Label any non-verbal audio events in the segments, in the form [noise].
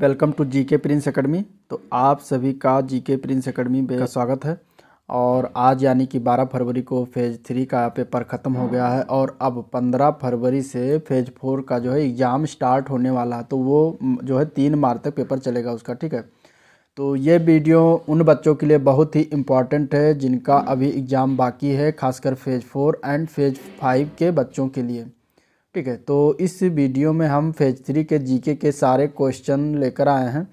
Welcome to जी के Prince academy तो आप सभी का जी के प्रिंस अकेडमी में स्वागत है और आज यानी कि 12 फरवरी को फेज़ थ्री का पेपर ख़त्म हो गया है और अब 15 फरवरी से फेज़ फोर का जो है एग्ज़ाम स्टार्ट होने वाला है तो वो जो है तीन मार्च तक पेपर चलेगा उसका ठीक है तो ये वीडियो उन बच्चों के लिए बहुत ही इम्पॉर्टेंट है जिनका अभी एग्ज़ाम बाकी है खासकर phase four and phase five के बच्चों के लिए ठीक है तो इस वीडियो में हम फेज थ्री के जीके के सारे क्वेश्चन लेकर आए हैं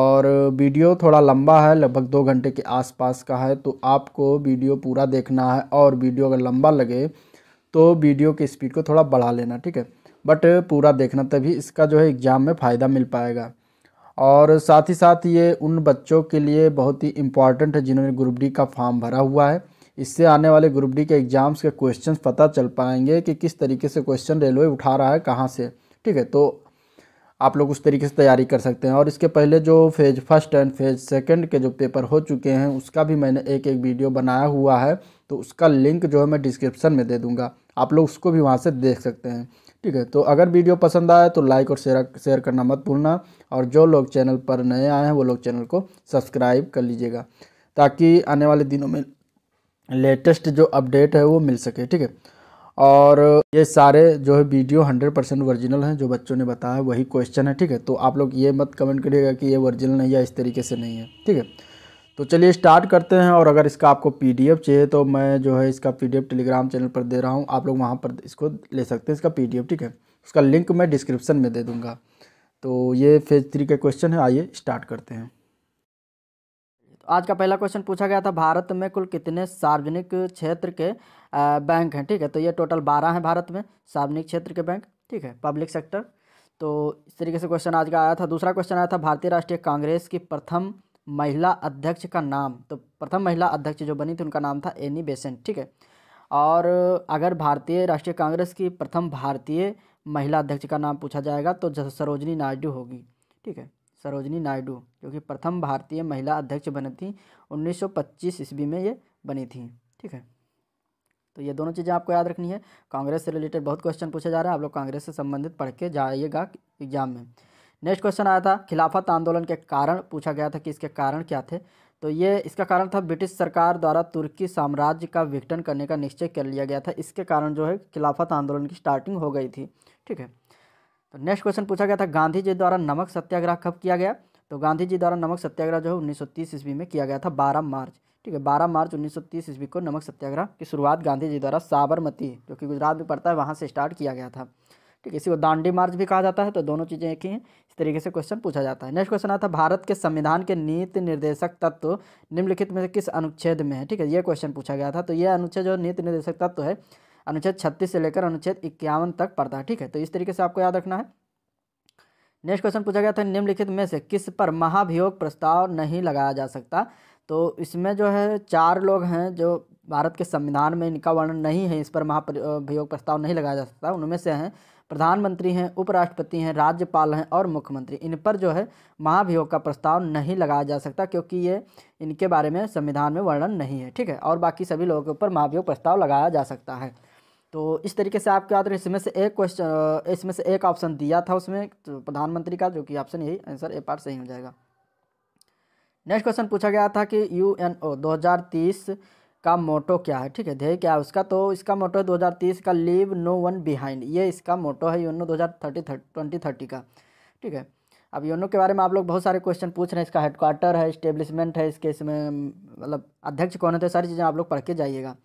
और वीडियो थोड़ा लंबा है लगभग दो घंटे के आसपास का है तो आपको वीडियो पूरा देखना है और वीडियो अगर लंबा लगे तो वीडियो की स्पीड को थोड़ा बढ़ा लेना ठीक है बट पूरा देखना तभी इसका जो है एग्ज़ाम में फ़ायदा मिल पाएगा और साथ ही साथ ये उन बच्चों के लिए बहुत ही इम्पॉर्टेंट है जिन्होंने ग्रुप डी का फॉर्म भरा हुआ है इससे आने वाले ग्रुप डी के एग्ज़ाम्स के क्वेश्चन पता चल पाएंगे कि किस तरीके से क्वेश्चन रेलवे उठा रहा है कहाँ से ठीक है तो आप लोग उस तरीके से तैयारी कर सकते हैं और इसके पहले जो phase first and phase second के जो पेपर हो चुके हैं उसका भी मैंने एक एक वीडियो बनाया हुआ है तो उसका लिंक जो है मैं डिस्क्रिप्शन में दे दूँगा आप लोग उसको भी वहाँ से देख सकते हैं ठीक है तो अगर वीडियो पसंद आए तो लाइक और शेयर शेयर करना मत भूलना और जो लोग चैनल पर नए आए हैं वो लोग चैनल को सब्सक्राइब कर लीजिएगा ताकि आने वाले दिनों में लेटेस्ट जो अपडेट है वो मिल सके ठीक है और ये सारे जो है वीडियो 100 परसेंट वर्जिनल हैं जो बच्चों ने बताया वही क्वेश्चन है ठीक है तो आप लोग ये मत कमेंट करिएगा कि ये वर्जिनल है या इस तरीके से नहीं है ठीक है तो चलिए स्टार्ट करते हैं और अगर इसका आपको पीडीएफ चाहिए तो मैं जो है इसका पीडीएफ टेलीग्राम चैनल पर दे रहा हूँ आप लोग वहाँ पर इसको ले सकते हैं इसका पी ठीक है उसका लिंक मैं डिस्क्रिप्सन में दे दूँगा तो ये फेज थ्री का क्वेश्चन है आइए स्टार्ट करते हैं आज का पहला क्वेश्चन पूछा गया था भारत में कुल कितने सार्वजनिक क्षेत्र के बैंक हैं ठीक है तो ये टोटल बारह हैं भारत में सार्वजनिक क्षेत्र के बैंक ठीक है पब्लिक सेक्टर तो इस तरीके से क्वेश्चन आज का आया था दूसरा क्वेश्चन आया था भारतीय राष्ट्रीय कांग्रेस की प्रथम महिला अध्यक्ष का नाम तो प्रथम महिला अध्यक्ष जो बनी थी उनका नाम था एनी बेसेंट ठीक है और अगर भारतीय राष्ट्रीय कांग्रेस की प्रथम भारतीय महिला अध्यक्ष का नाम पूछा जाएगा तो सरोजनी नायडू होगी ठीक है सरोजनी नायडू जो कि प्रथम भारतीय महिला अध्यक्ष बनी थी 1925 ईस्वी में ये बनी थी ठीक है तो ये दोनों चीज़ें आपको याद रखनी है कांग्रेस से रिलेटेड बहुत क्वेश्चन पूछा जा रहा है आप लोग कांग्रेस से संबंधित पढ़ के जाइएगा एग्जाम में नेक्स्ट क्वेश्चन आया था खिलाफत आंदोलन के कारण पूछा गया था कि इसके कारण क्या थे तो ये इसका कारण था ब्रिटिश सरकार द्वारा तुर्की साम्राज्य का विघटन करने का निश्चय कर लिया गया था इसके कारण जो है खिलाफत आंदोलन की स्टार्टिंग हो गई थी ठीक है तो नेक्स्ट क्वेश्चन पूछा गया था गांधी जी द्वारा नमक सत्याग्रह कब किया गया तो गांधी जी द्वारा नमक सत्याग्रह जो है उन्नीस ईस्वी में किया गया था बारह मार्च ठीक है बारह मार्च उन्नीस ईस्वी को नमक सत्याग्रह की शुरुआत गांधी जी द्वारा साबरमती जो कि गुजरात में पड़ता है वहाँ से स्टार्ट किया गया था ठीक है इसी को दांडी मार्च भी कहा जाता है तो दोनों चीज़ें एक ही हैं इस तरीके से क्वेश्चन पूछा जाता है नेक्स्ट क्वेश्चन आता है भारत के संविधान के नीति निर्देशक तत्व निम्नलिखित में से किस अनुच्छेद में है ठीक है ये क्वेश्चन पूछा गया था तो ये अनुच्छेद जो नीति निर्देशक तत्व है अनुच्छेद छत्तीस से लेकर अनुच्छेद इक्यावन तक पड़ता है ठीक है तो इस तरीके से आपको याद रखना है नेक्स्ट क्वेश्चन पूछा गया था निम्नलिखित में से किस पर महाभियोग प्रस्ताव नहीं लगाया जा सकता तो इसमें जो है चार लोग हैं जो भारत के संविधान में इनका वर्णन नहीं है इस पर महाभियोग प्रस्ताव नहीं लगाया जा सकता उनमें से हैं प्रधानमंत्री हैं उपराष्ट्रपति हैं राज्यपाल हैं और मुख्यमंत्री इन पर जो है महाभियोग का प्रस्ताव नहीं लगाया जा सकता क्योंकि ये इनके बारे में संविधान में वर्णन नहीं है ठीक है और बाकी सभी लोगों के ऊपर महाभियोग प्रस्ताव लगाया जा सकता है तो इस तरीके से आपके आते इसमें से एक क्वेश्चन इसमें से एक ऑप्शन दिया था उसमें तो प्रधानमंत्री का जो कि ऑप्शन यही आंसर ए पार सही हो जाएगा नेक्स्ट क्वेश्चन पूछा गया था कि यू एन ओ दो हज़ार तीस का मोटो क्या है ठीक है ध्येय क्या है उसका तो इसका मोटो है 2030 का लीव नो वन बिहाइंड ये इसका मोटो है योनो 2030 ट्वेंटी थर्टी का ठीक है अब योनो के बारे में आप लोग बहुत सारे क्वेश्चन पूछ रहे हैं इसका हेडक्वार्टर है इस्टेब्लिशमेंट है इसके इसमें मतलब अध्यक्ष कौन होते तो सारी चीज़ें आप लोग पढ़ के जाइएगा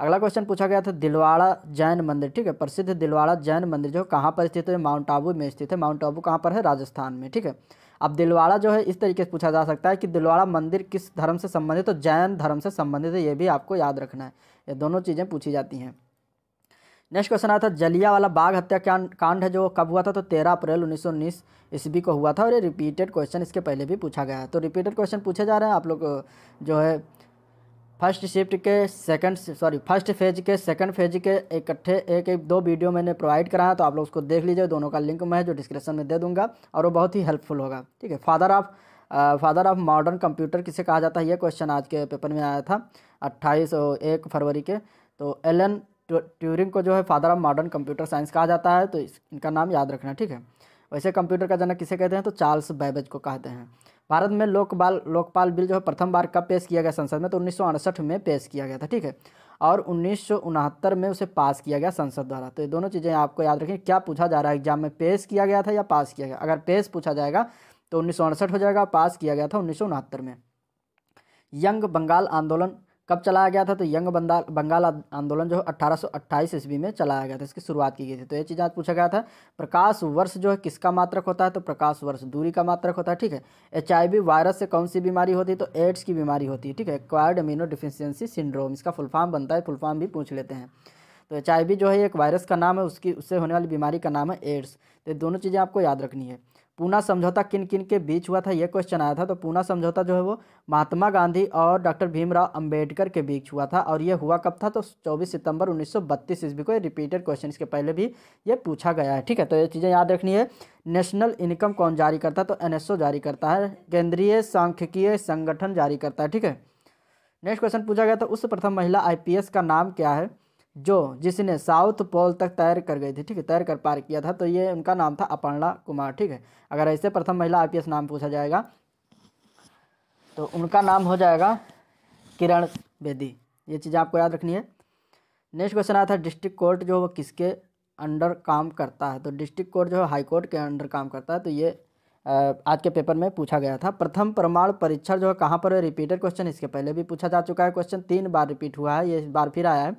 अगला क्वेश्चन पूछा गया था दिलवाड़ा जैन मंदिर ठीक है प्रसिद्ध दिलवाड़ा जैन मंदिर जो कहाँ पर स्थित है माउंट आबू में स्थित है माउंट आबू कहाँ पर है राजस्थान में ठीक है अब दिलवाड़ा जो है इस तरीके से पूछा जा सकता है कि दिलवाड़ा मंदिर किस धर्म से संबंधित तो जैन धर्म से संबंधित है ये भी आपको याद रखना है ये दोनों चीज़ें पूछी जाती हैं नेक्स्ट क्वेश्चन आया था जलिया वाला बाघ हत्या कांड है जो कब हुआ था तो तेरह अप्रैल उन्नीस सौ उन्नीस ईस्वी को हुआ था और ये रिपीटेड क्वेश्चन इसके पहले भी पूछा गया है तो रिपीटेड क्वेश्चन पूछे जा रहे हैं आप लोग जो है फर्स्ट शिफ्ट के सेकंड सॉरी फर्स्ट फेज के सेकंड फेज के इकट्ठे एक एक दो वीडियो मैंने प्रोवाइड कराया तो आप लोग उसको देख लीजिए दोनों का लिंक मैं जो डिस्क्रिप्शन में दे दूंगा और वो बहुत ही हेल्पफुल होगा ठीक है father of father of modern computer किसे कहा जाता है ये क्वेश्चन आज के पेपर में आया था अट्ठाईस एक फरवरी के तो एलन ट्यूरिंग को जो है father of modern computer science कहा जाता है तो इनका नाम याद रखना ठीक है वैसे कंप्यूटर का जनक किसे कहते हैं तो चार्ल्स बैबेज को कहते हैं भारत में लोकपाल लोकपाल बिल जो है प्रथम बार कब पेश किया गया संसद में तो उन्नीस में पेश किया गया था ठीक है और उन्नीस में उसे पास किया गया संसद द्वारा तो ये दोनों चीज़ें आपको याद रखें क्या पूछा जा रहा है एग्जाम में पेश किया गया था या पास किया गया अगर पेश पूछा जाएगा तो उन्नीस हो जाएगा पास किया गया था उन्नीस में यंग बंगाल आंदोलन कब चलाया गया था तो यंग बंगाल बंगाल आंदोलन जो है अट्ठारह ईस्वी में चलाया गया था इसकी शुरुआत की गई थी तो ये चीज़ आज पूछा गया था प्रकाश वर्ष जो है किसका मात्रक होता है तो प्रकाश वर्ष दूरी का मात्रक होता है ठीक है एच वायरस से कौन सी बीमारी होती है तो एड्स की बीमारी होती है ठीक है एक्वायर्ड अमीनो डिफिशियंसी सिंड्रोम इसका फुलफार्म बनता है फुलफाम भी पूछ लेते हैं तो एच जो है एक वायरस का नाम है उसकी उससे होने वाली बीमारी का नाम है एड्स तो ये दोनों चीज़ें आपको याद रखनी है पूना समझौता किन किन के बीच हुआ था यह क्वेश्चन आया था तो पूना समझौता जो है वो महात्मा गांधी और डॉक्टर भीमराव अंबेडकर के बीच हुआ था और ये हुआ कब था तो 24 सितंबर 1932 ईस्वी को रिपीटेड क्वेश्चन के पहले भी ये पूछा गया है ठीक है तो ये चीज़ें याद रखनी है नेशनल इनकम कौन जारी करता है तो एन जारी करता है केंद्रीय सांख्यिकीय संगठन जारी करता है ठीक है नेक्स्ट क्वेश्चन पूछा गया था तो उस प्रथम महिला आई का नाम क्या है जो जिसने साउथ पोल तक तैर कर गई थी ठीक है तैर कर पार किया था तो ये उनका नाम था अपर्णा कुमार ठीक है अगर ऐसे प्रथम महिला आईपीएस नाम पूछा जाएगा तो उनका नाम हो जाएगा किरण बेदी ये चीज़ आपको याद रखनी है नेक्स्ट क्वेश्चन आया था डिस्ट्रिक्ट कोर्ट जो वो किसके अंडर काम करता है तो डिस्ट्रिक्ट कोर्ट जो है हाई कोर्ट के अंडर काम करता है तो ये आज के पेपर में पूछा गया था प्रथम प्रमाण परीक्षण जो है कहाँ पर है रिपीटेड क्वेश्चन इसके पहले भी पूछा जा चुका है क्वेश्चन तीन बार रिपीट हुआ है ये इस बार फिर आया है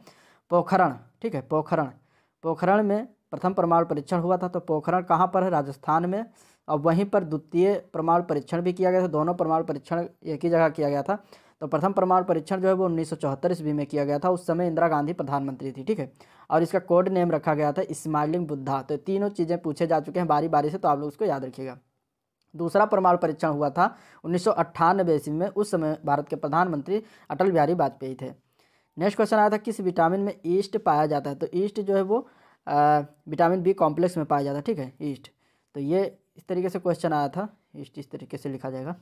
पोखरण ठीक है पोखरण पोखरण में प्रथम प्रमाण परीक्षण हुआ था तो पोखरण कहाँ पर है राजस्थान में और वहीं पर द्वितीय प्रमाण परीक्षण भी किया गया था तो दोनों प्रमाण परीक्षण एक ही जगह किया गया था तो प्रथम प्रमाण परीक्षण जो है वो उन्नीस ईस्वी में किया गया था उस समय इंदिरा गांधी प्रधानमंत्री थी ठीक है और इसका कोड नेम रखा गया था स्माइलिंग बुद्धा तो तीनों चीज़ें पूछे जा चुके हैं बारी बारी से तो आप लोग उसको याद रखिएगा दूसरा प्रमाण परीक्षण हुआ था उन्नीस ईस्वी में उस समय भारत के प्रधानमंत्री अटल बिहारी वाजपेयी थे नेक्स्ट क्वेश्चन आया था किस विटामिन में ईस्ट पाया जाता है तो ईस्ट जो है वो आ, विटामिन बी कॉम्प्लेक्स में पाया जाता है ठीक है ईस्ट तो ये इस तरीके से क्वेश्चन आया था ईस्ट इस तरीके से लिखा जाएगा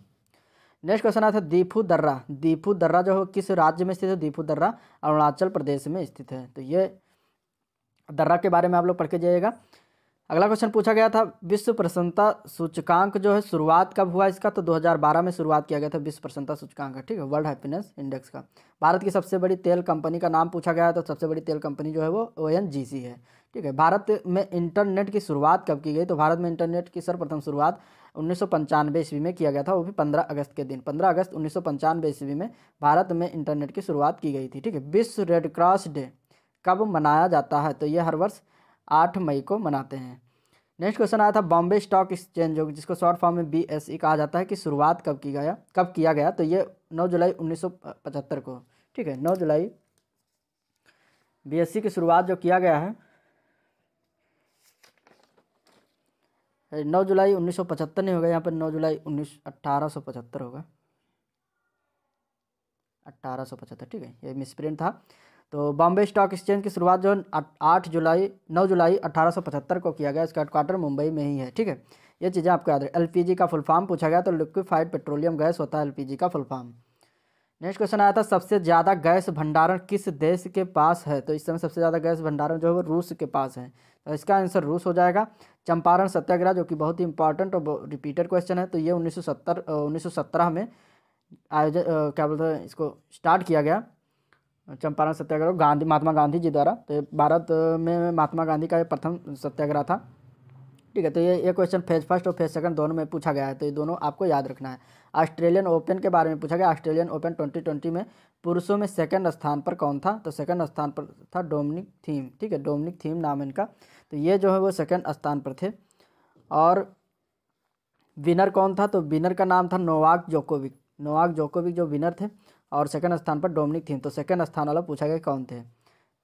नेक्स्ट क्वेश्चन आया था दीपू दर्रा दीपू दर्रा जो है किस राज्य में स्थित है दीपू दर्रा अरुणाचल प्रदेश में स्थित है तो ये दर्रा के बारे में आप लोग पढ़ के जाइएगा अगला क्वेश्चन पूछा गया था विश्व प्रसन्नता सूचकांक जो है शुरुआत कब हुआ इसका तो 2012 में शुरुआत किया गया था विश्व प्रसन्नता सूचकांक का ठीक है वर्ल्ड हैप्पीनेस इंडेक्स का भारत की सबसे बड़ी तेल कंपनी का नाम पूछा गया तो सबसे बड़ी तेल कंपनी जो है वो ओ है ठीक है भारत में इंटरनेट की शुरुआत कब की गई तो भारत में इंटरनेट की सर्वप्रथम शुरुआत उन्नीस ईस्वी में किया गया था वो भी पंद्रह अगस्त के दिन पंद्रह अगस्त उन्नीस ईस्वी में भारत में इंटरनेट की शुरुआत की गई थी ठीक है विश्व रेड क्रॉस डे कब मनाया जाता है तो ये हर वर्ष आठ मई को मनाते हैं नेक्स्ट क्वेश्चन आया था बॉम्बे स्टॉक एक्सचेंज जिसको शॉर्ट फॉर्म में बी एस e कहा जाता है कि शुरुआत कब की गया कब किया गया तो ये नौ जुलाई उन्नीस को ठीक है नौ जुलाई बी एस e की शुरुआत जो किया गया है नौ जुलाई उन्नीस सौ पचहत्तर नहीं होगा यहाँ पर नौ जुलाई उन्नीस अट्ठारह सौ पचहत्तर होगा अट्ठारह सौ पचहत्तर ठीक है ये मिसप्रिंट था तो बॉम्बे स्टॉक एक्सचेंज की शुरुआत जो आठ जुलाई नौ जुलाई अट्ठारह को किया गया इसका हेडक्वार्टर मुंबई में ही है ठीक है ये चीज़ें आपको याद रहे एलपीजी का फुल फॉर्म पूछा गया तो लिक्विफाइड पेट्रोलियम गैस होता है एल का फुल फॉर्म नेक्स्ट क्वेश्चन आया था सबसे ज़्यादा गैस भंडारण किस देश के पास है तो इस समय सबसे ज़्यादा गैस भंडारण जो है वो रूस के पास है तो इसका आंसर रूस हो जाएगा चंपारण सत्याग्रह जो कि बहुत ही इंपॉर्टेंट और रिपीटेड क्वेश्चन है तो ये 1970 1917 में आयोजन क्या बोलते हैं इसको स्टार्ट किया गया चंपारण सत्याग्रह गांधी महात्मा गांधी जी द्वारा तो भारत में महात्मा गांधी का ये प्रथम सत्याग्रह था ठीक है तो ये ये क्वेश्चन फेज फर्स्ट और फेज सेकंड दोनों में पूछा गया है तो ये दोनों आपको याद रखना है ऑस्ट्रेलियन ओपन के बारे में पूछा गया ऑस्ट्रेलियन ओपन 2020 में पुरुषों में सेकंड स्थान पर कौन था तो सेकंड स्थान पर था डोमिनिक थीम ठीक है डोमिनिक थीम नाम इनका तो ये जो है वो सेकंड स्थान पर थे और विनर कौन था तो विनर का नाम था नोवाक जोकोविक नोवाक जोकोविक जो विनर थे और सेकंड स्थान पर डोमिनिक थीम तो सेकंड स्थान वाला पूछा गया कौन थे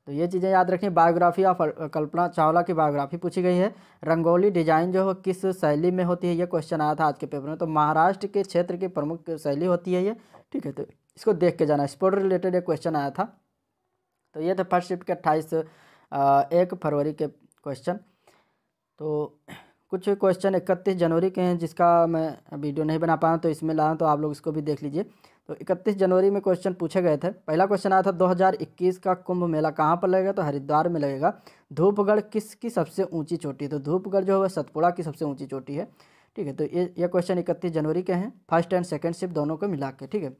तो ये चीज़ें याद रखनी बायोग्राफी ऑफ कल्पना चावला की बायोग्राफी पूछी गई है रंगोली डिजाइन जो हो किस शैली में होती है ये क्वेश्चन आया था आज के पेपर में तो महाराष्ट्र के क्षेत्र की प्रमुख शैली होती है ये ठीक है तो इसको देख के जाना स्पोर्ट रिलेटेड एक क्वेश्चन आया था तो ये था फर्स्ट शिफ्ट के अट्ठाईस एक फरवरी के क्वेश्चन तो कुछ क्वेश्चन इकतीस जनवरी के हैं जिसका मैं वीडियो नहीं बना पाया तो इसमें लाया तो आप लोग इसको भी देख लीजिए तो 31 जनवरी में क्वेश्चन पूछे गए थे पहला क्वेश्चन आया था 2021 का कुंभ मेला कहाँ पर लगेगा तो हरिद्वार में लगेगा धूपगढ़ किसकी सबसे ऊंची चोटी तो धूपगढ़ जो है सतपुड़ा की सबसे ऊंची चोटी है ठीक है तो ये ये क्वेश्चन इकतीस जनवरी के हैं फर्स्ट एंड सेकेंड शिफ्ट दोनों को मिला के ठीक है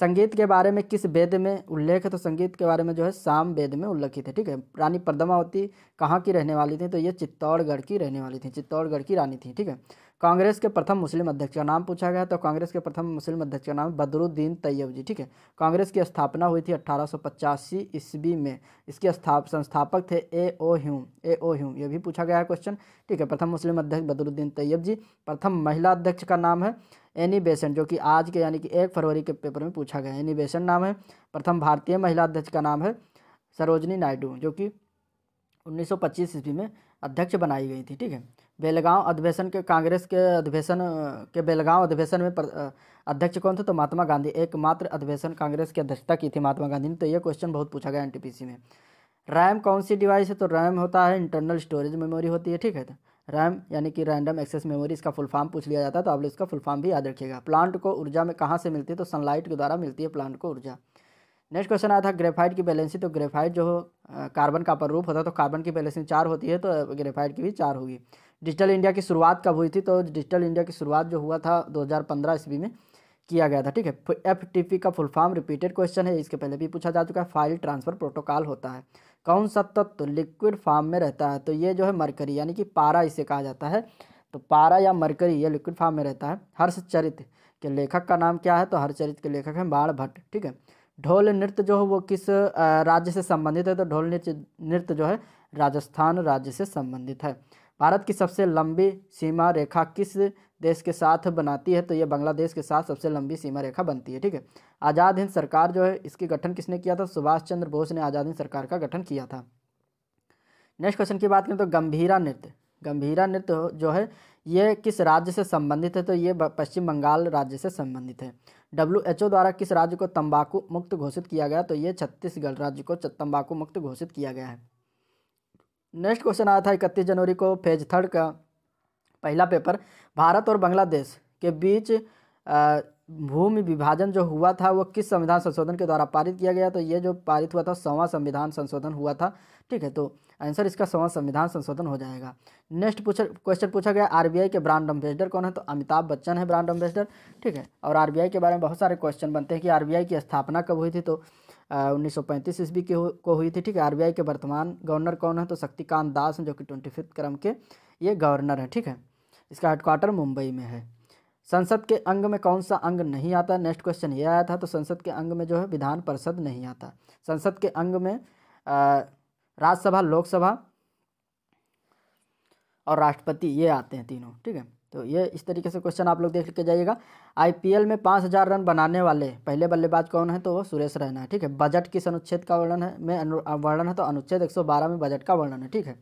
संगीत के बारे में किस वेद में उल्लेख है तो संगीत के बारे में जो है साम वेद में उल्लेखित है ठीक है रानी पद्मावती कहाँ की रहने वाली थी तो ये चित्तौड़गढ़ की रहने वाली थी चित्तौड़गढ़ की रानी थी ठीक है कांग्रेस के प्रथम मुस्लिम अध्यक्ष का नाम पूछा गया तो कांग्रेस के प्रथम मुस्लिम अध्यक्ष का नाम बदरुद्दीन तैयब जी ठीक है कांग्रेस की स्थापना हुई थी अट्ठारह ईस्वी में इसके स्थाप संस्थापक थे ए ओ ह्यूम ए ओ ह्यूम ये भी पूछा गया है क्वेश्चन ठीक है प्रथम मुस्लिम अध्यक्ष बदरुद्दीन तैयब जी प्रथम महिला अध्यक्ष का नाम है एनी बेसेंट जो कि आज के यानी कि एक फरवरी के पेपर में पूछा गया एनी बेसेंट नाम है प्रथम भारतीय महिला अध्यक्ष का नाम है सरोजनी नायडू जो कि 1925 ईस्वी में अध्यक्ष बनाई गई थी ठीक है बेलगांव अधिवेशन के कांग्रेस के अधिवेशन के बेलगांव अधिवेशन में अध्यक्ष कौन थे तो महात्मा गांधी एकमात्र अधिवेशन कांग्रेस की अध्यक्षता की थी महात्मा गांधी ने तो ये क्वेश्चन बहुत पूछा गया एनटीपीसी में रैम कौन सी डिवाइस है तो रैम होता है इंटरनल स्टोरेज मेमोरी होती है ठीक है तो रैम यानी कि रैंडम एक्सेस मेमोरी इसका फुल फॉर्म पूछ लिया जाता है तो आप लोग इसका फुल फॉर्म भी याद रखिएगा प्लांट को ऊर्जा में कहाँ से मिलती है तो सनलाइट के द्वारा मिलती है प्लांट को ऊर्जा नेक्स्ट क्वेश्चन आया था ग्रेफाइट की बैलेंसी तो ग्रेफाइट जो कार्बन का पर रूप होता है तो कार्बन की बैलेंसी चार होती है तो ग्रेफाइट की भी चार होगी डिजिटल इंडिया की शुरुआत कब हुई थी तो डिजिटल इंडिया की शुरुआत जो हुआ था 2015 ईस्वी में किया गया था ठीक है एफ टी पी का फुल फॉर्म रिपीटेड क्वेश्चन है इसके पहले भी पूछा जा चुका है फाइल ट्रांसफर प्रोटोकॉल होता है कौन सा तत्व लिक्विड फॉर्म में रहता है तो ये जो है मरकरी यानी कि पारा इसे कहा जाता है तो पारा या मरकरी ये लिक्विड फॉर्म में रहता है हर्षचरित के लेखक का नाम क्या है तो हर्षचरित के लेखक हैं बाण भट्ट ठीक है ढोल नृत्य जो है वो किस राज्य से संबंधित है तो ढोल नृत्य नृत्य जो है राजस्थान राज्य से संबंधित है भारत की सबसे लंबी सीमा रेखा किस देश के साथ बनाती है तो ये बांग्लादेश के साथ सबसे लंबी सीमा रेखा बनती है ठीक है आज़ाद हिंद सरकार जो है इसकी गठन किसने किया था सुभाष चंद्र बोस ने आज़ाद हिंद सरकार का गठन किया था नेक्स्ट क्वेश्चन की बात करें तो गंभीरा नृत्य गंभीरा नृत्य जो है ये किस राज्य से संबंधित है तो ये पश्चिम बंगाल राज्य से संबंधित है डब्ल्यू एच ओ द्वारा किस राज्य को तंबाकू मुक्त घोषित किया गया तो ये छत्तीसगढ़ राज्य को तंबाकू मुक्त घोषित किया गया है नेक्स्ट क्वेश्चन आया था इकतीस जनवरी को फेज थर्ड का पहला पेपर भारत और बांग्लादेश के बीच भूमि विभाजन जो हुआ था वो किस संविधान संशोधन के द्वारा पारित किया गया तो ये जो पारित हुआ था सवा संविधान संशोधन हुआ था ठीक है तो आंसर इसका सवा संविधान संशोधन हो जाएगा नेक्स्ट पूछा क्वेश्चन पूछा गया आरबीआई के ब्रांड एम्बेसडर कौन है तो अमिताभ बच्चन है ब्रांड एम्बेसडर ठीक है और आर के बारे में बहुत सारे क्वेश्चन बनते हैं कि आर की स्थापना कब हुई थी तो उन्नीस सौ पैंतीस ईस्वी की को हुई थी ठीक है आरबीआई के वर्तमान गवर्नर कौन है तो शक्तिकांत दास हैं जो कि ट्वेंटी फिफ्थ क्रम के ये गवर्नर हैं ठीक है इसका हेडक्वार्टर मुंबई में है संसद के अंग में कौन सा अंग नहीं आता नेक्स्ट क्वेश्चन ये आया था तो संसद के अंग में जो है विधान परिषद नहीं आता संसद के अंग में राज्यसभा लोकसभा और राष्ट्रपति ये आते हैं तीनों ठीक है तो ये इस तरीके से क्वेश्चन आप लोग देख के जाइएगा आईपीएल में पाँच हज़ार रन बनाने वाले पहले बल्लेबाज कौन है तो वो सुरेश रैना है ठीक है बजट किस अनुच्छेद का वर्णन है में वर्णन है तो अनुच्छेद 112 में बजट का वर्णन है ठीक है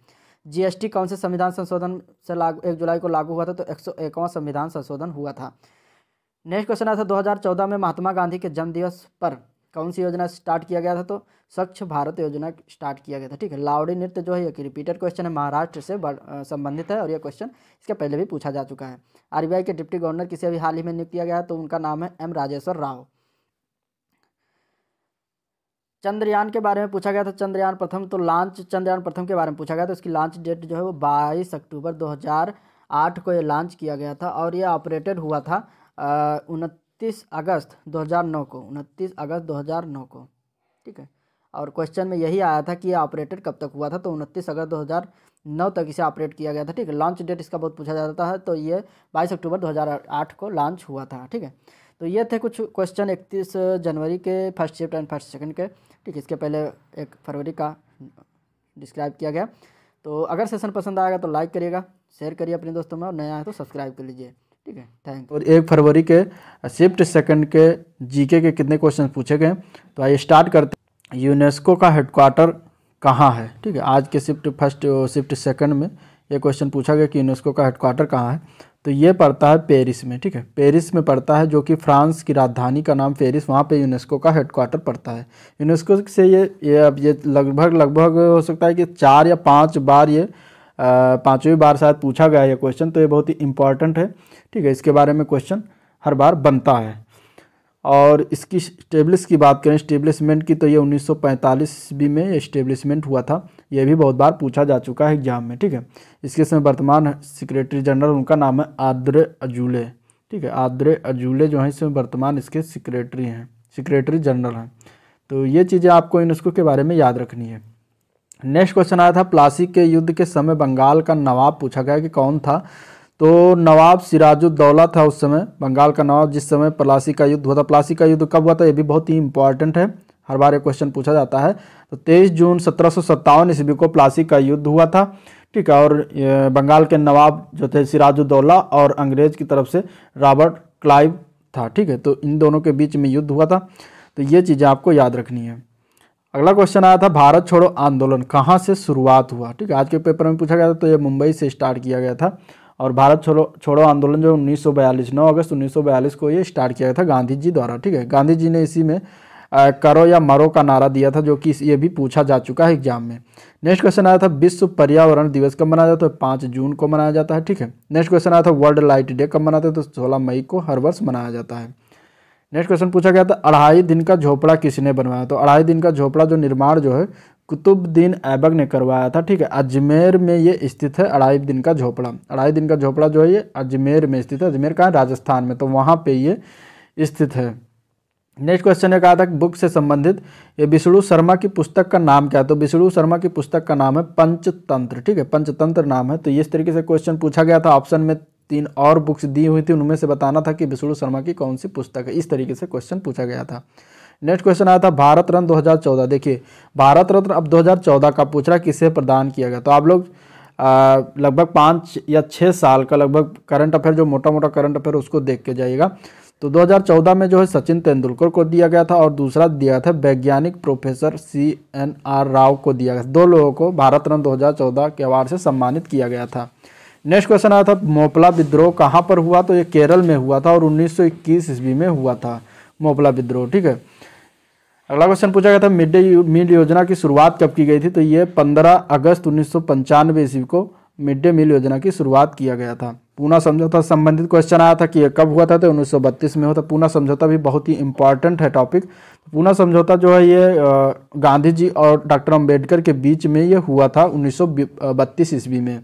जीएसटी कौन से संविधान संशोधन से लागू एक जुलाई को लागू हुआ था तो एक संविधान संशोधन हुआ था नेक्स्ट क्वेश्चन आया था दो में महात्मा गांधी के जन्मदिवस पर कौन सी योजना स्टार्ट किया गया था तो स्वच्छ भारत योजना स्टार्ट किया गया था ठीक है लावड़ी नृत्य जो है एक रिपीटेड क्वेश्चन है महाराष्ट्र से संबंधित है और यह क्वेश्चन इसके पहले भी पूछा जा चुका है आर के डिप्टी गवर्नर किसे अभी हाल ही में नियुक्त किया गया तो उनका नाम है एम राजेश्वर राव चंद्रयान के बारे में पूछा गया था चंद्रयान प्रथम तो लॉन्च चंद्रयान प्रथम के बारे में पूछा गया था उसकी लॉन्च डेट जो है वो 22 अक्टूबर 2008 को ये लॉन्च किया गया था और ये ऑपरेटेड हुआ था उनतीस अगस्त 2009 को उनतीस अगस्त 2009 को ठीक है और क्वेश्चन में यही आया था कि ये ऑपरेटेड कब तक हुआ था तो उनतीस अगस्त 2009 तक इसे ऑपरेट किया गया था ठीक है लॉन्च डेट इसका बहुत पूछा जाता है तो ये 22 अक्टूबर 2008 को लॉन्च हुआ था ठीक है तो ये थे कुछ क्वेश्चन 31 जनवरी के first shift and first second के ठीक है इसके पहले एक फरवरी का डिस्क्राइब किया गया तो अगर सेशन पसंद आएगा तो लाइक करिएगा शेयर करिए अपने दोस्तों में और नया है तो सब्सक्राइब कर लीजिए ठीक है थैंक और एक फरवरी के शिफ्ट सेकंड के जीके के कितने क्वेश्चन पूछे गए तो आइए स्टार्ट करते यूनेस्को का हेडक्वार्टर कहाँ है ठीक है आज के शिफ्ट फर्स्ट शिफ्ट सेकंड में ये क्वेश्चन पूछा गया कि यूनेस्को का हेडक्वार्टर कहाँ है तो ये पड़ता है पेरिस में ठीक है पेरिस में पड़ता है जो कि फ्रांस की राजधानी का नाम पेरिस वहाँ पे यूनेस्को का हेडक्वार्टर पड़ता है यूनेस्को से ये ये अब ये लगभग लगभग हो सकता है कि चार या पाँच बार ये पाँचवीं बार शायद पूछा गया ये क्वेश्चन तो ये बहुत ही इंपॉर्टेंट है ठीक है इसके बारे में क्वेश्चन हर बार बनता है और इसकी स्टेब्लिस की बात करें स्टेब्लिशमेंट की तो ये 1945 बी में इस्टेब्लिशमेंट हुआ था ये भी बहुत बार पूछा जा चुका है एग्जाम में ठीक है इसके समय वर्तमान सेक्रेटरी जनरल उनका नाम है आद्रे अजूले ठीक है आद्रे अजूले जो हैं इसमें वर्तमान इसके सेक्रेटरी हैं सेक्रेटरी जनरल हैं तो ये चीज़ें आपको यूनेस्को के बारे में याद रखनी है नेक्स्ट क्वेश्चन आया था प्लासिक के युद्ध के समय बंगाल का नवाब पूछा गया कि कौन था तो नवाब सिराजुद्दौला था उस समय बंगाल का नवाब जिस समय प्लासी का युद्ध हुआ था प्लासी का युद्ध कब हुआ था ये भी बहुत ही इंपॉर्टेंट है हर बार ये क्वेश्चन पूछा जाता है तो 23 जून सत्रह ईस्वी को प्लासी का युद्ध हुआ था ठीक है और बंगाल के नवाब जो थे सिराजुद्दौला और अंग्रेज की तरफ से रॉबर्ट क्लाइव था ठीक है तो इन दोनों के बीच में युद्ध हुआ था तो ये चीज़ें आपको याद रखनी है अगला क्वेश्चन आया था भारत छोड़ो आंदोलन कहाँ से शुरुआत हुआ ठीक है आज के पेपर में पूछा गया था तो ये मुंबई से स्टार्ट किया गया था और भारत छोड़ो छोड़ो आंदोलन जो 1942 9 अगस्त 1942 को ये स्टार्ट किया गया था गांधी जी द्वारा ठीक है गांधी जी ने इसी में आ, करो या मरो का नारा दिया था जो कि ये भी पूछा जा चुका है एग्जाम में नेक्स्ट क्वेश्चन आया था विश्व पर्यावरण दिवस कब मनाया जाता है पाँच जून को मनाया जाता है ठीक है नेक्स्ट क्वेश्चन आया था वर्ल्ड लाइट डे कब मनाते हैं तो सोलह मई को हर वर्ष मनाया जाता है नेक्स्ट क्वेश्चन पूछा गया था अढ़ाई दिन का झोपड़ा किसने बनवाया तो अढ़ाई दिन का झोपड़ा जो निर्माण जो है कुतुबद्दीन ऐबक ने करवाया था ठीक है अजमेर में ये स्थित है अढ़ाई दिन का झोपड़ा अढ़ाई दिन का झोपड़ा जो है ये अजमेर में स्थित है अजमेर कहाँ राजस्थान में तो वहाँ पे ये स्थित है नेक्स्ट क्वेश्चन ने कहा था बुक से संबंधित ये विष्णु शर्मा की पुस्तक का नाम क्या है तो विष्णु शर्मा की पुस्तक का नाम है पंचतंत्र ठीक है पंचतंत्र नाम है तो इस तरीके से क्वेश्चन पूछा गया था ऑप्शन में तीन और बुक्स दी हुई थी उनमें से बताना था कि विष्णु शर्मा की कौन सी पुस्तक है इस तरीके से क्वेश्चन पूछा गया था नेक्स्ट क्वेश्चन आया था भारत रन 2014 देखिए भारत रत्न अब 2014 का पूछ रहा किसे प्रदान किया गया तो आप लोग लगभग पाँच या छः साल का लगभग करंट अफेयर जो मोटा मोटा करंट अफेयर उसको देख के जाइएगा तो 2014 में जो है सचिन तेंदुलकर को दिया गया था और दूसरा दिया था वैज्ञानिक professor C N R Rao को दिया गया दो लोगों को भारत रन 2014 के अवार्ड से सम्मानित किया गया था नेक्स्ट क्वेश्चन आया था मोपला विद्रोह कहाँ पर हुआ तो ये केरल में हुआ था और उन्नीस ईस्वी में हुआ था मोपला विद्रोह ठीक है अगला क्वेश्चन पूछा गया था मिड डे मील योजना की शुरुआत कब की गई थी तो ये 15 अगस्त उन्नीस सौ ईस्वी को मिड डे मील योजना की शुरुआत किया गया था पूना समझौता संबंधित क्वेश्चन आया था कि ये कब हुआ था तो 1932 में होता पूना समझौता भी बहुत ही इंपॉर्टेंट है टॉपिक पूना समझौता जो है ये गांधी जी और डॉक्टर अम्बेडकर के बीच में ये हुआ था उन्नीस ईस्वी में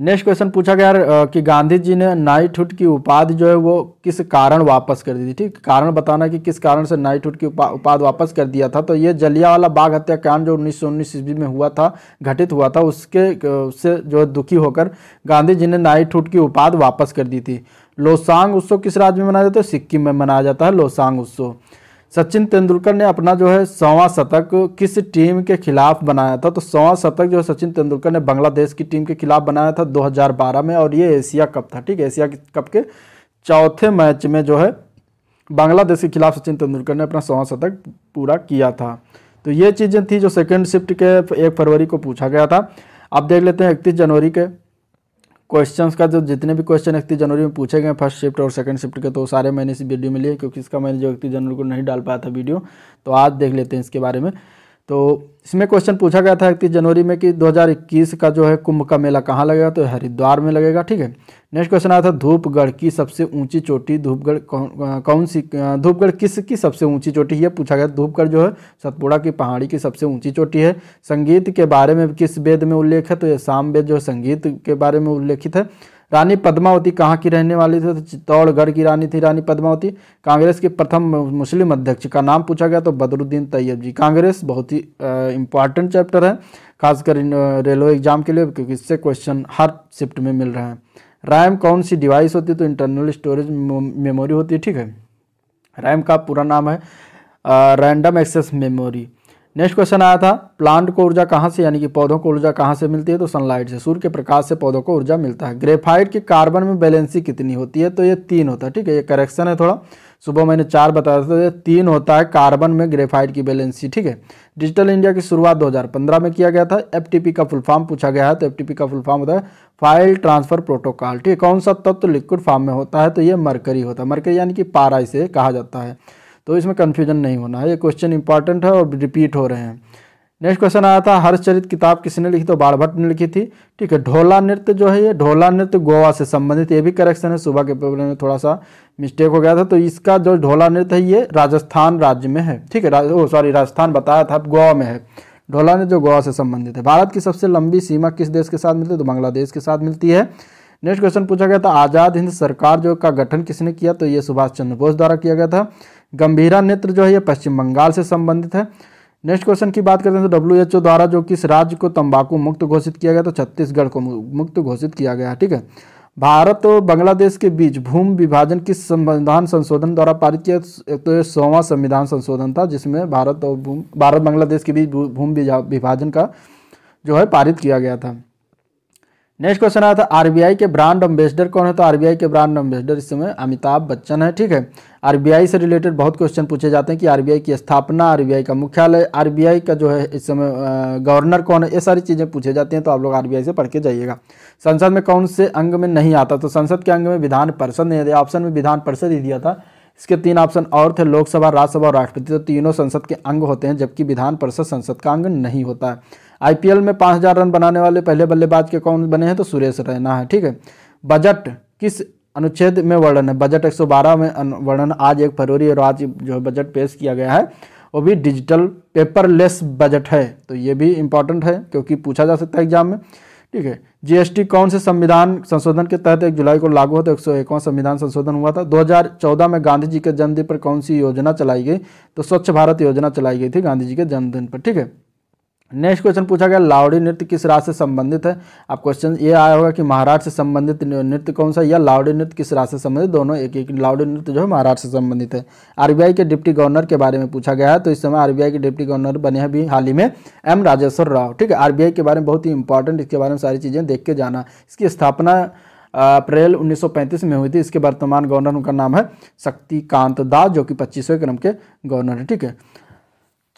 नेक्स्ट क्वेश्चन पूछा गया कि गांधी जी ने नाइटहुड की उपाधि जो है वो किस कारण वापस कर दी थी ठीक कारण बताना कि किस कारण से नाइटहुड की उपा, उपाधि वापस कर दिया था तो ये जलियावाला बाग हत्याकांड जो उन्नीस सौ उन्नीस ईस्वी में हुआ था घटित हुआ था उसके से जो है दुखी होकर गांधी जी ने नाइटहुड की उपाधि वापस कर दी थी लोसांग उत्सव किस राज्य में मनाया जाता है सिक्किम में मनाया जाता है लोसांग उत्सव सचिन तेंदुलकर ने अपना जो है सवा शतक किस टीम के खिलाफ बनाया था तो सवा शतक जो है सचिन तेंदुलकर ने बांग्लादेश की टीम के खिलाफ बनाया था 2012 में और ये एशिया कप था ठीक है एशिया कप के चौथे मैच में जो है बांग्लादेश के खिलाफ सचिन तेंदुलकर ने अपना सवा शतक पूरा किया था तो ये चीज़ें थी जो सेकेंड शिफ्ट के एक फरवरी को पूछा गया था आप देख लेते हैं इकतीस जनवरी के क्वेश्चंस का जो जितने भी क्वेश्चन इकतीस जनवरी में पूछे गए फर्स्ट शिफ्ट और सेकंड शिफ्ट के तो सारे मैंने इस वीडियो में लिए क्योंकि इसका मैंने जो इकतीस जनवरी को नहीं डाल पाया था वीडियो तो आज देख लेते हैं इसके बारे में तो इसमें क्वेश्चन पूछा गया था इकतीस जनवरी में कि 2021 का जो है कुंभ का मेला कहाँ लगेगा तो हरिद्वार में लगेगा ठीक है नेक्स्ट क्वेश्चन आया था धूपगढ़ की सबसे ऊंची चोटी धूपगढ़ कौन कौन सी धूपगढ़ किस की सबसे ऊंची चोटी है पूछा गया धूपगढ़ जो है सतपुड़ा की पहाड़ी की सबसे ऊंची चोटी है संगीत के बारे में किस वेद में उल्लेख है तो ये साम वेद जो है संगीत के बारे में उल्लेखित है रानी पद्मावती कहाँ की रहने वाली थी तो चित्तौड़गढ़ की रानी थी रानी पद्मावती कांग्रेस के प्रथम मुस्लिम अध्यक्ष का नाम पूछा गया तो बदरुद्दीन तैयब जी कांग्रेस बहुत ही इम्पॉर्टेंट चैप्टर है खासकर रेलवे एग्जाम के लिए क्योंकि इससे क्वेश्चन हर शिफ्ट में मिल रहा है रैम कौन सी डिवाइस होती है तो इंटरनल स्टोरेज मेमोरी होती है ठीक है रैम का पूरा नाम है random access memory next question आया था प्लांट को ऊर्जा कहाँ से यानी कि पौधों को ऊर्जा कहाँ से मिलती है तो सनलाइट से सूर्य के प्रकाश से पौधों को ऊर्जा मिलता है ग्रेफाइट की कार्बन में बैलेंसी कितनी होती है तो ये तीन होता है ठीक है ये करेक्शन है थोड़ा सुबह मैंने चार बताया था तो ये तीन होता है कार्बन में ग्रेफाइट की बैलेंसी ठीक है डिजिटल इंडिया की शुरुआत दो में किया गया था एफटीपी का फुल फॉर्म पूछा गया है तो एफ का फुल फॉर्म होता है फाइल ट्रांसफर प्रोटोकॉल ठीक है कौन सा तत्व लिक्विड फॉर्म में होता है तो ये मरकरी होता है मरकरी यानी कि पारा इसे कहा जाता है तो इसमें कन्फ्यूजन नहीं होना है ये क्वेश्चन इंपॉर्टेंट है और रिपीट हो रहे हैं नेक्स्ट क्वेश्चन आया था हर्षचरित किताब किसने लिखी तो बाल ने लिखी थी ठीक है ढोला नृत्य जो है ये ढोला नृत्य गोवा से संबंधित ये भी करेक्शन है सुबह के पेपर में थोड़ा सा मिस्टेक हो गया था तो इसका जो ढोला नृत्य है ये राजस्थान राज्य में है ठीक है ओ सॉरी राजस्थान बताया था गोवा में है ढोला नृत्य जो गोवा से संबंधित है भारत की सबसे लंबी सीमा किस देश के साथ मिलती है तो बांग्लादेश के साथ मिलती है नेक्स्ट क्वेश्चन पूछा गया था आज़ाद हिंद सरकार जो का गठन किसने किया तो ये सुभाष चंद्र बोस द्वारा किया गया था गंभीरा नेत्र जो है ये पश्चिम बंगाल से संबंधित है नेक्स्ट क्वेश्चन की बात करते हैं तो डब्ल्यू द्वारा जो किस राज्य को तंबाकू मुक्त घोषित किया गया तो छत्तीसगढ़ को मुक्त घोषित किया गया ठीक है भारत और बांग्लादेश के बीच भूमि विभाजन किस संविधान संशोधन द्वारा पारित किया तो ये सौवा संविधान संशोधन था जिसमें भारत और भारत बांग्लादेश के बीच भूमि विभाजन का जो है पारित किया गया था नेक्स्ट क्वेश्चन आया था आरबीआई के ब्रांड एम्बेसडर कौन है तो आरबीआई के ब्रांड एम्बेसडर इस समय अमिताभ बच्चन है ठीक है आरबीआई से रिलेटेड बहुत क्वेश्चन पूछे जाते हैं कि आरबीआई की स्थापना आरबीआई का मुख्यालय आरबीआई का जो है इस समय गवर्नर कौन है ये सारी चीज़ें पूछे जाती हैं तो आप लोग आर से पढ़ के जाइएगा संसद में कौन से अंग में नहीं आता तो संसद के अंग में विधान परिषद नहीं ऑप्शन में विधान परिषद ही दिया था इसके तीन ऑप्शन और थे लोकसभा राज्यसभा और राष्ट्रपति तो तीनों संसद के अंग होते हैं जबकि विधान परिषद संसद का अंग नहीं होता है आईपीएल में 5000 रन बनाने वाले पहले बल्लेबाज के कौन बने हैं तो सुरेश रैना है ठीक है बजट किस अनुच्छेद में वर्णन है बजट 112 में वर्णन आज एक फरवरी और आज जो है बजट पेश किया गया है वो भी डिजिटल पेपरलेस बजट है तो ये भी इम्पॉर्टेंट है क्योंकि पूछा जा सकता है एग्जाम में ठीक है जीएसटी कौन से संविधान संशोधन के तहत एक जुलाई को लागू होता है एक सौ संविधान संशोधन हुआ था 2014 में गांधी जी के जन्मदिन पर कौन सी योजना चलाई गई तो स्वच्छ भारत योजना चलाई गई थी गांधी जी के जन्मदिन पर ठीक है नेक्स्ट क्वेश्चन पूछा गया लावड़ी नृत्य किस राज्य से संबंधित है अब क्वेश्चन ये आया होगा कि महाराष्ट्र से संबंधित नृत्य कौन सा या लावड़ी नृत्य किस राज्य से संबंधित दोनों एक एक लावड़ी नृत्य जो है महाराष्ट्र से संबंधित है आरबीआई के डिप्टी गवर्नर के बारे में पूछा गया है तो इस समय आरबीआई के डिप्टी गवर्नर बने हैं अभी हाल ही में एम राजेश्वर राव ठीक है आरबीआई के बारे में बहुत ही इंपॉर्टेंट इसके बारे में सारी चीज़ें देख के जाना इसकी स्थापना अप्रैल 1935 में हुई थी इसके वर्तमान गवर्नर उनका नाम है शक्तिकांत दास जो कि पच्चीसवें क्रम के गवर्नर है ठीक है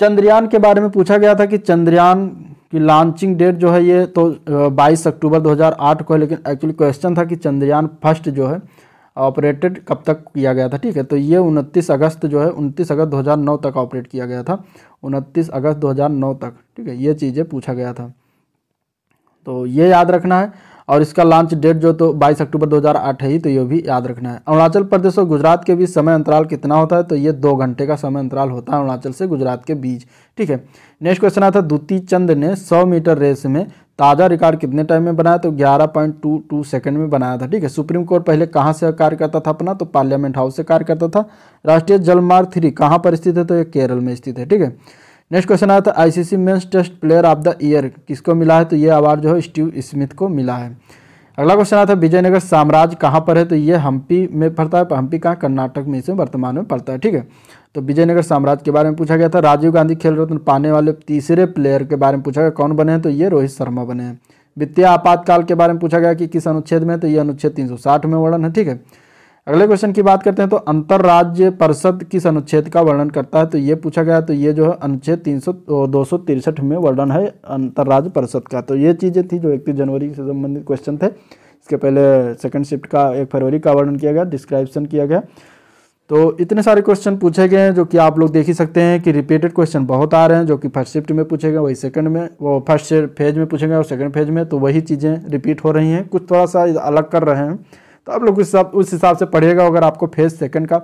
चंद्रयान के बारे में पूछा गया था कि चंद्रयान की लॉन्चिंग डेट जो है ये तो 22 अक्टूबर 2008 को है लेकिन एक्चुअली क्वेश्चन था कि चंद्रयान फर्स्ट जो है ऑपरेटेड कब तक किया गया था ठीक है तो ये 29 अगस्त जो है 29 अगस्त 2009 तक ऑपरेट किया गया था 29 अगस्त 2009 तक ठीक है ये चीज़ें पूछा गया था तो ये याद रखना है और इसका लॉन्च डेट जो तो 22 अक्टूबर 2008 है ही तो ये भी याद रखना है अरुणाचल प्रदेश और गुजरात के बीच समय अंतराल कितना होता है तो ये दो घंटे का समय अंतराल होता है अरुणाचल से गुजरात के बीच ठीक है नेक्स्ट क्वेश्चन आता है द्वितीय चंद ने सौ मीटर रेस में ताज़ा रिकॉर्ड कितने टाइम में बनाया तो 11.22 सेकंड में बनाया था ठीक है सुप्रीम कोर्ट पहले कहाँ से कार्य करता था अपना तो पार्लियामेंट हाउस से कार्य करता था राष्ट्रीय जलमार्ग थ्री कहाँ पर स्थित है तो ये केरल में स्थित है ठीक है नेक्स्ट क्वेश्चन आया था ICC men's test player of the year किसको मिला है तो ये अवार्ड जो है स्टीव स्मिथ को मिला है अगला क्वेश्चन आया था विजयनगर साम्राज्य कहाँ पर है तो ये हम्पी में पड़ता है हम्पी कहाँ कर्नाटक में इसमें वर्तमान में पड़ता है ठीक है तो विजयनगर साम्राज्य के बारे में पूछा गया था राजीव गांधी खेल रत्न पाने वाले तीसरे प्लेयर के बारे में पूछा गया कौन बने हैं तो ये रोहित शर्मा बने हैं वित्तीय आपातकाल के बारे में पूछा गया कि किस अनुच्छेद में तो ये अनुच्छेद साठ में वर्णन है ठीक है अगले क्वेश्चन की बात करते हैं तो अंतर्राज्य परिषद किस अनुच्छेद का वर्णन करता है तो ये पूछा गया तो ये जो है अनुच्छेद तीन सौ दो सौ तिरसठ में वर्णन है अंतर्राज्य परिषद का तो ये चीज़ें थी जो इकतीस जनवरी से संबंधित क्वेश्चन थे इसके पहले सेकंड शिफ्ट का एक फरवरी का वर्णन किया गया डिस्क्राइप्शन किया गया तो इतने सारे क्वेश्चन पूछे गए हैं जो कि आप लोग देख ही सकते हैं कि रिपीटेड क्वेश्चन बहुत आ रहे हैं जो कि फर्स्ट शिफ्ट में पूछे गए वही सेकंड में वो फर्स्ट फेज में पूछे गए और सेकंड फेज में तो वही चीज़ें रिपीट हो रही हैं कुछ थोड़ा सा अलग कर रहे हैं तो आप लोग उस हिसाब से पढ़िएगा अगर आपको फेज सेकंड का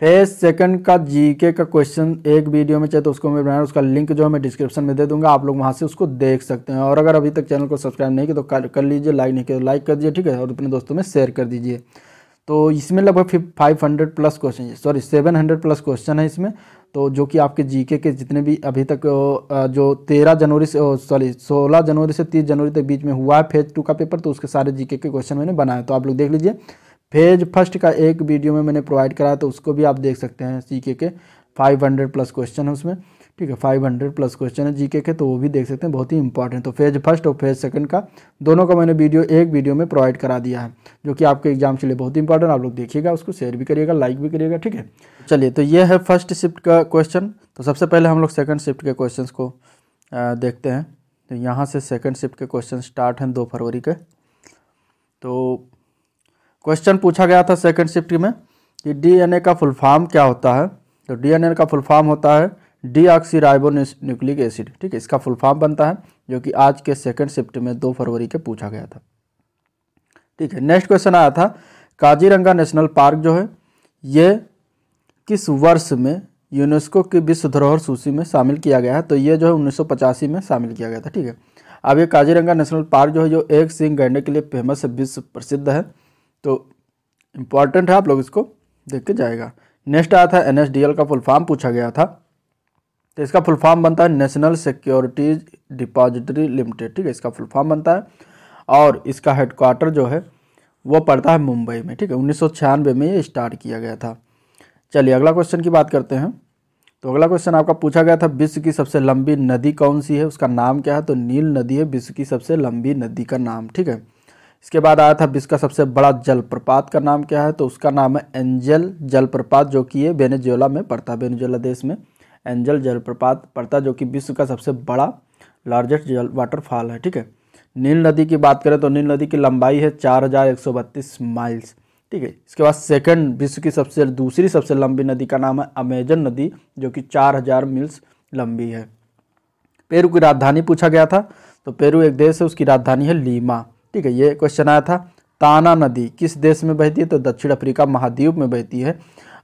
फेज सेकंड का जीके का क्वेश्चन एक वीडियो में चाहिए तो उसको मैं बनाया उसका लिंक जो है मैं डिस्क्रिप्शन में दे दूंगा आप लोग वहाँ से उसको देख सकते हैं और अगर अभी तक चैनल को सब्सक्राइब नहीं किया तो कर, लीजिए लाइक नहीं किया तो लाइक कर दीजिए ठीक है और अपने दोस्तों में शेयर कर दीजिए तो इसमें लगभग five hundred plus question sorry seven hundred plus question है इसमें तो जो कि आपके जीके के जितने भी अभी तक जो तेरह जनवरी से सॉरी सोलह जनवरी से तीस जनवरी तक बीच में हुआ है फेज टू का पेपर तो उसके सारे जीके के क्वेश्चन मैंने बनाया तो आप लोग देख लीजिए फेज फर्स्ट का एक वीडियो में मैंने प्रोवाइड कराया तो उसको भी आप देख सकते हैं सी के फाइव हंड्रेड प्लस क्वेश्चन है उसमें ठीक है 500 प्लस क्वेश्चन है जीके के तो वो भी देख सकते हैं बहुत ही इंपॉर्टेंट तो फेज फर्स्ट और फेज सेकंड का दोनों का मैंने वीडियो एक वीडियो में प्रोवाइड करा दिया है जो कि आपके एग्जाम के लिए बहुत ही इंपॉर्टेंट आप लोग देखिएगा उसको शेयर भी करिएगा लाइक भी करिएगा ठीक है चलिए तो ये है फर्स्ट शिफ्ट का क्वेश्चन तो सबसे पहले हम लोग सेकेंड शिफ्ट के क्वेश्चन को देखते हैं तो यहाँ से सेकेंड शिफ्ट के क्वेश्चन स्टार्ट हैं दो फरवरी के तो क्वेश्चन पूछा गया था सेकेंड शिफ्ट में कि डी का फुल फॉर्म क्या होता है तो डी का फुल फॉर्म होता है डीऑक्सीराइबो न्यूक्लिक एसिड ठीक है इसका फुल फॉर्म बनता है जो कि आज के सेकंड शिफ्ट में दो फरवरी के पूछा गया था ठीक है नेक्स्ट क्वेश्चन आया था काजीरंगा नेशनल पार्क जो है ये किस वर्ष में यूनेस्को की विश्व धरोहर सूची में शामिल किया गया है तो ये जो है उन्नीस में शामिल किया गया था ठीक है अब ये काजीरंगा नेशनल पार्क जो है जो एक सिंह गैंडे के लिए फेमस विश्व प्रसिद्ध है तो इम्पॉर्टेंट है आप लोग इसको देख के जाएगा नेक्स्ट आया था एन का फुल फॉर्म पूछा गया था तो इसका फुल फॉर्म बनता है नेशनल सिक्योरिटीज डिपॉजिटरी लिमिटेड ठीक है इसका फुल फॉर्म बनता है और इसका हेडक्वार्टर जो है वो पड़ता है मुंबई में ठीक है उन्नीस में ये स्टार्ट किया गया था चलिए अगला क्वेश्चन की बात करते हैं तो अगला क्वेश्चन आपका पूछा गया था विश्व की सबसे लंबी नदी कौन सी है उसका नाम क्या है तो नील नदी है विश्व की सबसे लंबी नदी का नाम ठीक है इसके बाद आया था विश्व का सबसे बड़ा जलप्रपात का नाम क्या है तो उसका नाम है एंजल जलप्रपात जो कि है वेनेजुएला में पड़ता है वेनेजुएला देश में एंजल जलप्रपात पड़ता जो कि विश्व का सबसे बड़ा लार्जेस्ट जल वाटरफॉल है ठीक है नील नदी की बात करें तो नील नदी की लंबाई है चार हज़ार एक सौ बत्तीस माइल्स ठीक है इसके बाद सेकंड विश्व की सबसे दूसरी सबसे लंबी नदी का नाम है अमेजन नदी जो कि चार हज़ार मील्स लंबी है पेरू की राजधानी पूछा गया था तो पेरू एक देश है उसकी राजधानी है लीमा ठीक है ये क्वेश्चन आया था ताना नदी किस देश में बहती है तो दक्षिण अफ्रीका महाद्वीप में बहती है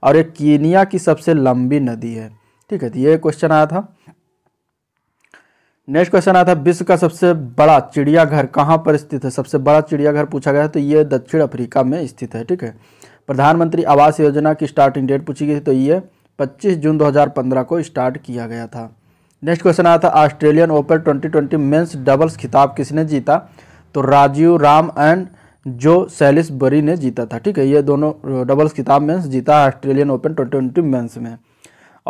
और ये कीनिया की सबसे लंबी नदी है ठीक है तो ये क्वेश्चन आया था नेक्स्ट क्वेश्चन आया था विश्व का सबसे बड़ा चिड़ियाघर कहाँ पर स्थित है सबसे बड़ा चिड़ियाघर पूछा गया है तो ये दक्षिण अफ्रीका में स्थित है ठीक है प्रधानमंत्री आवास योजना की स्टार्टिंग डेट पूछी गई तो ये 25 जून 2015 को स्टार्ट किया गया था नेक्स्ट क्वेश्चन आया था Australian Open twenty men's doubles खिताब किसने जीता तो राजीव राम एंड जो सैलिस बरी ने जीता था ठीक है ये दोनों डबल्स खिताब मेंस जीता ऑस्ट्रेलियन ओपन ट्वेंटी मेन्स में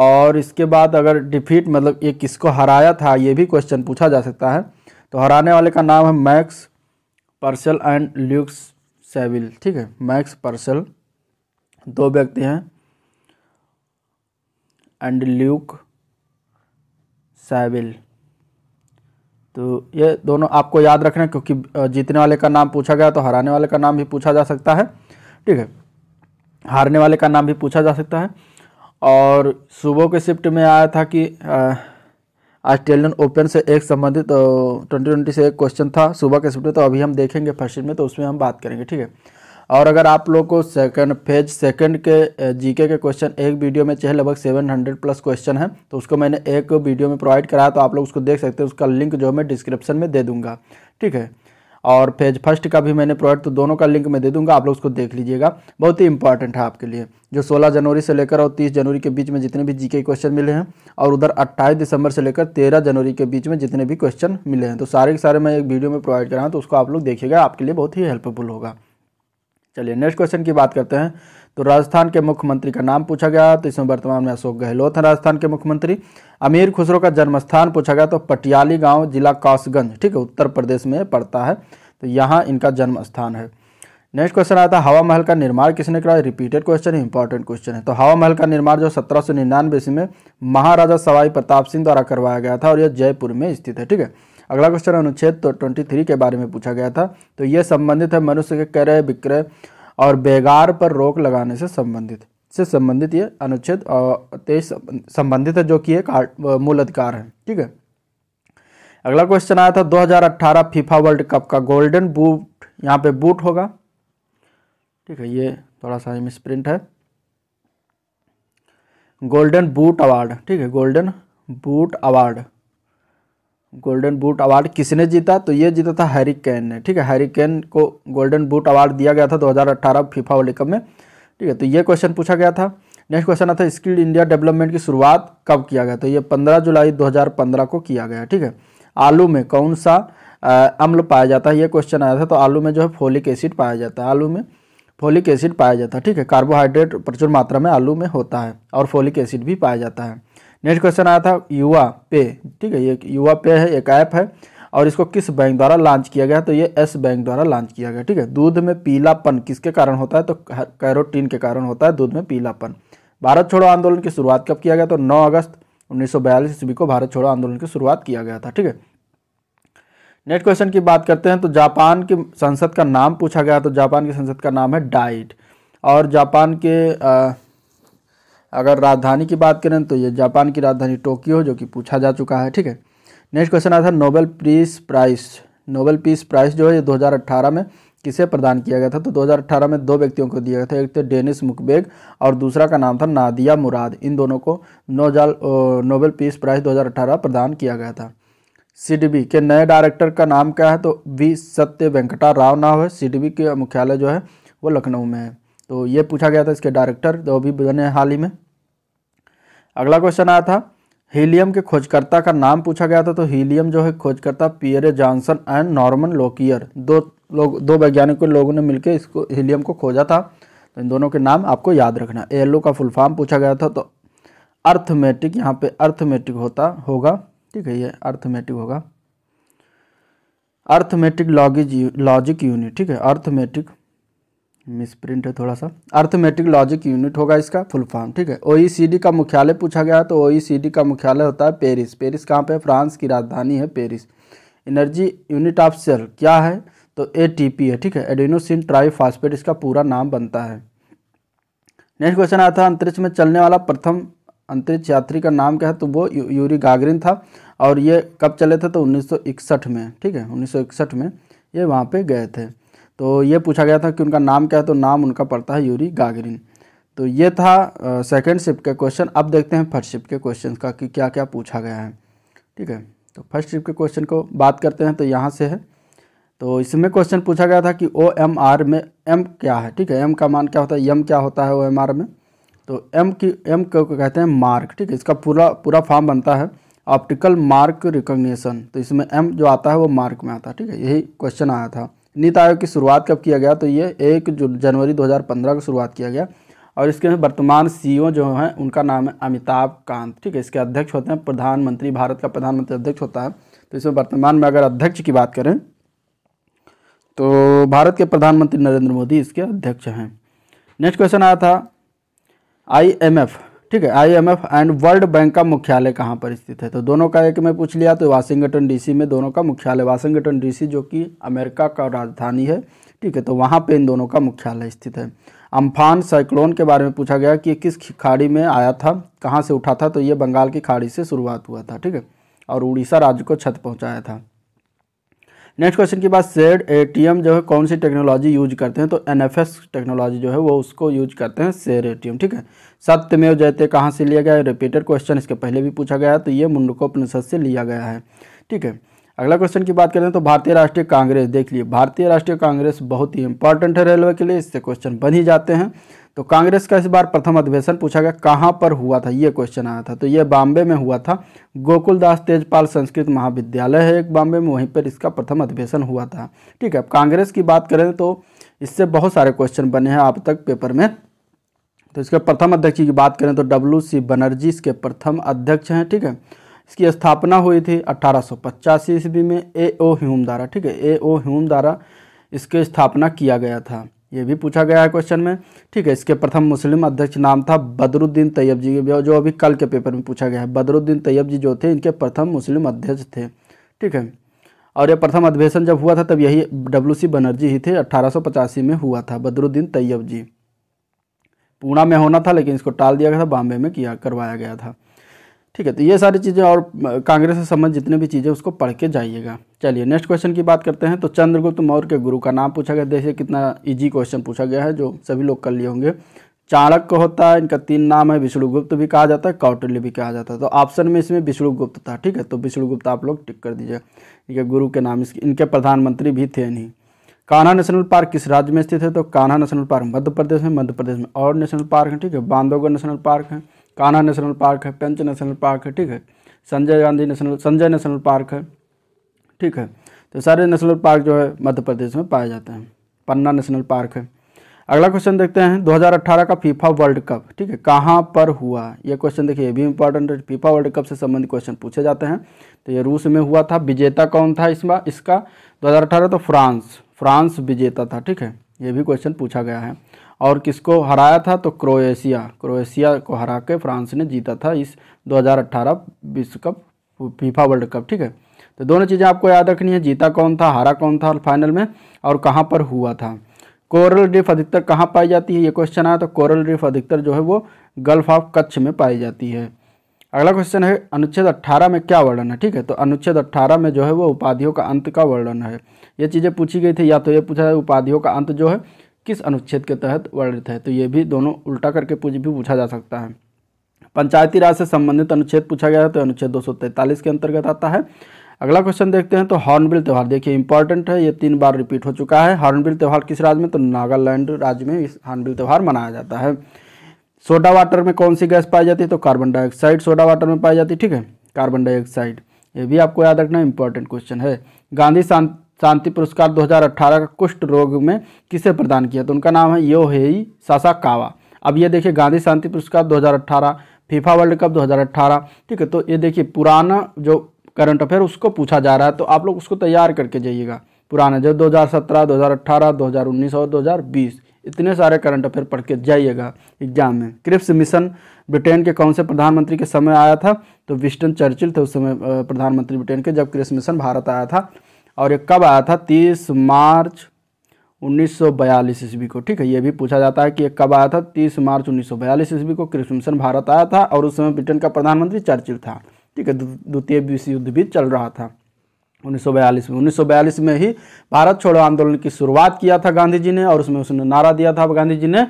और इसके बाद अगर डिफीट मतलब ये किसको हराया था ये भी क्वेश्चन पूछा जा सकता है तो हराने वाले का नाम है Max Purcell and Luke Saville ठीक है मैक्स पर्सल दो व्यक्ति हैं एंड ल्यूक सैविल तो ये दोनों आपको याद रखना क्योंकि जीतने वाले का नाम पूछा गया तो हराने वाले का नाम भी पूछा जा सकता है ठीक है हारने वाले का नाम भी पूछा जा सकता है और सुबह के शिफ्ट में आया था कि ऑस्ट्रेलियन ओपन से एक संबंधित ट्वेंटी ट्वेंटी से एक क्वेश्चन था सुबह के शिफ्ट में तो अभी हम देखेंगे फर्स्ट शिफ्ट में तो उसमें हम बात करेंगे ठीक है और अगर आप लोग को सेकंड फेज सेकंड के जीके के क्वेश्चन एक वीडियो में चाहे लगभग सेवन हंड्रेड प्लस क्वेश्चन है तो उसको मैंने एक वीडियो में प्रोवाइड कराया तो आप लोग उसको देख सकते हैं उसका लिंक जो मैं डिस्क्रिप्शन में दे दूंगा ठीक है और पेज फर्स्ट का भी मैंने प्रोडक्ट तो दोनों का लिंक मैं दे दूंगा आप लोग उसको देख लीजिएगा बहुत ही इंपॉर्टेंट है आपके लिए जो 16 जनवरी से लेकर और 30 जनवरी के बीच में जितने भी जीके क्वेश्चन मिले हैं और उधर 28 दिसंबर से लेकर 13 जनवरी के बीच में जितने भी क्वेश्चन मिले हैं तो सारे के सारे मैं एक वीडियो में प्रोवाइड कराऊँ तो उसको आप लोग देखिएगा आपके लिए बहुत ही हेल्पफुल होगा चलिए नेक्स्ट क्वेश्चन की बात करते हैं तो राजस्थान के मुख्यमंत्री का नाम पूछा गया तो इसमें वर्तमान में अशोक गहलोत हैं राजस्थान के मुख्यमंत्री अमीर खुसरो का जन्मस्थान पूछा गया तो पटियाली गांव जिला कासगंज ठीक है उत्तर प्रदेश में पड़ता है तो यहाँ इनका जन्म स्थान है नेक्स्ट क्वेश्चन आता है हवा महल का निर्माण किसने कराया रिपीटेड क्वेश्चन है इंपॉर्टेंट क्वेश्चन है तो हवा महल का निर्माण जो सत्रह सौ निन्यानवे ईस्वी में महाराजा सवाई प्रताप सिंह द्वारा करवाया गया था और यह जयपुर में स्थित है ठीक है अगला क्वेश्चन अनुच्छेद तो ट्वेंटी थ्री के बारे में पूछा गया था तो यह संबंधित है मनुष्य के क्रय विक्रय और बेगार पर रोक लगाने से संबंधित से संबंधित ये अनुच्छेद तेईस संबंधित है जो कि एक मूल अधिकार है ठीक है अगला क्वेश्चन आया था 2018 फीफा वर्ल्ड कप का गोल्डन बूट यहाँ पे बूट होगा ठीक है ये थोड़ा सा मिस प्रिंट है गोल्डन बूट अवार्ड ठीक है golden boot award golden boot award किसने जीता तो ये जीता था हैरी कैन ने ठीक है हैरी कैन को गोल्डन बूट अवार्ड दिया गया था 2018 फीफा वर्ल्ड कप में ठीक है तो ये क्वेश्चन पूछा गया था नेक्स्ट क्वेश्चन आता है स्किल इंडिया डेवलपमेंट की शुरुआत कब किया गया तो ये 15 जुलाई 2015 को किया गया ठीक है आलू में कौन सा अम्ल पाया जाता है ये क्वेश्चन आया था तो आलू में जो है फोलिक एसिड पाया जाता है आलू में फोलिक एसिड पाया जाता है ठीक है कार्बोहाइड्रेट प्रचुर मात्रा में आलू में होता है और फोलिक एसिड भी पाया जाता है नेक्स्ट क्वेश्चन आया था युवा पे ठीक है ये युवा पे है एक ऐप है और इसको किस बैंक द्वारा लॉन्च किया गया तो ये एस बैंक द्वारा लॉन्च किया गया ठीक है दूध में पीलापन किसके कारण होता है तो कैरोटीन के कारण होता है दूध में पीलापन भारत छोड़ो आंदोलन की शुरुआत कब किया गया तो 9 अगस्त उन्नीस ईस्वी को भारत छोड़ो आंदोलन की शुरुआत किया गया था ठीक है नेक्स्ट क्वेश्चन की बात करते हैं तो जापान की संसद का नाम पूछा गया तो जापान की संसद का नाम है डाइट और जापान के आ, अगर राजधानी की बात करें तो ये जापान की राजधानी टोक्यो जो कि पूछा जा चुका है ठीक है नेक्स्ट क्वेश्चन आया था Nobel peace prize Nobel peace prize जो है ये 2018 में किसे प्रदान किया गया था तो 2018 में दो व्यक्तियों को दिया गया था एक थे तो डेनिस मुकबेग और दूसरा का नाम था नादिया मुराद इन दोनों को नोजाल नोबेल पीस प्राइज 2018 प्रदान किया गया था सी के नए डायरेक्टर का नाम क्या है तो वी सत्य वेंकटा राव नाव है सी के मुख्यालय जो है वो लखनऊ में है तो ये पूछा गया था इसके डायरेक्टर जो तो अभी बने हाल ही में अगला क्वेश्चन आया था हीलियम के खोजकर्ता का नाम पूछा गया था तो हीलियम जो है खोजकर्ता Pierre Janssen and Norman Lockyer दो लोग दो वैज्ञानिकों लोगों ने मिलकर इसको हीलियम को खोजा था तो इन दोनों के नाम आपको याद रखना एलो का फुल फॉर्म पूछा गया था तो अर्थमेटिक यहाँ पे अर्थमेटिक होता होगा ठीक है ये अर्थमेटिक होगा अर्थमेटिक लॉगिज लॉजिक यूनिट ठीक है अर्थमेटिक मिसप्रिंट है थोड़ा सा अर्थमेटिक लॉजिक यूनिट होगा इसका फुल फॉर्म ठीक है ओईसीडी का मुख्यालय पूछा गया तो ओईसीडी का मुख्यालय होता है पेरिस पेरिस कहाँ पे फ्रांस की राजधानी है Paris energy unit of cell क्या है तो ए है ठीक है एडिनोसिन ट्राईफास्फेट इसका पूरा नाम बनता है नेक्स्ट क्वेश्चन आया था अंतरिक्ष में चलने वाला प्रथम अंतरिक्ष यात्री का नाम क्या है तो वो यू, यूरी गागरिन था और ये कब चले थे तो उन्नीस में ठीक है उन्नीस में ये वहाँ पर गए थे तो ये पूछा गया था कि उनका नाम क्या है तो नाम उनका पड़ता है यूरी गागरिन तो ये था सेकेंड शिप के क्वेश्चन अब देखते हैं फर्स्ट शिप के क्वेश्चन का कि क्या क्या पूछा गया है ठीक है तो फर्स्ट शिप के क्वेश्चन को बात करते हैं तो यहाँ से है तो इसमें क्वेश्चन पूछा गया था कि ओ एम आर में एम क्या है ठीक है एम का मान क्या होता है एम क्या होता है ओ एम आर में तो एम की एम को कहते हैं मार्क ठीक है इसका पूरा पूरा फॉर्म बनता है ऑप्टिकल मार्क रिकॉग्निशन तो इसमें एम जो आता है वो मार्क में आता है ठीक है यही क्वेश्चन आया था नीति आयोग की शुरुआत कब किया गया तो ये एक जनवरी 2015 को शुरुआत किया गया और इसके वर्तमान सीईओ जो हैं उनका नाम है अमिताभ कांत ठीक है इसके अध्यक्ष होते हैं प्रधानमंत्री भारत का प्रधानमंत्री अध्यक्ष होता है तो इसमें वर्तमान में अगर अध्यक्ष की बात करें तो भारत के प्रधानमंत्री नरेंद्र मोदी इसके अध्यक्ष हैं नेक्स्ट क्वेश्चन आया था आई ठीक है आईएमएफ एंड वर्ल्ड बैंक का मुख्यालय कहाँ पर स्थित है तो दोनों का एक मैं पूछ लिया तो वाशिंगटन डीसी में दोनों का मुख्यालय वाशिंगटन डीसी जो कि अमेरिका का राजधानी है ठीक है तो वहाँ पे इन दोनों का मुख्यालय स्थित है अम्फान साइक्लोन के बारे में पूछा गया कि किस खाड़ी में आया था कहाँ से उठा था तो ये बंगाल की खाड़ी से शुरुआत हुआ था ठीक है और उड़ीसा राज्य को छत पहुँचाया था नेक्स्ट क्वेश्चन की बात सेड एटीएम जो है कौन सी टेक्नोलॉजी यूज करते हैं तो एनएफएस टेक्नोलॉजी जो है वो उसको यूज करते हैं सेड एटीएम ठीक है सत्यमेव जयते कहाँ से लिया गया है रिपीटेड क्वेश्चन इसके पहले भी पूछा गया तो ये मुंडकोपनिषद से लिया गया है ठीक है अगला क्वेश्चन की बात करें तो भारतीय राष्ट्रीय कांग्रेस देख लिए भारतीय राष्ट्रीय कांग्रेस बहुत ही इंपॉर्टेंट है रेलवे के लिए इससे क्वेश्चन बन ही जाते हैं तो कांग्रेस का इस बार प्रथम अधिवेशन पूछा गया कहाँ पर हुआ था ये क्वेश्चन आया था तो ये बॉम्बे में हुआ था गोकुलदास तेजपाल संस्कृत महाविद्यालय है एक बॉम्बे में वहीं पर इसका प्रथम अधिवेशन हुआ था ठीक है अब कांग्रेस की बात करें तो इससे बहुत सारे क्वेश्चन बने हैं आप तक पेपर में तो इसके प्रथम अध्यक्ष की बात करें तो डब्ल्यू सी बनर्जी इसके प्रथम अध्यक्ष हैं ठीक है इसकी स्थापना हुई थी अट्ठारह ईस्वी में ए ओ ह्यूम द्वारा ठीक है ए ओ ह्यूम द्वारा स्थापना किया गया था ये भी पूछा गया है क्वेश्चन में ठीक है इसके प्रथम मुस्लिम अध्यक्ष नाम था बदरुद्दीन तैयब जी जो अभी कल के पेपर में पूछा गया है बदरुद्दीन तैयब जी जो थे इनके प्रथम मुस्लिम अध्यक्ष थे ठीक है और यह प्रथम अधिवेशन जब हुआ था तब यही डब्ल्यू सी बनर्जी ही थे अट्ठारह में हुआ था बदरुद्दीन तैयब जी पूना में होना था लेकिन इसको टाल दिया गया था बॉम्बे में किया करवाया गया था ठीक है तो ये सारी चीज़ें और कांग्रेस से संबंध जितने भी चीज़ें उसको पढ़ के जाइएगा चलिए नेक्स्ट क्वेश्चन की बात करते हैं तो चंद्रगुप्त मौर्य के गुरु का नाम पूछा गया देखिए कितना इजी क्वेश्चन पूछा गया है जो सभी लोग कर लिए होंगे चाणक्य होता है इनका तीन नाम है विष्णुगुप्त भी कहा जाता है कौटिल्य भी कहा जाता है तो ऑप्शन में इसमें विष्णुगुप्त था ठीक है तो विष्णुगुप्त आप लोग टिक कर दीजिए इनके गुरु के नाम इसके इनके प्रधानमंत्री भी थे नहीं कान्हा नेशनल पार्क किस राज्य में स्थित है तो कान्हा नेशनल पार्क मध्य प्रदेश में मध्य प्रदेश में और नेशनल पार्क है ठीक है बांधोगढ़ नेशनल पार्क है कान्हा नेशनल पार्क है पेंच नेशनल पार्क है ठीक है Sanjay Gandhi national Sanjay national park है ठीक है तो सारे नेशनल पार्क जो है मध्य प्रदेश में पाए जाते हैं पन्ना नेशनल पार्क है अगला क्वेश्चन देखते हैं 2018 का फीफा वर्ल्ड कप ठीक है कहाँ पर हुआ ये क्वेश्चन देखिए ये भी इंपॉर्टेंट है फीफा वर्ल्ड कप से संबंधित क्वेश्चन पूछे जाते हैं तो ये रूस में हुआ था विजेता कौन था इस बार इसका 2018 तो फ्रांस फ्रांस विजेता था ठीक है ये भी क्वेश्चन पूछा गया है और किसको हराया था तो क्रोएशिया क्रोएशिया को हरा के फ्रांस ने जीता था इस 2018 विश्व कप फीफा वर्ल्ड कप ठीक है तो दोनों चीज़ें आपको याद रखनी है जीता कौन था हरा कौन था फाइनल में और कहाँ पर हुआ था कोरल रिफ अधिकतर कहाँ पाई जाती है ये क्वेश्चन आया तो कोरल रिफ अधिकतर जो है वो गल्फ ऑफ कच्छ में पाई जाती है अगला क्वेश्चन है अनुच्छेद 18 में क्या वर्णन है ठीक है तो अनुच्छेद 18 में जो है वो उपाधियों का अंत का वर्णन है ये चीज़ें पूछी गई थी या तो ये पूछा है उपाधियों का अंत जो है किस अनुच्छेद के तहत वर्णित है तो ये भी दोनों उल्टा करके पूछ भी पूछा जा सकता है पंचायती राज से संबंधित अनुच्छेद पूछा गया है तो अनुच्छेद दो के अंतर्गत आता है अगला क्वेश्चन देखते हैं तो हॉर्नबिल त्यौहार देखिए इंपॉर्टेंट है ये तीन बार रिपीट हो चुका है हॉर्नबिल त्यौहार किस राज्य में तो नागालैंड राज्य में इस हॉर्नबिल त्यौहार मनाया जाता है सोडा वाटर में कौन सी गैस पाई जाती है तो कार्बन डाइऑक्साइड सोडा वाटर में पाई जाती है ठीक है कार्बन डाइऑक्साइड ये भी आपको याद रखना इंपॉर्टेंट क्वेश्चन है गांधी शांति शांति पुरस्कार 2018 का कुष्ठ रोग में किसे प्रदान किया तो उनका नाम है यो योहेई सासा कावा अब ये देखिए गांधी शांति पुरस्कार 2018 फीफा वर्ल्ड कप 2018 ठीक है तो ये देखिए पुराना जो करंट अफेयर उसको पूछा जा रहा है तो आप लोग उसको तैयार करके जाइएगा पुराना जो 2017, 2018, 2019 और 2020 इतने सारे करंट अफेयर पढ़ के जाइएगा एग्जाम में क्रिप्स मिशन ब्रिटेन के कौन से प्रधानमंत्री के समय आया था तो विस्टन चर्चिल थे उस समय प्रधानमंत्री ब्रिटेन के जब क्रिप्स मिशन भारत आया था और ये कब आया था तीस मार्च 1942 ईस्वी को ठीक है ये भी पूछा जाता है कि ये कब आया था 30 मार्च 1942 ईस्वी को क्रिस भारत आया था और उस समय ब्रिटेन का प्रधानमंत्री चर्चिल था ठीक है द्वितीय विश्व युद्ध भी चल रहा था 1942 में 1942 में ही भारत छोड़ो आंदोलन की शुरुआत किया था गांधी जी ने और उसमें उसने नारा दिया था गांधी जी ने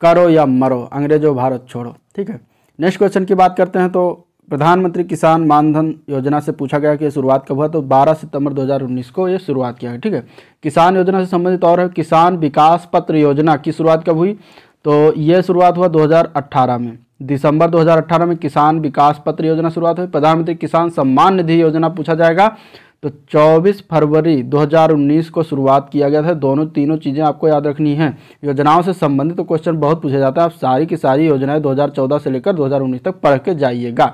करो या मरो अंग्रेजों भारत छोड़ो ठीक है नेक्स्ट क्वेश्चन की बात करते हैं तो प्रधानमंत्री किसान मानधन योजना से पूछा गया कि शुरुआत कब हुआ तो 12 सितंबर 2019 को ये शुरुआत किया गया ठीक है किसान योजना से संबंधित और है किसान विकास पत्र योजना की शुरुआत कब हुई तो ये शुरुआत हुआ 2018 में दिसंबर 2018 में किसान विकास पत्र योजना शुरुआत हुई प्रधानमंत्री किसान सम्मान निधि योजना पूछा जाएगा तो चौबीस फरवरी दो को शुरुआत किया गया था दोनों तीनों चीज़ें आपको याद रखनी है योजनाओं से संबंधित तो क्वेश्चन बहुत पूछा जाता है आप सारी की सारी योजनाएं 2014 से लेकर 2019 तक पढ़ के जाइएगा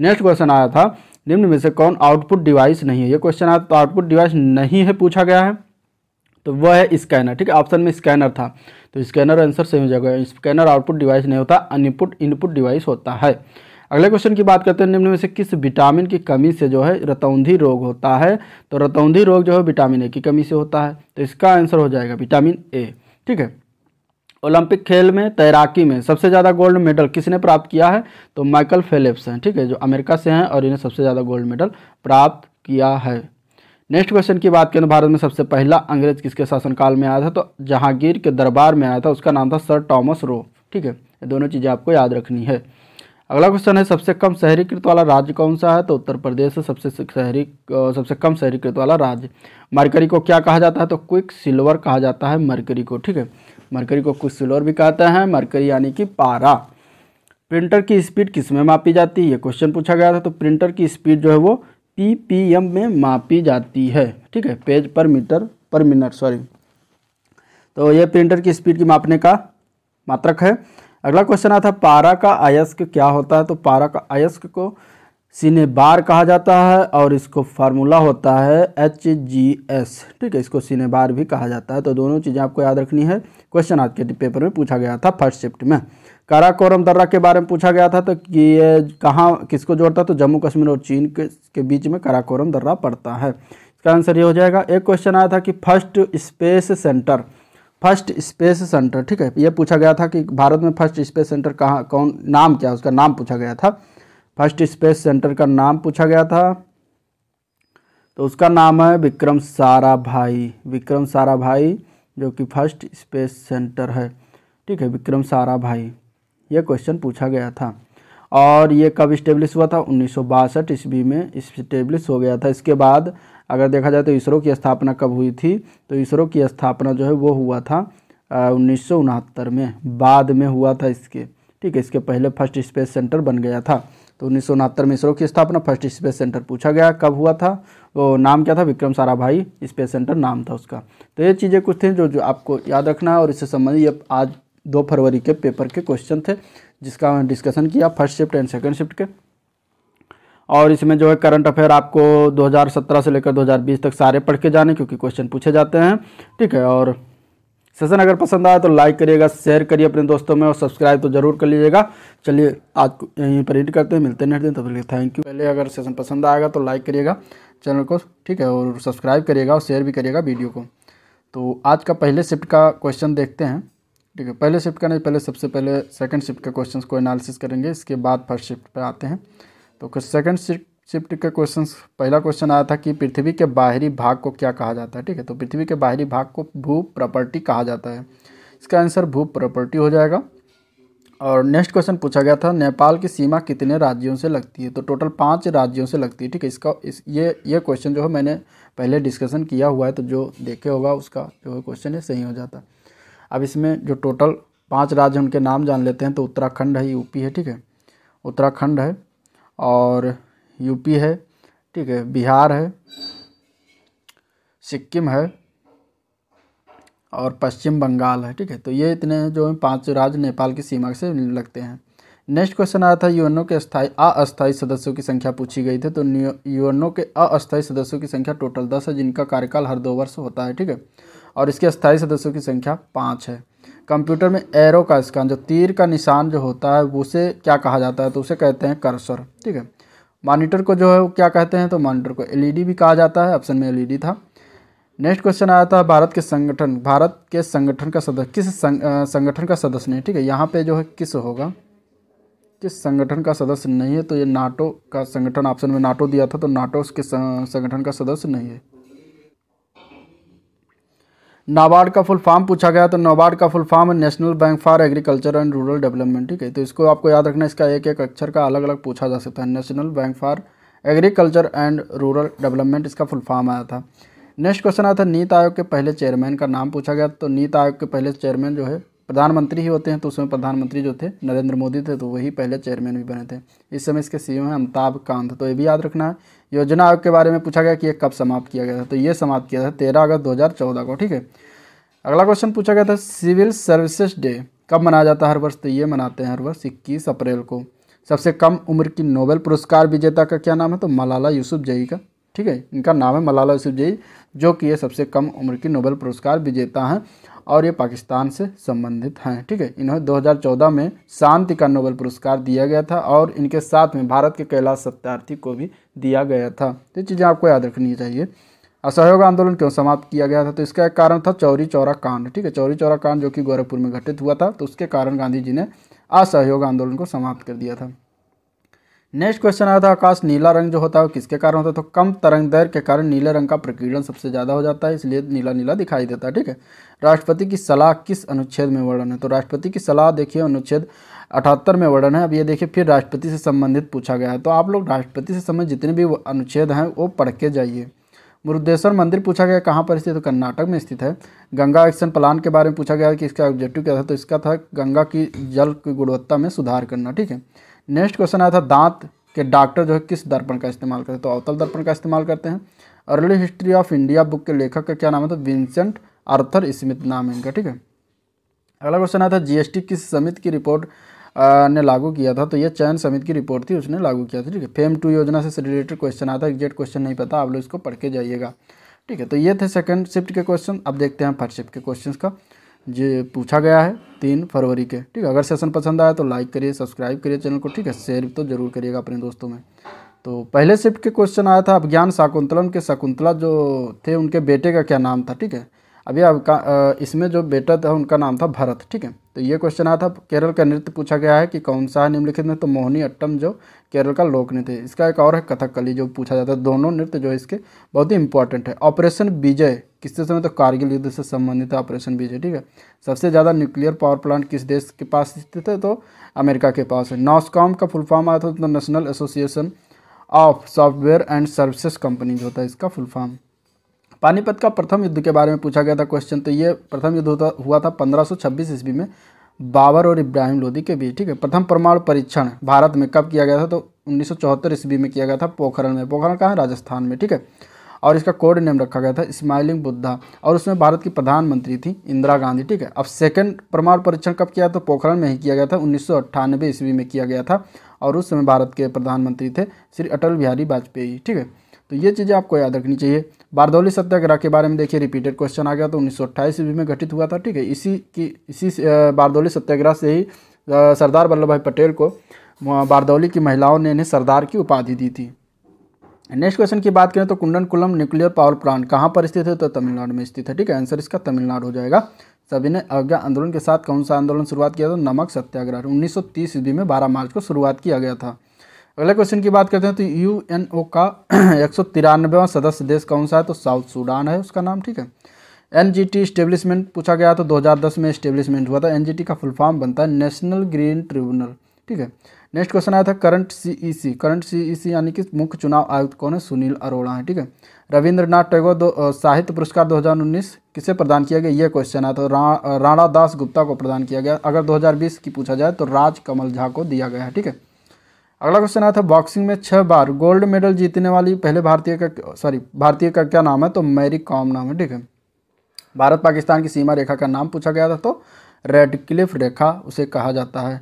नेक्स्ट क्वेश्चन आया था निम्न में से कौन आउटपुट डिवाइस नहीं है ये क्वेश्चन आया तो आउटपुट डिवाइस नहीं है पूछा गया है तो वह है स्कैनर ठीक है ऑप्शन में स्कैनर था तो स्कैनर आंसर सेम हो जाएगा स्कैनर आउटपुट डिवाइस नहीं होता अनपुट इनपुट डिवाइस होता है अगले क्वेश्चन की बात करते हैं निम्न में से किस विटामिन की कमी से जो है रतौंधी रोग होता है तो रतौंधी रोग जो है विटामिन ए की कमी से होता है तो इसका आंसर हो जाएगा विटामिन ए ठीक है ओलंपिक खेल में तैराकी में सबसे ज़्यादा गोल्ड मेडल किसने प्राप्त किया है तो माइकल फेलिप्स हैं ठीक है जो अमेरिका से हैं और इन्हें सबसे ज़्यादा गोल्ड मेडल प्राप्त किया है नेक्स्ट क्वेश्चन की बात करें तो भारत में सबसे पहला अंग्रेज किसके शासनकाल में आया था तो जहांगीर के दरबार में आया था उसका नाम था सर टॉमस रो ठीक है ये दोनों चीज़ें आपको याद रखनी है अगला क्वेश्चन है सबसे कम शहरीकृत वाला राज्य कौन सा है तो उत्तर प्रदेश है सबसे शहरी सबसे कम शहरीकृत वाला राज्य मरकरी को क्या कहा जाता है तो क्विक सिल्वर कहा जाता है मरकरी को ठीक है मरकरी को कुछ सिलोर भी कहता है मरकरी यानी कि पारा प्रिंटर की स्पीड किस में मापी जाती है ये क्वेश्चन पूछा गया था तो प्रिंटर की स्पीड जो है वो पी पी एम में मापी जाती है ठीक है पेज पर मीटर पर मिनट सॉरी तो ये प्रिंटर की स्पीड की मापने का मात्रक है अगला क्वेश्चन आता है पारा का अयस्क क्या होता है तो पारा का अयस्क को सीने बार कहा जाता है और इसको फार्मूला होता है एच जी एस ठीक है इसको सीने बार भी कहा जाता है तो दोनों चीज़ें आपको याद रखनी है क्वेश्चन आज के पेपर में पूछा गया था फर्स्ट शिफ्ट में काराकोरम दर्रा के बारे में पूछा गया था तो कि ये कहाँ किसको जोड़ता है तो जम्मू कश्मीर और चीन के, के बीच में काराकोरम दर्रा पड़ता है इसका आंसर ये हो जाएगा एक क्वेश्चन आया था कि first space centre first space centre ठीक है ये पूछा गया था कि भारत में फर्स्ट स्पेस सेंटर कहाँ कौन नाम क्या उसका नाम पूछा गया था फर्स्ट स्पेस सेंटर का नाम पूछा गया था तो उसका नाम है विक्रम सारा भाई विक्रम सारा भाई जो कि फर्स्ट स्पेस सेंटर है ठीक है विक्रम सारा भाई ये क्वेश्चन पूछा गया था और ये कब इस्टेब्लिश हुआ था उन्नीस सौ ईस्वी में इस्टेब्लिश हो गया था इसके बाद अगर देखा जाए तो इसरो की स्थापना कब हुई थी तो इसरो की स्थापना जो है वो हुआ था उन्नीस में बाद में हुआ था इसके ठीक है इसके पहले फर्स्ट स्पेस सेंटर बन गया था तो उन्नीस में इसरो की स्थापना फर्स्ट स्पेस सेंटर पूछा गया कब हुआ था वो तो नाम क्या था विक्रम साराभाई स्पेस सेंटर नाम था उसका तो ये चीज़ें कुछ थी जो जो आपको याद रखना है और इससे संबंधित ये आज दो फरवरी के पेपर के क्वेश्चन थे जिसका हमने डिस्कशन किया first shift and second shift के और इसमें जो है करंट अफेयर आपको 2017 से लेकर 2020 तक सारे पढ़ के जाने क्योंकि क्वेश्चन पूछे जाते हैं ठीक है और सेशन अगर पसंद आया तो लाइक करिएगा शेयर करिए अपने दोस्तों में और सब्सक्राइब तो जरूर कर लीजिएगा चलिए आज यहीं पर एंड करते हैं मिलते हैं नेक्स्ट दिन तब तक थैंक यू पहले अगर सेशन पसंद आएगा तो लाइक करिएगा चैनल को ठीक है और सब्सक्राइब करिएगा और शेयर भी करिएगा वीडियो को तो आज का पहले शिफ्ट का क्वेश्चन देखते हैं ठीक है पहले शिफ्ट का नहीं पहले सबसे पहले सेकेंड शिफ्ट के क्वेश्चन को एनालिसिस करेंगे इसके बाद फर्स्ट शिफ्ट पर आते हैं तो सेकेंड शिफ्ट शिफ्ट के क्वेश्चन पहला क्वेश्चन आया था कि पृथ्वी के बाहरी भाग को क्या कहा जाता है ठीक है तो पृथ्वी के बाहरी भाग को भू प्रॉपर्टी कहा जाता है इसका आंसर भू प्रॉपर्टी हो जाएगा और नेक्स्ट क्वेश्चन पूछा गया था नेपाल की सीमा कितने राज्यों से लगती है तो टोटल पाँच राज्यों से लगती है ठीक है इसका इस ये ये क्वेश्चन जो है मैंने पहले डिस्कशन किया हुआ है तो जो देखे होगा उसका जो क्वेश्चन है सही हो जाता अब इसमें जो टोटल पाँच राज्य उनके नाम जान लेते हैं तो उत्तराखंड है यूपी है ठीक है उत्तराखंड है और यूपी है ठीक है बिहार है सिक्किम है और पश्चिम बंगाल है ठीक है तो ये इतने जो हैं पाँच राज्य नेपाल की सीमा से लगते हैं नेक्स्ट क्वेश्चन आया था यूएनओ के अस्थाई अस्थायी सदस्यों की संख्या पूछी गई थी तो यूएनओ के अस्थायी सदस्यों की संख्या टोटल दस है जिनका कार्यकाल हर दो वर्ष होता है ठीक है और इसके अस्थायी सदस्यों की संख्या पाँच है कंप्यूटर में एरो का स्कान जो तीर का निशान जो होता है उसे क्या कहा जाता है तो उसे कहते हैं करसर ठीक है मॉनिटर को जो है वो क्या कहते हैं तो मॉनिटर को एलईडी भी कहा जाता है ऑप्शन में एलईडी था नेक्स्ट क्वेश्चन आया था भारत के संगठन भारत के संगठन का सदस्य किस संग, संगठन का सदस्य नहीं ठीक है यहाँ पे जो है किस होगा किस संगठन का सदस्य नहीं है तो ये नाटो का संगठन ऑप्शन में नाटो दिया था तो नाटो के संगठन का सदस्य नहीं है नाबार्ड का फुल फॉर्म पूछा गया तो नाबार्ड का full form national bank for agriculture and rural development ठीक है तो इसको आपको याद रखना इसका एक एक अक्षर का अलग अलग पूछा जा सकता है national bank for agriculture and rural development इसका फुल फॉर्म आया था नेक्स्ट क्वेश्चन आया था नीति आयोग के पहले चेयरमैन का नाम पूछा गया तो नीति आयोग के पहले चेयरमैन जो है प्रधानमंत्री ही होते हैं तो उसमें प्रधानमंत्री जो थे नरेंद्र मोदी थे तो वही पहले चेयरमैन भी बने थे इस समय इसके सी हैं अमिताभ कांत तो ये भी याद रखना है योजना आयोग के बारे में पूछा गया कि ये कब समाप्त किया गया था तो ये समाप्त किया था तेरह अगस्त चौदह को ठीक है अगला क्वेश्चन पूछा गया था सिविल सर्विसेज डे कब मनाया जाता है हर वर्ष तो ये मनाते हैं हर वर्ष इक्कीस अप्रैल को सबसे कम उम्र की नोबेल पुरस्कार विजेता का क्या नाम है तो मलाला यूसुफ जई का ठीक है इनका नाम है मलाला यूसुफजई जो कि ये सबसे कम उम्र की नोबेल पुरस्कार विजेता हैं और ये पाकिस्तान से संबंधित हैं ठीक है इन्हें 2014 में शांति का नोबेल पुरस्कार दिया गया था और इनके साथ में भारत के कैलाश सत्यार्थी को भी दिया गया था ये चीज़ें आपको याद रखनी चाहिए असहयोग आंदोलन क्यों समाप्त किया गया था तो इसका एक कारण था चौरी चौरा कांड ठीक है चौरी चौरा कांड जो कि गोरखपुर में घटित हुआ था तो उसके कारण गांधी जी ने असहयोग आंदोलन को समाप्त कर दिया था नेक्स्ट क्वेश्चन आया था आकाश नीला रंग जो होता है वो किसके कारण होता है तो कम तरंग दर के कारण नीले रंग का प्रकीर्णन सबसे ज़्यादा हो जाता है इसलिए नीला नीला दिखाई देता है ठीक है राष्ट्रपति की सलाह किस अनुच्छेद में वर्णन है तो राष्ट्रपति की सलाह देखिए अनुच्छेद अठहत्तर में वर्णन है अब ये देखिए फिर राष्ट्रपति से संबंधित पूछा गया है तो आप लोग राष्ट्रपति से संबंधित जितने भी अनुच्छेद हैं वो पढ़ के जाइए मुरुदेश्वर मंदिर पूछा गया कहाँ पर स्थित तो कर्नाटक में स्थित है गंगा एक्शन प्लान के बारे में पूछा गया कि इसका ऑब्जेक्टिव क्या था तो इसका था गंगा की जल की गुणवत्ता में सुधार करना ठीक है नेक्स्ट क्वेश्चन आया था दांत के डॉक्टर जो है किस दर्पण का इस्तेमाल करते हैं तो अवतल दर्पण का इस्तेमाल करते हैं early history of India book के लेखक का क्या नाम है तो विंसेंट आर्थर स्मिथ नाम है इनका ठीक है अगला क्वेश्चन आया था जीएसटी किस समिति की रिपोर्ट ने लागू किया था तो ये चयन समिति की रिपोर्ट थी उसने लागू किया था ठीक है फेम टू योजना से रिलेटेड क्वेश्चन आया था एग्जैक्ट क्वेश्चन नहीं पता आप लोग इसको पढ़ के जाइएगा ठीक है तो ये थे सेकंड शिफ्ट के क्वेश्चन अब देखते हैं फर्स्ट शिफ्ट के क्वेश्चन का ये पूछा गया है तीन फरवरी के ठीक है अगर सेशन पसंद आया तो लाइक करिए सब्सक्राइब करिए चैनल को ठीक है शेयर तो जरूर करिएगा अपने दोस्तों में तो पहले शिफ्ट के क्वेश्चन आया था अभिज्ञान शाकुंतलम के शकुंतला जो थे उनके बेटे का क्या नाम था ठीक है अभी अब इसमें जो बेटा था उनका नाम था भरत ठीक है तो ये क्वेश्चन आया था केरल का नृत्य पूछा गया है कि कौन सा है निम्नलिखित में तो मोहनी अट्टम जो केरल का लोक नृत्य है इसका एक और है कथकली जो पूछा जाता है दोनों नृत्य जो इसके बहुत ही इंपॉर्टेंट है ऑपरेशन विजय किससे समय तो कारगिल युद्ध से संबंधित ऑपरेशन भी है ठीक है सबसे ज़्यादा न्यूक्लियर पावर प्लांट किस देश के पास स्थित है तो अमेरिका के पास है नॉसकॉम का फुल फॉर्म आया था तो national association of software and services company जो होता है इसका फुल फॉर्म पानीपत का प्रथम युद्ध के बारे में पूछा गया था क्वेश्चन तो ये प्रथम युद्ध होता हुआ था 1526 ईस्वी में बाबर और इब्राहिम लोधी के बीच ठीक है प्रथम परमाणु परीक्षण भारत में कब किया गया था तो उन्नीस ईस्वी में किया गया था पोखरण में पोखरण कहाँ राजस्थान में ठीक है और इसका कोड नेम रखा गया था स्माइलिंग बुद्धा और उसमें भारत की प्रधानमंत्री थी इंदिरा गांधी ठीक है अब सेकंड परमाणु परीक्षण कब किया तो पोखरण में ही किया गया था उन्नीस ईस्वी में किया गया था और उस समय भारत के प्रधानमंत्री थे श्री अटल बिहारी वाजपेयी ठीक है तो ये चीज़ें आपको याद रखनी चाहिए बारदौली सत्याग्रह के बारे में देखिए रिपीटेड क्वेश्चन आ गया तो उन्नीस ईस्वी में गठित हुआ था ठीक है इसी की इसी बारदौली सत्याग्रह से ही सरदार वल्लभ भाई पटेल को बारदौली की महिलाओं ने इन्हें सरदार की उपाधि दी थी नेक्स्ट क्वेश्चन की बात करें तो Kudankulam nuclear power plant कहाँ पर स्थित है तो तमिलनाडु में स्थित है ठीक है आंसर इसका तमिलनाडु हो जाएगा सभी ने अवज्ञा आंदोलन के साथ कौन सा आंदोलन शुरुआत किया था नमक सत्याग्रह 1930 ईस्वी में 12 मार्च को शुरुआत किया गया था अगले क्वेश्चन की बात करते हैं तो यूएनओ का एक सौ सदस्य देश कौन सा है तो साउथ सूडान है उसका नाम ठीक है एन जी टी स्टेब्लिशमेंट पूछा गया तो 2010 में स्टेब्लिशमेंट हुआ था एन जी टी का फुल फॉर्म बनता है नेशनल ग्रीन ट्रिब्यूनल ठीक है नेक्स्ट क्वेश्चन आया था current CEC e current CEC e यानी कि मुख्य चुनाव आयुक्त कौन है सुनील अरोड़ा है ठीक है रविंद्रनाथ टैगोर साहित्य पुरस्कार 2019 किसे प्रदान किया गया ये क्वेश्चन आया था रा, राणा दास गुप्ता को प्रदान किया गया अगर 2020 की पूछा जाए तो राज कमल झा को दिया गया है ठीक है अगला क्वेश्चन आया था बॉक्सिंग में छः बार गोल्ड मेडल जीतने वाली पहले भारतीय का सॉरी भारतीय का क्या नाम है तो मैरी कॉम नाम है ठीक है भारत पाकिस्तान की सीमा रेखा का नाम पूछा गया था तो रेड क्लिफ रेखा उसे कहा जाता है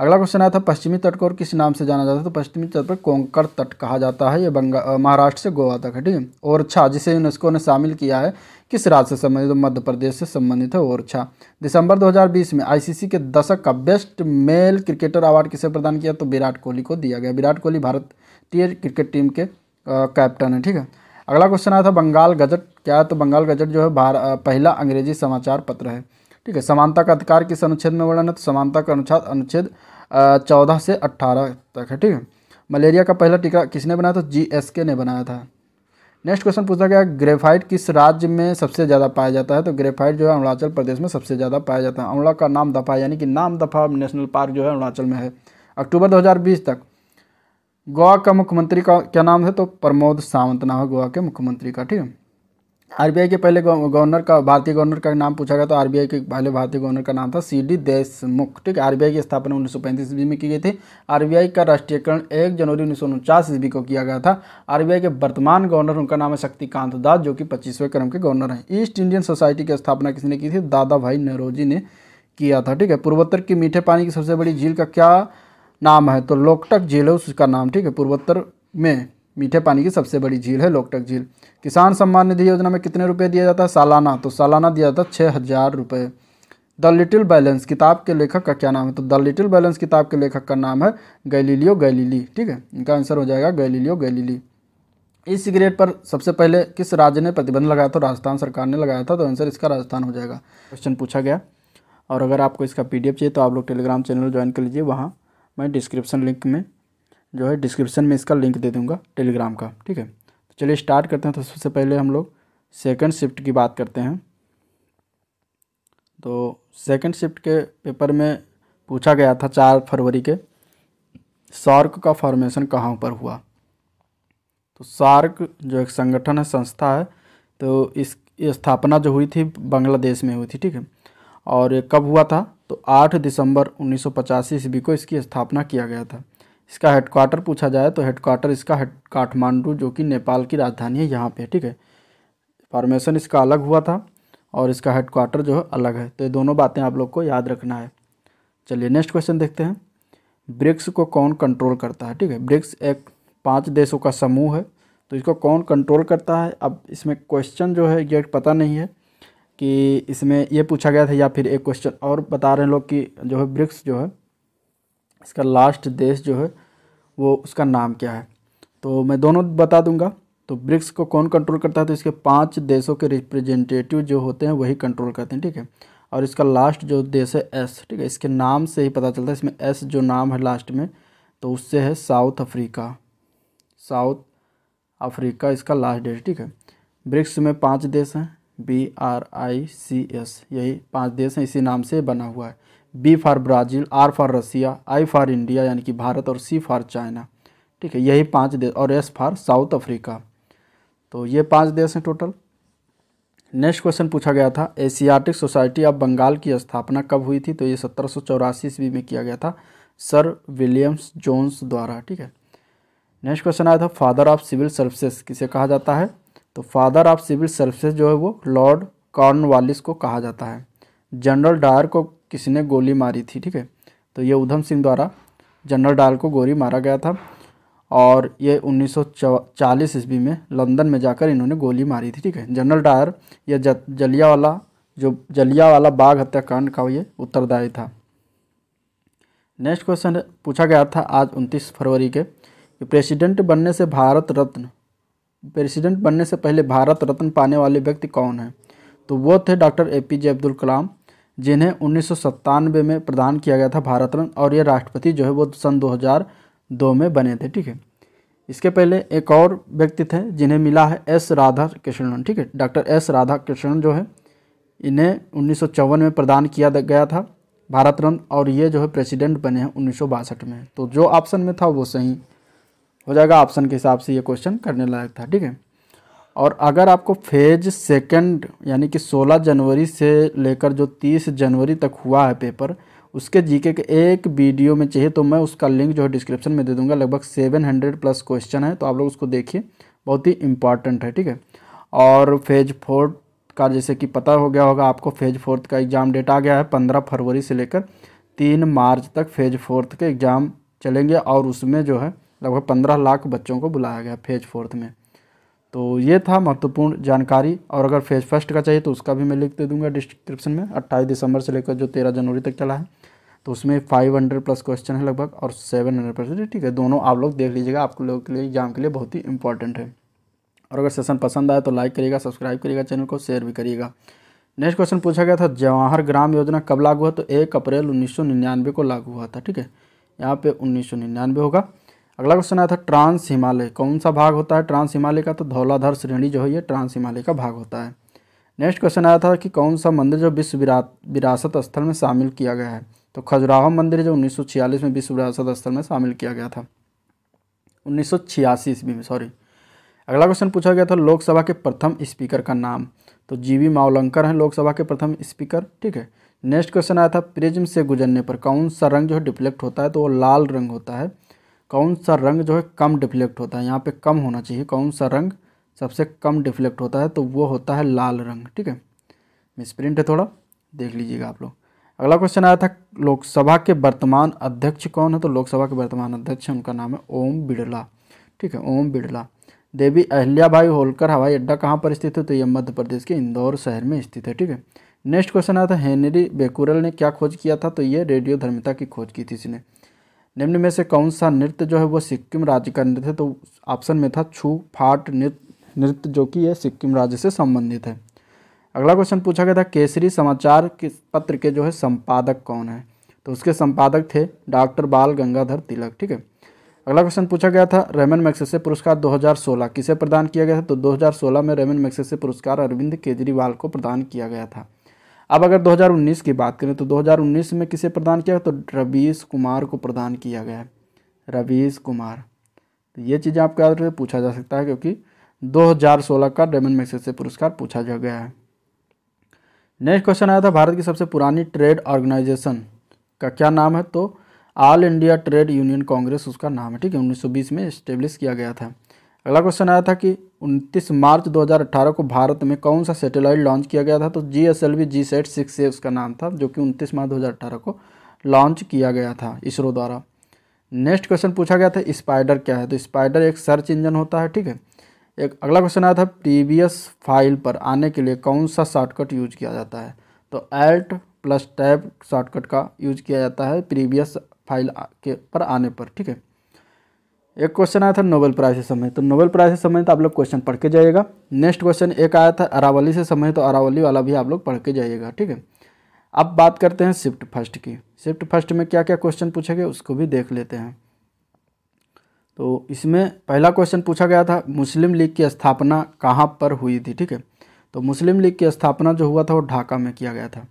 अगला क्वेश्चन आया था पश्चिमी तट को और किस नाम से जाना जाता है तो पश्चिमी तट पर कोंकण तट कहा जाता है ये बंगा महाराष्ट्र से गोवा तक है ठीक है ओरछा जिसे यूनेस्को ने शामिल किया है किस राज्य से संबंधित तो मध्य प्रदेश से संबंधित है ओरछा दिसंबर 2020 में आईसीसी के दशक का बेस्ट मेल क्रिकेटर अवार्ड किसे प्रदान किया तो विराट कोहली को दिया गया विराट कोहली भारतीय क्रिकेट टीम के कैप्टन है ठीक है अगला क्वेश्चन आया था बंगाल गजट क्या है तो बंगाल गजट जो है पहला अंग्रेजी समाचार पत्र है ठीक है समानता का अधिकार किस अनुच्छेद में वर्णन है तो समानता का अनुच्छेद अनुच्छेद चौदह से अट्ठारह तक है ठीक है मलेरिया का पहला टीका किसने बनाया था जी एस के ने बनाया था नेक्स्ट क्वेश्चन पूछा गया ग्रेफाइट किस राज्य में सबसे ज़्यादा पाया जाता है तो ग्रेफाइट जो है अरुणाचल प्रदेश में सबसे ज़्यादा पाया जाता है अमला का नाम दफा यानी कि नाम दफा नेशनल पार्क जो है अरुणाचल में है अक्टूबर 2020 तक गोवा का मुख्यमंत्री का क्या नाम है तो प्रमोद सावंत नाम है गोवा के मुख्यमंत्री का ठीक है आरबीआई के पहले गवर्नर का भारतीय गवर्नर का नाम पूछा गया तो आरबीआई के पहले भारतीय गवर्नर का नाम था सी डी देशमुख ठीक है आरबीआई की स्थापना उन्नीस सौ पैंतीस ईस्वी में की गई थी आरबीआई का राष्ट्रीयकरण एक जनवरी उन्नीस सौ उनचास ईस्वी को किया गया था आरबीआई के वर्तमान गवर्नर उनका नाम है शक्तिकांत दास जो कि पच्चीसवें क्रम के गवर्नर हैं ईस्ट इंडियन सोसाइटी की स्थापना किसने की थी दादा भाई नेहरोजी ने किया था ठीक है पूर्वोत्तर की मीठे पानी की सबसे बड़ी झील का क्या नाम है तो लोकटक झील है उसका नाम ठीक है पूर्वोत्तर में मीठे पानी की सबसे बड़ी झील है लोकटक झील किसान सम्मान निधि योजना में कितने रुपए दिया जाता है सालाना तो सालाना दिया जाता है छः हज़ार रुपये द लिटिल बैलेंस किताब के लेखक का क्या नाम है तो द लिटिल बैलेंस किताब के लेखक का नाम है गैलीलियो गैलीली ठीक है इनका आंसर हो जाएगा गैलीलियो गैलीली ई सिगरेट पर सबसे पहले किस राज्य ने प्रतिबंध लगाया था राजस्थान सरकार ने लगाया था तो आंसर इसका राजस्थान हो जाएगा क्वेश्चन पूछा गया और अगर आपको इसका पी चाहिए तो आप लोग टेलीग्राम चैनल ज्वाइन कर लीजिए वहाँ मैं डिस्क्रिप्शन लिंक में जो है डिस्क्रिप्शन में इसका लिंक दे दूँगा टेलीग्राम का ठीक है तो चलिए स्टार्ट करते हैं तो सबसे पहले हम लोग सेकेंड शिफ्ट की बात करते हैं तो सेकेंड शिफ्ट के पेपर में पूछा गया था चार फरवरी के सार्क का फॉर्मेशन कहाँ पर हुआ तो सार्क जो एक संगठन है संस्था है तो इस स्थापना जो हुई थी बांग्लादेश में हुई थी ठीक है और ये कब हुआ था तो आठ दिसंबर उन्नीस सौ ईस्वी को इसकी स्थापना किया गया था इसका हेडक्वार्टर पूछा जाए तो हेडक्वार्टर इसका हेड काठमांडू जो कि नेपाल की राजधानी है यहाँ पे ठीक है फॉर्मेशन इसका अलग हुआ था और इसका हेडक्वार्टर जो है अलग है तो ये दोनों बातें आप लोग को याद रखना है चलिए नेक्स्ट क्वेश्चन देखते हैं ब्रिक्स को कौन कंट्रोल करता है ठीक है ब्रिक्स एक पाँच देशों का समूह है तो इसको कौन कंट्रोल करता है अब इसमें क्वेश्चन जो है ये पता नहीं है कि इसमें यह पूछा गया था या फिर एक क्वेश्चन और बता रहे हैं लोग कि जो है ब्रिक्स जो है इसका लास्ट देश जो है वो उसका नाम क्या है तो मैं दोनों बता दूंगा तो ब्रिक्स को कौन कंट्रोल करता है तो इसके पांच देशों के रिप्रेजेंटेटिव जो होते हैं वही कंट्रोल करते हैं ठीक है और इसका लास्ट जो देश है एस ठीक है इसके नाम से ही पता चलता है इसमें एस जो नाम है लास्ट में तो उससे है साउथ अफ्रीका साउथ अफ्रीका इसका लास्ट डेट ठीक है ब्रिक्स में पाँच देश हैं B R I C S यही पाँच देश हैं इसी नाम से बना हुआ है B for Brazil R for Russia I for India यानी कि भारत और सी फॉर चाइना ठीक है यही पांच देश और एस फॉर साउथ अफ्रीका तो ये पांच देश हैं टोटल नेक्स्ट क्वेश्चन पूछा गया था एशियाटिक सोसाइटी ऑफ बंगाल की स्थापना कब हुई थी तो ये सत्रह सौ चौरासी ईस्वी में किया गया था सर विलियम्स जोन्स द्वारा ठीक है नेक्स्ट क्वेश्चन आया था फादर ऑफ सिविल सर्विसेज किसे कहा जाता है तो फादर ऑफ सिविल सर्विसेज जो है वो लॉर्ड कॉर्नवालिस को कहा जाता है जनरल डार को किसने गोली मारी थी ठीक है तो ये उधम सिंह द्वारा जनरल डार को गोली मारा गया था और ये 1940 ईस्वी में लंदन में जाकर इन्होंने गोली मारी थी ठीक है जनरल डायर यह जलिया वाला जो जलिया वाला बाघ हत्याकांड का ये उत्तरदायी था नेक्स्ट क्वेश्चन पूछा गया था आज 29 फरवरी के कि प्रेसिडेंट बनने से भारत रत्न प्रेसिडेंट बनने से पहले भारत रत्न पाने वाले व्यक्ति कौन है तो वो थे doctor A P J Abdul Kalam जिन्हें उन्नीस में प्रदान किया गया था भारत रत्न और ये राष्ट्रपति जो है वो सन 2002 में बने थे ठीक है इसके पहले एक और व्यक्ति थे जिन्हें मिला है एस राधा कृष्णन ठीक है डॉक्टर एस राधा कृष्णन जो है इन्हें उन्नीस में प्रदान किया गया था भारत रत्न और ये जो है प्रेसिडेंट बने हैं उन्नीस में तो जो ऑप्शन में था वो सही हो जाएगा ऑप्शन के हिसाब से ये क्वेश्चन करने लायक था ठीक है और अगर आपको फेज सेकंड यानी कि 16 जनवरी से लेकर जो 30 जनवरी तक हुआ है पेपर उसके जीके के एक वीडियो में चाहिए तो मैं उसका लिंक जो है डिस्क्रिप्शन में दे दूंगा लगभग 700 प्लस क्वेश्चन है तो आप लोग उसको देखिए बहुत ही इम्पॉर्टेंट है ठीक है और फेज फोर्थ का जैसे कि पता हो गया होगा आपको फेज फोर्थ का एग्ज़ाम डेट आ गया है पंद्रह फरवरी से लेकर तीन मार्च तक फेज फोर्थ के एग्ज़ाम चलेंगे और उसमें जो है लगभग पंद्रह लाख बच्चों को बुलाया गया फेज फोर्थ में तो ये था महत्वपूर्ण जानकारी और अगर फेज फर्स्ट का चाहिए तो उसका भी मैं लिख दे दूंगा डिस्क्रिप्शन में अट्ठाईस दिसंबर से लेकर जो तेरह जनवरी तक चला है तो उसमें फाइव हंड्रेड प्लस क्वेश्चन है लगभग और सेवन हंड्रेड परसेंट ठीक है दोनों आप लोग देख लीजिएगा आप लोगों के लिए एग्जाम के लिए बहुत ही इंपॉर्टेंट है और अगर सेशन पसंद आए तो लाइक करिएगा सब्सक्राइब करिएगा चैनल को शेयर भी करिएगा नेक्स्ट क्वेश्चन पूछा गया था जवाहर ग्राम योजना कब लागू हुआ तो एक अप्रैल उन्नीस को लागू हुआ था ठीक है यहाँ पे उन्नीस होगा अगला क्वेश्चन आया था ट्रांस हिमालय कौन सा भाग होता है ट्रांस हिमालय का तो धौलाधर श्रेणी जो है ये ट्रांस हिमालय का भाग होता है नेक्स्ट क्वेश्चन आया था कि कौन सा मंदिर जो विश्व विरासत स्थल में शामिल किया गया है तो खजुराहो मंदिर जो उन्नीस में विश्व विरासत स्थल में शामिल किया गया था उन्नीस ईस्वी में सॉरी अगला क्वेश्चन पूछा गया था लोकसभा के प्रथम स्पीकर का नाम तो जीवी मावलंकर हैं लोकसभा के प्रथम स्पीकर ठीक है नेक्स्ट क्वेश्चन आया था प्रिज्म से गुजरने पर कौन सा रंग जो है डिफ्लेक्ट होता है तो वो लाल रंग होता है कौन सा रंग जो है कम डिफ्लेक्ट होता है यहाँ पे कम होना चाहिए कौन सा रंग सबसे कम डिफ्लेक्ट होता है तो वो होता है लाल रंग ठीक है मिस प्रिंट है थोड़ा देख लीजिएगा आप लोग अगला क्वेश्चन आया था लोकसभा के वर्तमान अध्यक्ष कौन है तो लोकसभा के वर्तमान अध्यक्ष उनका नाम है ओम बिड़ला ठीक है ओम बिड़ला देवी भाई होलकर हवाई अड्डा कहाँ पर स्थित है तो ये मध्य प्रदेश के इंदौर शहर में स्थित है ठीक है नेक्स्ट क्वेश्चन आया था हेनरी बेकुरल ने क्या खोज किया था तो ये रेडियो धर्मिता की खोज की थी इसने निम्न में से कौन सा नृत्य जो है वो सिक्किम राज्य का नृत्य है तो ऑप्शन में था छू फाट नृत्य नृत्य जो कि है सिक्किम राज्य से संबंधित है अगला क्वेश्चन पूछा गया था केसरी समाचार के पत्र के जो है संपादक कौन है तो उसके संपादक थे डॉक्टर बाल गंगाधर तिलक ठीक है अगला क्वेश्चन पूछा गया था रेमन मैक्सेसे पुरस्कार 2016 किसे प्रदान किया गया था तो 2016 में रेमन मैक्सेसे पुरस्कार अरविंद केजरीवाल को प्रदान किया गया था अब अगर 2019 की बात करें तो 2019 में किसे प्रदान किया तो रवीश कुमार को प्रदान किया गया है रवीश कुमार तो ये चीज़ें आपको याद रखें पूछा जा सकता है क्योंकि 2016 का रेमन मैक्सेसे पुरस्कार पूछा जा गया है नेक्स्ट क्वेश्चन आया था भारत की सबसे पुरानी ट्रेड ऑर्गेनाइजेशन का क्या नाम है तो All India Trade Union Congress उसका नाम है ठीक है 1920 में इस्टेब्लिश किया गया था अगला क्वेश्चन आया था कि 29 मार्च 2018 को भारत में कौन सा सैटेलाइट लॉन्च किया गया था तो G S L V G set six A उसका नाम था जो कि 29 मार्च 2018 को लॉन्च किया गया था इसरो द्वारा नेक्स्ट क्वेश्चन पूछा गया था स्पाइडर क्या है तो स्पाइडर एक सर्च इंजन होता है ठीक है एक अगला क्वेश्चन आया था प्रीवियस फाइल पर आने के लिए कौन सा शॉर्टकट यूज किया जाता है तो एल्ट प्लस टैब शॉर्टकट का यूज किया जाता है प्रीवियस फाइल के पर आने पर ठीक है एक क्वेश्चन आया था नोबेल प्राइज से समय तो नोबेल प्राइज से समय तो आप लोग क्वेश्चन पढ़ के जाइएगा नेक्स्ट क्वेश्चन एक आया था अरावली से समय तो अरावली वाला भी आप लोग पढ़ के जाइएगा ठीक है अब बात करते हैं शिफ्ट फर्स्ट की शिफ्ट फर्स्ट में क्या क्या क्वेश्चन गए उसको भी देख लेते हैं तो इसमें पहला क्वेश्चन पूछा गया था मुस्लिम लीग की स्थापना कहाँ पर हुई थी ठीक है तो मुस्लिम लीग की स्थापना जो हुआ था वो ढाका में किया गया था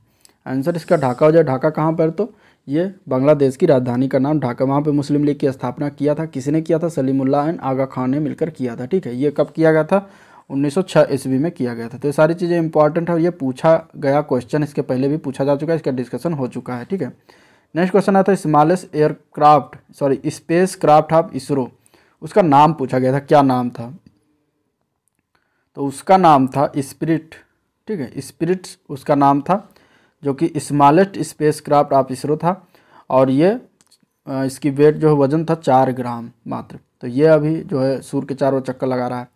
आंसर इसका ढाका हो जाए ढाका कहाँ पर तो ये बांग्लादेश की राजधानी का नाम ढाका वहाँ पे मुस्लिम लीग की स्थापना किया था किसने किया था सलीमुल्ला एंड आगा खान ने मिलकर किया था ठीक है ये कब किया गया था 1906 ईस्वी में किया गया था तो ये सारी चीज़ें इंपॉर्टेंट है और ये पूछा गया क्वेश्चन इसके पहले भी पूछा जा चुका है इसका डिस्कशन हो चुका है ठीक है नेक्स्ट क्वेश्चन आता है smallest aircraft sorry space craft of ISRO उसका नाम पूछा गया था क्या नाम था तो उसका नाम था स्प्रिट ठीक है स्प्रिट उसका नाम था जो कि स्मॉलेस्ट स्पेसक्राफ्ट ऑफ इसरो था और ये इसकी वेट जो है वजन था चार ग्राम मात्र तो ये अभी जो है सूर्य के चारों चक्कर लगा रहा है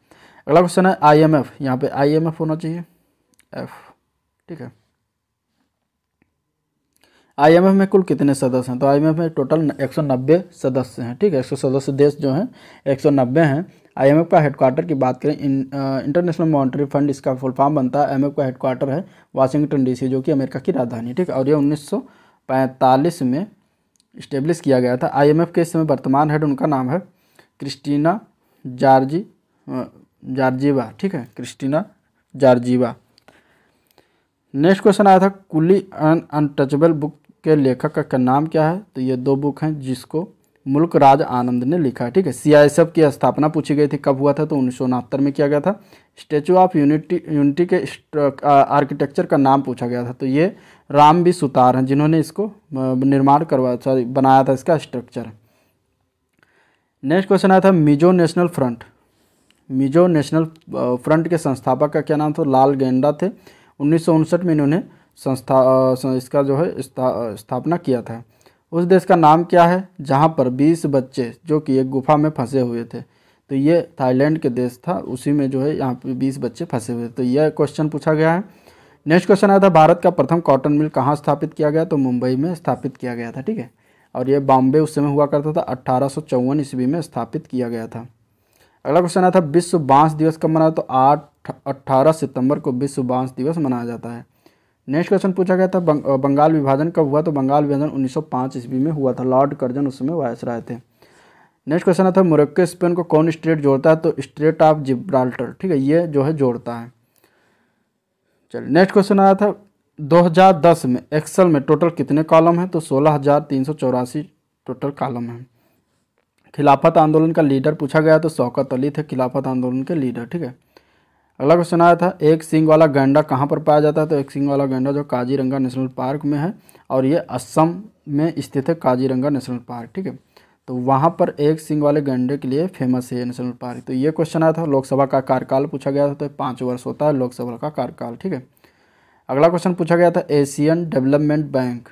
अगला क्वेश्चन है आई एम एफ यहाँ पर आई एम एफ होना चाहिए एफ ठीक है आईएमएफ में कुल कितने सदस्य हैं तो आईएमएफ में टोटल 190 सदस्य हैं ठीक है 100 सदस्य देश जो हैं 190 हैं आईएमएफ का हेडक्वार्टर की बात करें इन, इंटरनेशनल मॉनिटरी फंड इसका फुल फॉर्म बनता है आईएमएफ का हेडक्वार्टर है वाशिंगटन डीसी जो कि अमेरिका की राजधानी है ठीक और ये 1945 में इस्टेब्लिश किया गया था आईएमएफ के इस समय वर्तमान हेड उनका नाम है क्रिस्टीना जार्जी जार्जीवा ठीक है क्रिस्टीना जार्जीवा नेक्स्ट क्वेश्चन आया था कुली अनटचबल अनटचेबल बुक के लेखक का नाम क्या है तो ये दो बुक हैं जिसको मुल्क राज आनंद ने लिखा ठीक है सीआईएसएफ की स्थापना पूछी गई थी कब हुआ था तो उन्नीस में किया गया था स्टेचू ऑफ यूनिटी यूनिटी के आर्किटेक्चर का नाम पूछा गया था तो ये राम भी सुतार हैं जिन्होंने इसको निर्माण करवाया सॉरी बनाया था इसका स्ट्रक्चर नेक्स्ट क्वेश्चन आया था Mizo national front Mizo national front के संस्थापक का क्या नाम था लाल गेंडा थे उन्नीस में इन्होंने संस्था इसका जो है स्था, स्थापना किया था उस देश का नाम क्या है जहाँ पर 20 बच्चे जो कि एक गुफा में फंसे हुए थे तो ये थाईलैंड के देश था उसी में जो है यहाँ पे 20 बच्चे फंसे हुए थे तो यह क्वेश्चन पूछा गया है नेक्स्ट क्वेश्चन आया था भारत का प्रथम कॉटन मिल कहाँ स्थापित किया गया तो मुंबई में स्थापित किया गया था ठीक है और यह बॉम्बे उस समय हुआ करता था अट्ठारह ईस्वी में स्थापित किया गया था अगला क्वेश्चन आया था विश्व बांस दिवस कब मनाया तो आठ अट्ठारह सितंबर को विश्व बांस दिवस मनाया जाता है नेक्स्ट क्वेश्चन पूछा गया था बंग, बंगाल विभाजन कब हुआ तो बंगाल विभाजन 1905 ईस्वी में हुआ था लॉर्ड कर्जन उस समय रहे थे नेक्स्ट क्वेश्चन आता है मोरक्को स्पेन को कौन स्ट्रेट जोड़ता है तो स्ट्रेट ऑफ जिब्राल्टर ठीक है ये जो है जोड़ता है चलिए नेक्स्ट क्वेश्चन आया था 2010 में एक्सल में टोटल कितने कॉलम हैं तो सोलह टोटल कॉलम हैं खिलाफत आंदोलन का लीडर पूछा गया तो शौकत अली थे खिलाफत आंदोलन के लीडर ठीक है अगला क्वेश्चन आया था एक सिंग वाला गैंडा कहाँ पर पाया जाता है तो एक सिंग वाला गैंडा जो काजीरंगा नेशनल पार्क में है और ये असम में स्थित है काजीरंगा नेशनल पार्क ठीक है तो वहाँ पर एक सिंग वाले गैंडे के लिए फेमस है नेशनल पार्क तो ये क्वेश्चन आया था लोकसभा का कार्यकाल पूछा गया था तो पाँच वर्ष होता है लोकसभा का कार्यकाल ठीक है अगला क्वेश्चन पूछा गया था एशियन डेवलपमेंट बैंक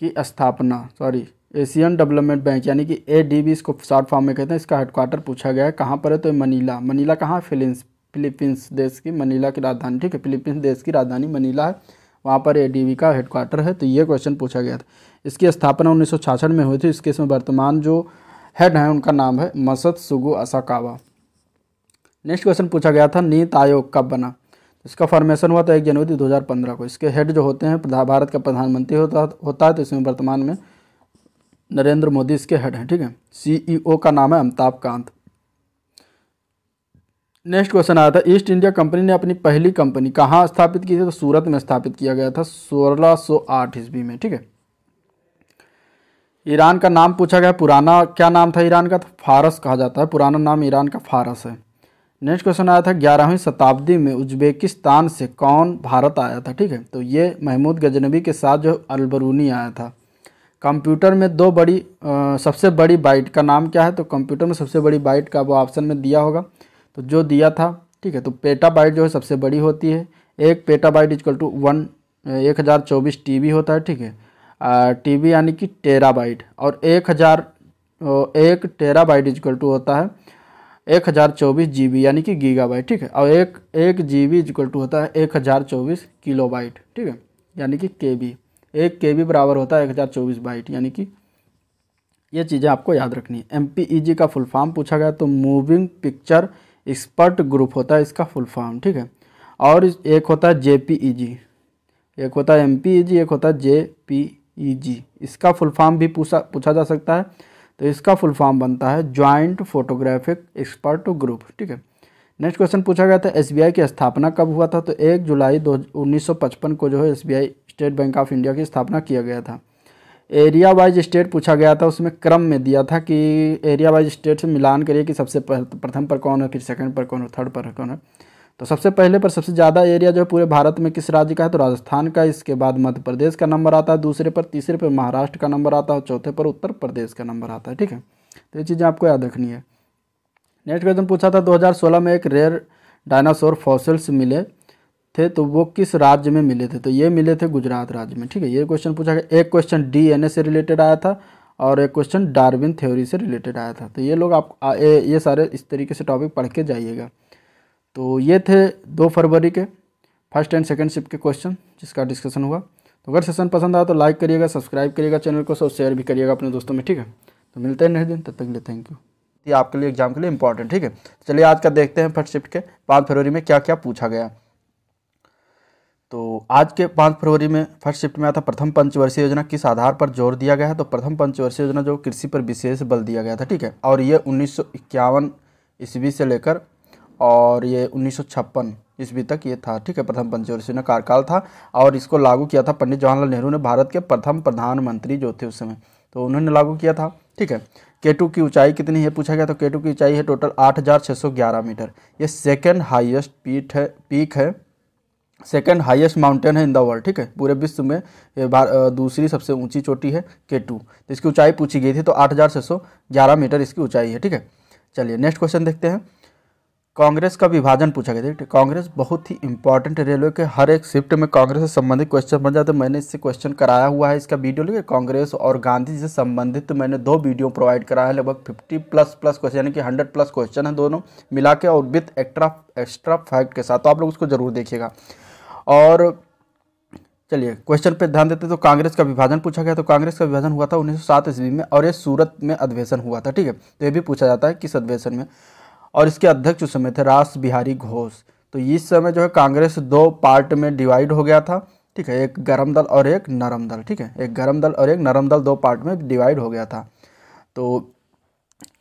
की स्थापना सॉरी एशियन डेवलपमेंट बैंक यानी कि ए इसको शॉर्ट फॉर्म में कहते हैं इसका हेडक्वार्टर पूछा गया है कहाँ पर है तो मनीला मनीला कहाँ फिलिंस फिलीपींस देश की मनीला की राजधानी ठीक है फिलीपींस देश की राजधानी मनीला है वहाँ पर ए डी वी का हेडक्वार्टर है तो ये क्वेश्चन पूछा गया था इसकी स्थापना उन्नीस में हुई थी इसके इसमें वर्तमान जो हेड हैं उनका नाम है Masatsugu Asakawa next question पूछा गया था नीत आयोग कब बना इसका फॉर्मेशन हुआ था एक जनवरी 2015 को इसके हेड जो होते हैं भारत का प्रधानमंत्री होता होता है तो इसमें वर्तमान में नरेंद्र मोदी इसके हेड हैं ठीक है सीईओ e का नाम है अमिताभ कांत नेक्स्ट क्वेश्चन आया था ईस्ट इंडिया कंपनी ने अपनी पहली कंपनी कहाँ स्थापित की थी तो सूरत में स्थापित किया गया था 1608 ईस्वी में ठीक है ईरान का नाम पूछा गया पुराना क्या नाम था ईरान का तो फारस कहा जाता है पुराना नाम ईरान का फारस है नेक्स्ट क्वेश्चन आया था ग्यारहवीं शताब्दी में उज्बेकिस्तान से कौन भारत आया था ठीक है तो ये महमूद गजनबी के साथ जो अलबरूनी आया था कंप्यूटर में दो बड़ी आ, सबसे बड़ी बाइट का नाम क्या है तो कंप्यूटर में सबसे बड़ी बाइट का वो ऑप्शन में दिया होगा तो जो दिया था ठीक है तो पेटाबाइट जो है सबसे बड़ी होती है एक पेटाबाइट इजकल टू वन एक हज़ार चौबीस टी बी होता है ठीक है टी बी यानी कि टेराबाइट और एक हज़ार एक टेराबाइट इजकल टू होता है एक हज़ार चौबीस जी बी यानी कि गीगाबाइट ठीक है और एक एक जी बी इजकल टू होता है एक हज़ार चौबीस किलो बाइट ठीक है यानी कि के बी एक के बी बराबर होता है एक हज़ार चौबीस बाइट यानी कि ये चीज़ें आपको याद रखनी है एम पी ई जी का फुल फॉर्म पूछा गया तो मूविंग पिक्चर एक्सपर्ट ग्रुप होता है इसका फुल फॉर्म ठीक है और एक होता है जे पी ई जी एक होता है एम पी ई जी एक होता है जे पी ई जी इसका फुल फॉर्म भी पूछा पूछा जा सकता है तो इसका फुल फॉर्म बनता है ज्वाइंट फोटोग्राफिक एक्सपर्ट ग्रुप ठीक है नेक्स्ट क्वेश्चन पूछा गया था आई की स्थापना कब हुआ था तो एक जुलाई दो उन्नीस को जो है आई स्टेट बैंक ऑफ इंडिया की स्थापना किया गया था एरिया वाइज स्टेट पूछा गया था उसमें क्रम में दिया था कि एरिया वाइज स्टेट से मिलान करिए कि सबसे प्रथम पर कौन है फिर सेकंड पर कौन है थर्ड पर कौन है तो सबसे पहले पर सबसे ज़्यादा एरिया जो है पूरे भारत में किस राज्य का है तो राजस्थान का इसके बाद मध्य प्रदेश का नंबर आता है दूसरे पर तीसरे पर महाराष्ट्र का नंबर आता है और चौथे पर उत्तर प्रदेश का नंबर आता है ठीक है तो ये चीज़ें आपको याद रखनी है नेक्स्ट क्वेश्चन पूछा था दो में एक रेयर डायनासोर फॉसिल्स मिले थे तो वो किस राज्य में मिले थे तो ये मिले थे गुजरात राज्य में ठीक है ये क्वेश्चन पूछा गया एक क्वेश्चन डीएनए से रिलेटेड आया था और एक क्वेश्चन डार्विन थ्योरी से रिलेटेड आया था तो ये लोग आप आ, ए, ये सारे इस तरीके से टॉपिक पढ़ के जाइएगा तो ये थे दो फरवरी के फर्स्ट एंड सेकेंड शिफ्ट के क्वेश्चन जिसका डिस्कशन हुआ तो अगर सेशन पसंद आया तो लाइक करिएगा सब्सक्राइब करिएगा चैनल को सब शेयर भी करिएगा अपने दोस्तों में ठीक है तो मिलते हैं नहीं दिन तब तक लिए थैंक यू ये आपके लिए एग्जाम के लिए इंपॉर्टेंट ठीक है तो चलिए आज का देखते हैं फर्स्ट शिफ्ट के पाँच फरवरी में क्या क्या पूछा गया तो आज के पाँच फरवरी में फर्स्ट शिफ्ट में आया था प्रथम पंचवर्षीय योजना किस आधार पर जोर दिया गया है तो प्रथम पंचवर्षीय योजना जो कृषि पर विशेष बल दिया गया था ठीक है और ये उन्नीस ईस्वी से लेकर और ये उन्नीस ईस्वी तक ये था ठीक है प्रथम पंचवर्षीय कार्यकाल था और इसको लागू किया था पंडित जवाहरलाल नेहरू ने भारत के प्रथम प्रधानमंत्री जो थे उस समय तो उन्होंने लागू किया था ठीक है केटू की ऊंचाई कितनी है पूछा गया तो केटू की ऊंचाई है टोटल ग्यारह मीटर ये सेकेंड हाइएस्ट पीठ है पीक है सेकेंड हाईएस्ट माउंटेन है इन द वर्ल्ड ठीक है पूरे विश्व में ये दूसरी सबसे ऊंची चोटी है के टू तो इसकी ऊंचाई पूछी गई थी तो आठ हज़ार छः सौ ग्यारह मीटर इसकी ऊंचाई है ठीक है चलिए नेक्स्ट क्वेश्चन देखते हैं कांग्रेस का विभाजन पूछा गया था कांग्रेस बहुत ही इंपॉर्टेंट रेलवे के हर एक शिफ्ट में कांग्रेस से संबंधित क्वेश्चन बन जाते हैं मैंने इससे क्वेश्चन कराया हुआ है इसका वीडियो लेकिन कांग्रेस और गांधी से संबंधित तो मैंने दो वीडियो प्रोवाइड कराया है लगभग फिफ्टी प्लस प्लस क्वेश्चन यानी कि हंड्रेड प्लस क्वेश्चन है दोनों मिला के और विथ एक्ट्रा एक्स्ट्रा फैक्ट के साथ तो आप लोग उसको जरूर देखिएगा और चलिए क्वेश्चन पे ध्यान देते तो कांग्रेस का विभाजन पूछा गया तो कांग्रेस का विभाजन हुआ था 1907 ईस्वी में और ये सूरत में अधिवेशन हुआ था ठीक है तो ये भी पूछा जाता है किस अधिवेशन में और इसके अध्यक्ष उस समय थे रास बिहारी घोष तो इस समय जो है कांग्रेस दो पार्ट में डिवाइड हो गया था ठीक है एक गर्म दल और एक नरम दल ठीक है एक गर्म दल और एक नरम दल दो पार्ट में डिवाइड हो गया था तो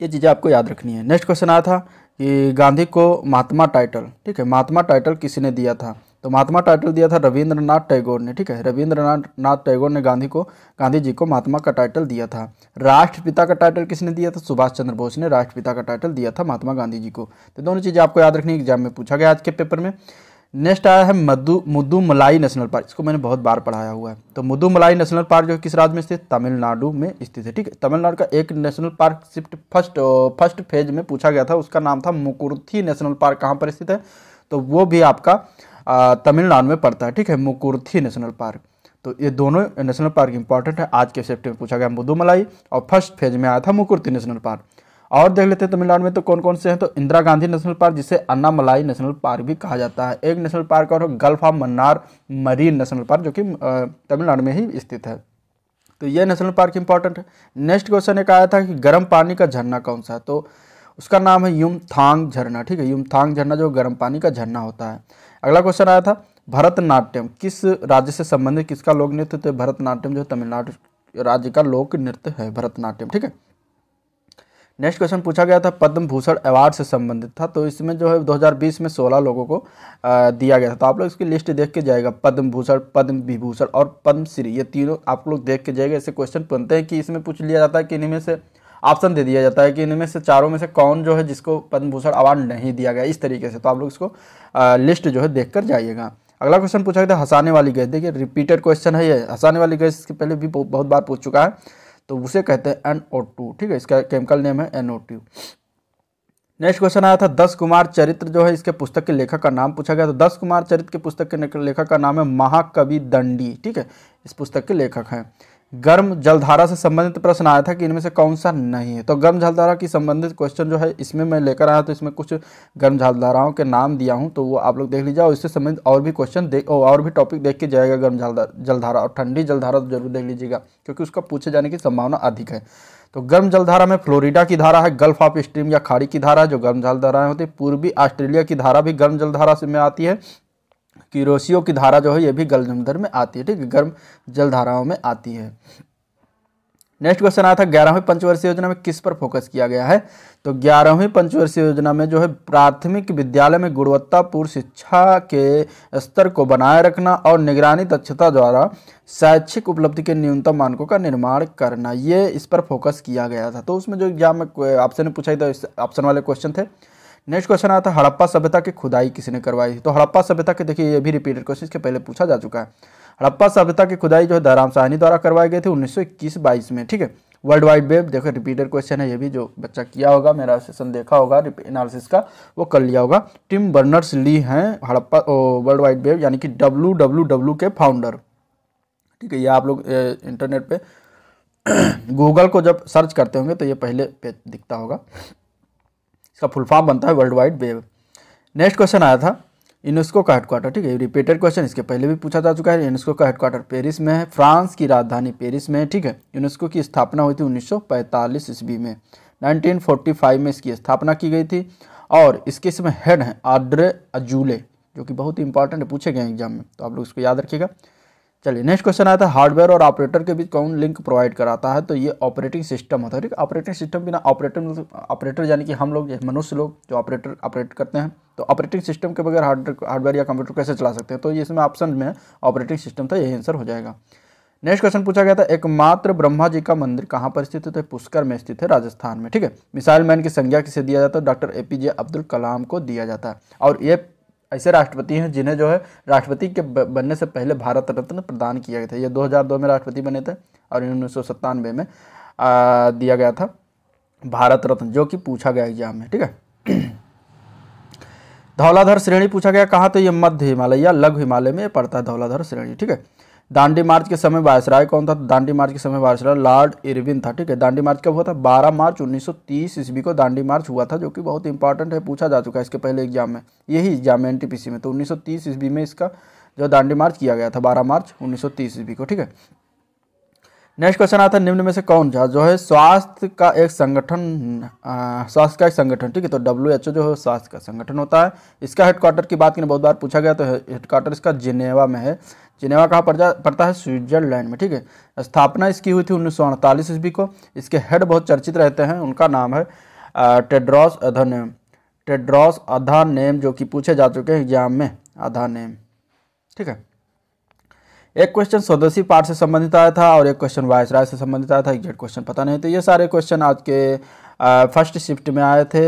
ये चीज़ें आपको याद रखनी है नेक्स्ट क्वेश्चन आया था कि गांधी को महात्मा टाइटल ठीक है महात्मा टाइटल किसी ने दिया था तो महात्मा टाइटल दिया था रविंद्रनाथ टैगोर ने ठीक है रविंद्रनाथ नाथ टैगोर ने गांधी को गांधी जी को महात्मा का टाइटल दिया था राष्ट्रपिता का टाइटल किसने दिया था सुभाष चंद्र बोस ने राष्ट्रपिता का टाइटल दिया था महात्मा गांधी जी को तो दोनों चीज़ें आपको याद रखनी एग्जाम में पूछा गया आज के पेपर में नेक्स्ट आया है मधु मुद्दू मलाई नेशनल पार्क इसको मैंने बहुत बार पढ़ाया हुआ है तो मुद्दू मलाई नेशनल पार्क जो है किस राज्य में स्थित तमिलनाडु में स्थित है ठीक है तमिलनाडु का एक national park shift first first phase में पूछा गया था उसका नाम था मुकुर्थी नेशनल पार्क कहाँ पर स्थित है तो वो भी आपका तमिलनाडु में पड़ता है ठीक है मुकुर्थी नेशनल पार्क तो ये दोनों नेशनल पार्क इंपॉर्टेंट है आज के सेफ्टी में पूछा गया मुदुमलाई और फर्स्ट फेज में आया था मुकुर्थी नेशनल पार्क और देख लेते हैं तमिलनाडु में तो कौन कौन से हैं तो इंदिरा गांधी नेशनल पार्क जिसे अन्नामलाई नेशनल पार्क भी कहा जाता है एक नेशनल पार्क और Gulf of Mannar marine national park जो कि तमिलनाडु में ही स्थित है तो ये नेशनल पार्क इंपॉर्टेंट है नेक्स्ट क्वेश्चन एक आया था कि गर्म पानी का झरना कौन सा है तो उसका नाम है युम झरना ठीक है युम झरना जो गर्म पानी का झरना होता है अगला क्वेश्चन आया था भरतनाट्यम किस राज्य से संबंधित किसका लोक नृत्य तो भरतनाट्यम जो तमिलनाडु राज्य का लोक नृत्य है भरतनाट्यम ठीक है नेक्स्ट क्वेश्चन पूछा गया था पद्म भूषण अवार्ड से संबंधित था तो इसमें जो है 2020 में 16 लोगों को आ, दिया गया था तो आप लोग इसकी लिस्ट देख के जाएगा पद्म भूषण पद्म विभूषण और पद्मश्री ये तीनों आप लोग देख के जाएगा ऐसे क्वेश्चन बनते हैं कि इसमें पूछ लिया जाता है कि इनमें से ऑप्शन दे दिया जाता है कि इनमें से चारों में से कौन जो है जिसको पद्म भूषण अवार्ड नहीं दिया गया इस तरीके से तो आप लोग इसको लिस्ट जो है देख कर जाइएगा अगला क्वेश्चन पूछा गया था हंसाने वाली गैस देखिए रिपीटेड क्वेश्चन है ये हंसाने वाली गैस इसके पहले भी बहुत बार पूछ चुका है तो उसे कहते हैं एन ओ टू ठीक है इसका केमिकल नेम है N O two next question आया था दस कुमार चरित्र जो है इसके पुस्तक के लेखक का नाम पूछा गया तो दस कुमार चरित्र के पुस्तक के लेखक का नाम है महाकवि दंडी ठीक है इस पुस्तक के लेखक हैं गर्म जलधारा से संबंधित प्रश्न आया था कि इनमें से कौन सा नहीं है तो गर्म जलधारा की संबंधित क्वेश्चन जो है इसमें मैं लेकर आया तो इसमें कुछ गर्म जलधाराओं के नाम दिया हूँ तो वो आप लोग देख लीजिए और इससे संबंधित और भी क्वेश्चन देख और भी टॉपिक देख के जाएगा गर्म जलधारा और ठंडी जलधारा तो जरूर देख लीजिएगा क्योंकि उसका पूछे जाने की संभावना अधिक है तो गर्म जलधारा में फ्लोरिडा की धारा है गल्फ ऑफ स्ट्रीम या खाड़ी की धारा जो गर्म जलधाराएं होती है पूर्वी ऑस्ट्रेलिया की धारा भी गर्म जलधारा से में आती है क्यूरोसियो की धारा जो है ये भी गर्म जमदर में आती है ठीक है गर्म जल धाराओं में आती है नेक्स्ट क्वेश्चन आया था ग्यारहवीं पंचवर्षीय योजना में किस पर फोकस किया गया है तो ग्यारहवीं पंचवर्षीय योजना में जो है प्राथमिक विद्यालय में गुणवत्तापूर्ण शिक्षा के स्तर को बनाए रखना और निगरानी दक्षता द्वारा शैक्षिक उपलब्धि के न्यूनतम मानकों का निर्माण करना ये इस पर फोकस किया गया था तो उसमें जो एग्जाम में आपसे पूछा था ऑप्शन वाले क्वेश्चन थे नेक्स्ट क्वेश्चन आता है हड़प्पा सभ्यता की खुदाई किसी ने करवाई तो हड़प्पा सभ्यता के देखिए ये भी रिपीटेड क्वेश्चन के पहले पूछा जा चुका है हड़प्पा सभ्यता की खुदाई जो है दाराम साहनी द्वारा करवाई गई थी उन्नीस सौ में ठीक है वर्ल्ड वाइड वेब देखो रिपीटेड क्वेश्चन है ये भी जो बच्चा किया होगा मेरा सेशन देखा होगा एनालिसिस का वो कर लिया होगा टिम बर्नर्स ली हैं हड़प्पा वर्ल्ड वाइड वेब यानी कि डब्ल्यू के फाउंडर ठीक है ये आप लोग इंटरनेट पे गूगल [clears throat] को जब सर्च करते होंगे तो ये पहले पे दिखता होगा इसका फुल फॉर्म बनता है world wide web next question आया था यूनेस्को का हेडक्वार्टर ठीक है रिपीटेड क्वेश्चन इसके पहले भी पूछा जा चुका है यूनेस्को का हेडक्वार्टर पेरिस में है फ्रांस की राजधानी पेरिस में है ठीक है यूनेस्को की स्थापना हुई थी 1945 ईस्वी में 1945 में इसकी स्थापना की गई थी और इसके इसमें हेड हैं आड्रे अजूले जो कि बहुत ही इंपॉर्टेंट है पूछे गए एग्जाम में तो आप लोग इसको याद रखिएगा चलिए नेक्स्ट क्वेश्चन आता है हार्डवेयर और ऑपरेटर के बीच कौन लिंक प्रोवाइड कराता है तो ये ऑपरेटिंग सिस्टम होता है ठीक ऑपरेटिंग सिस्टम बिना ऑपरेटर ऑपरेटर यानी कि हम लोग मनुष्य लोग जो ऑपरेटर ऑपरेट करते हैं तो ऑपरेटिंग सिस्टम के बगैर हार्डवेयर या कंप्यूटर कैसे चला सकते हैं तो इसमें ऑप्शन में ऑपरेटिंग सिस्टम था यही आंसर हो जाएगा नेक्स्ट क्वेश्चन पूछा गया था एकमात्र ब्रह्मा जी का मंदिर कहाँ पर स्थित है तो पुष्कर में स्थित है राजस्थान में ठीक है मिसाइल मैन की संज्ञा किसे दिया जाता है doctor A P J Abdul Kalam को दिया जाता है और ये ऐसे राष्ट्रपति हैं जिन्हें जो है राष्ट्रपति के बनने से पहले भारत रत्न प्रदान किया गया था ये 2002 में राष्ट्रपति बने थे और उन्नीस में आ, दिया गया था भारत रत्न जो कि पूछा गया एग्जाम में ठीक है धौलाधर श्रेणी पूछा गया कहाँ तो ये मध्य हिमालय या लघु हिमालय में पड़ता है धौलाधर श्रेणी ठीक है दांडी मार्च के समय वायसराय कौन था दांडी मार्च के समय वायसराय लॉर्ड इरविन था ठीक है दांडी मार्च कब हुआ था 12 मार्च 1930 ईस्वी को दांडी मार्च हुआ था जो कि बहुत इंपॉर्टेंट है पूछा जा चुका है इसके पहले एग्जाम में यही एग्जाम में एनटीपीसी में तो 1930 ईस्वी में इसका जो दांडी मार्च किया गया था बारह मार्च उन्नीस ईस्वी को ठीक है नेक्स्ट क्वेश्चन आता है निम्न में से कौन सा जो है स्वास्थ्य का एक संगठन स्वास्थ्य का एक संगठन ठीक है तो डब्ल्यू एच ओ जो है स्वास्थ्य का संगठन होता है इसका हेडक्वार्टर की बात करें बहुत बार पूछा गया तो हेडक्वार्टर इसका जिनेवा में है जिनेवा कहाँ पड़ता है स्विट्जरलैंड में ठीक है स्थापना इसकी हुई थी उन्नीस सौ अड़तालीस ईस्वी को इसके हेड बहुत चर्चित रहते हैं उनका नाम है Tedros Adhanom Tedros Adhanom जो कि पूछे जा चुके हैं एग्जाम में आधा नेम ठीक है एक क्वेश्चन स्वदेशी पार्ट से संबंधित आया था और एक क्वेश्चन राय से संबंधित आया था एग्जैक्ट क्वेश्चन पता नहीं तो ये सारे क्वेश्चन आज के फर्स्ट शिफ्ट में आए थे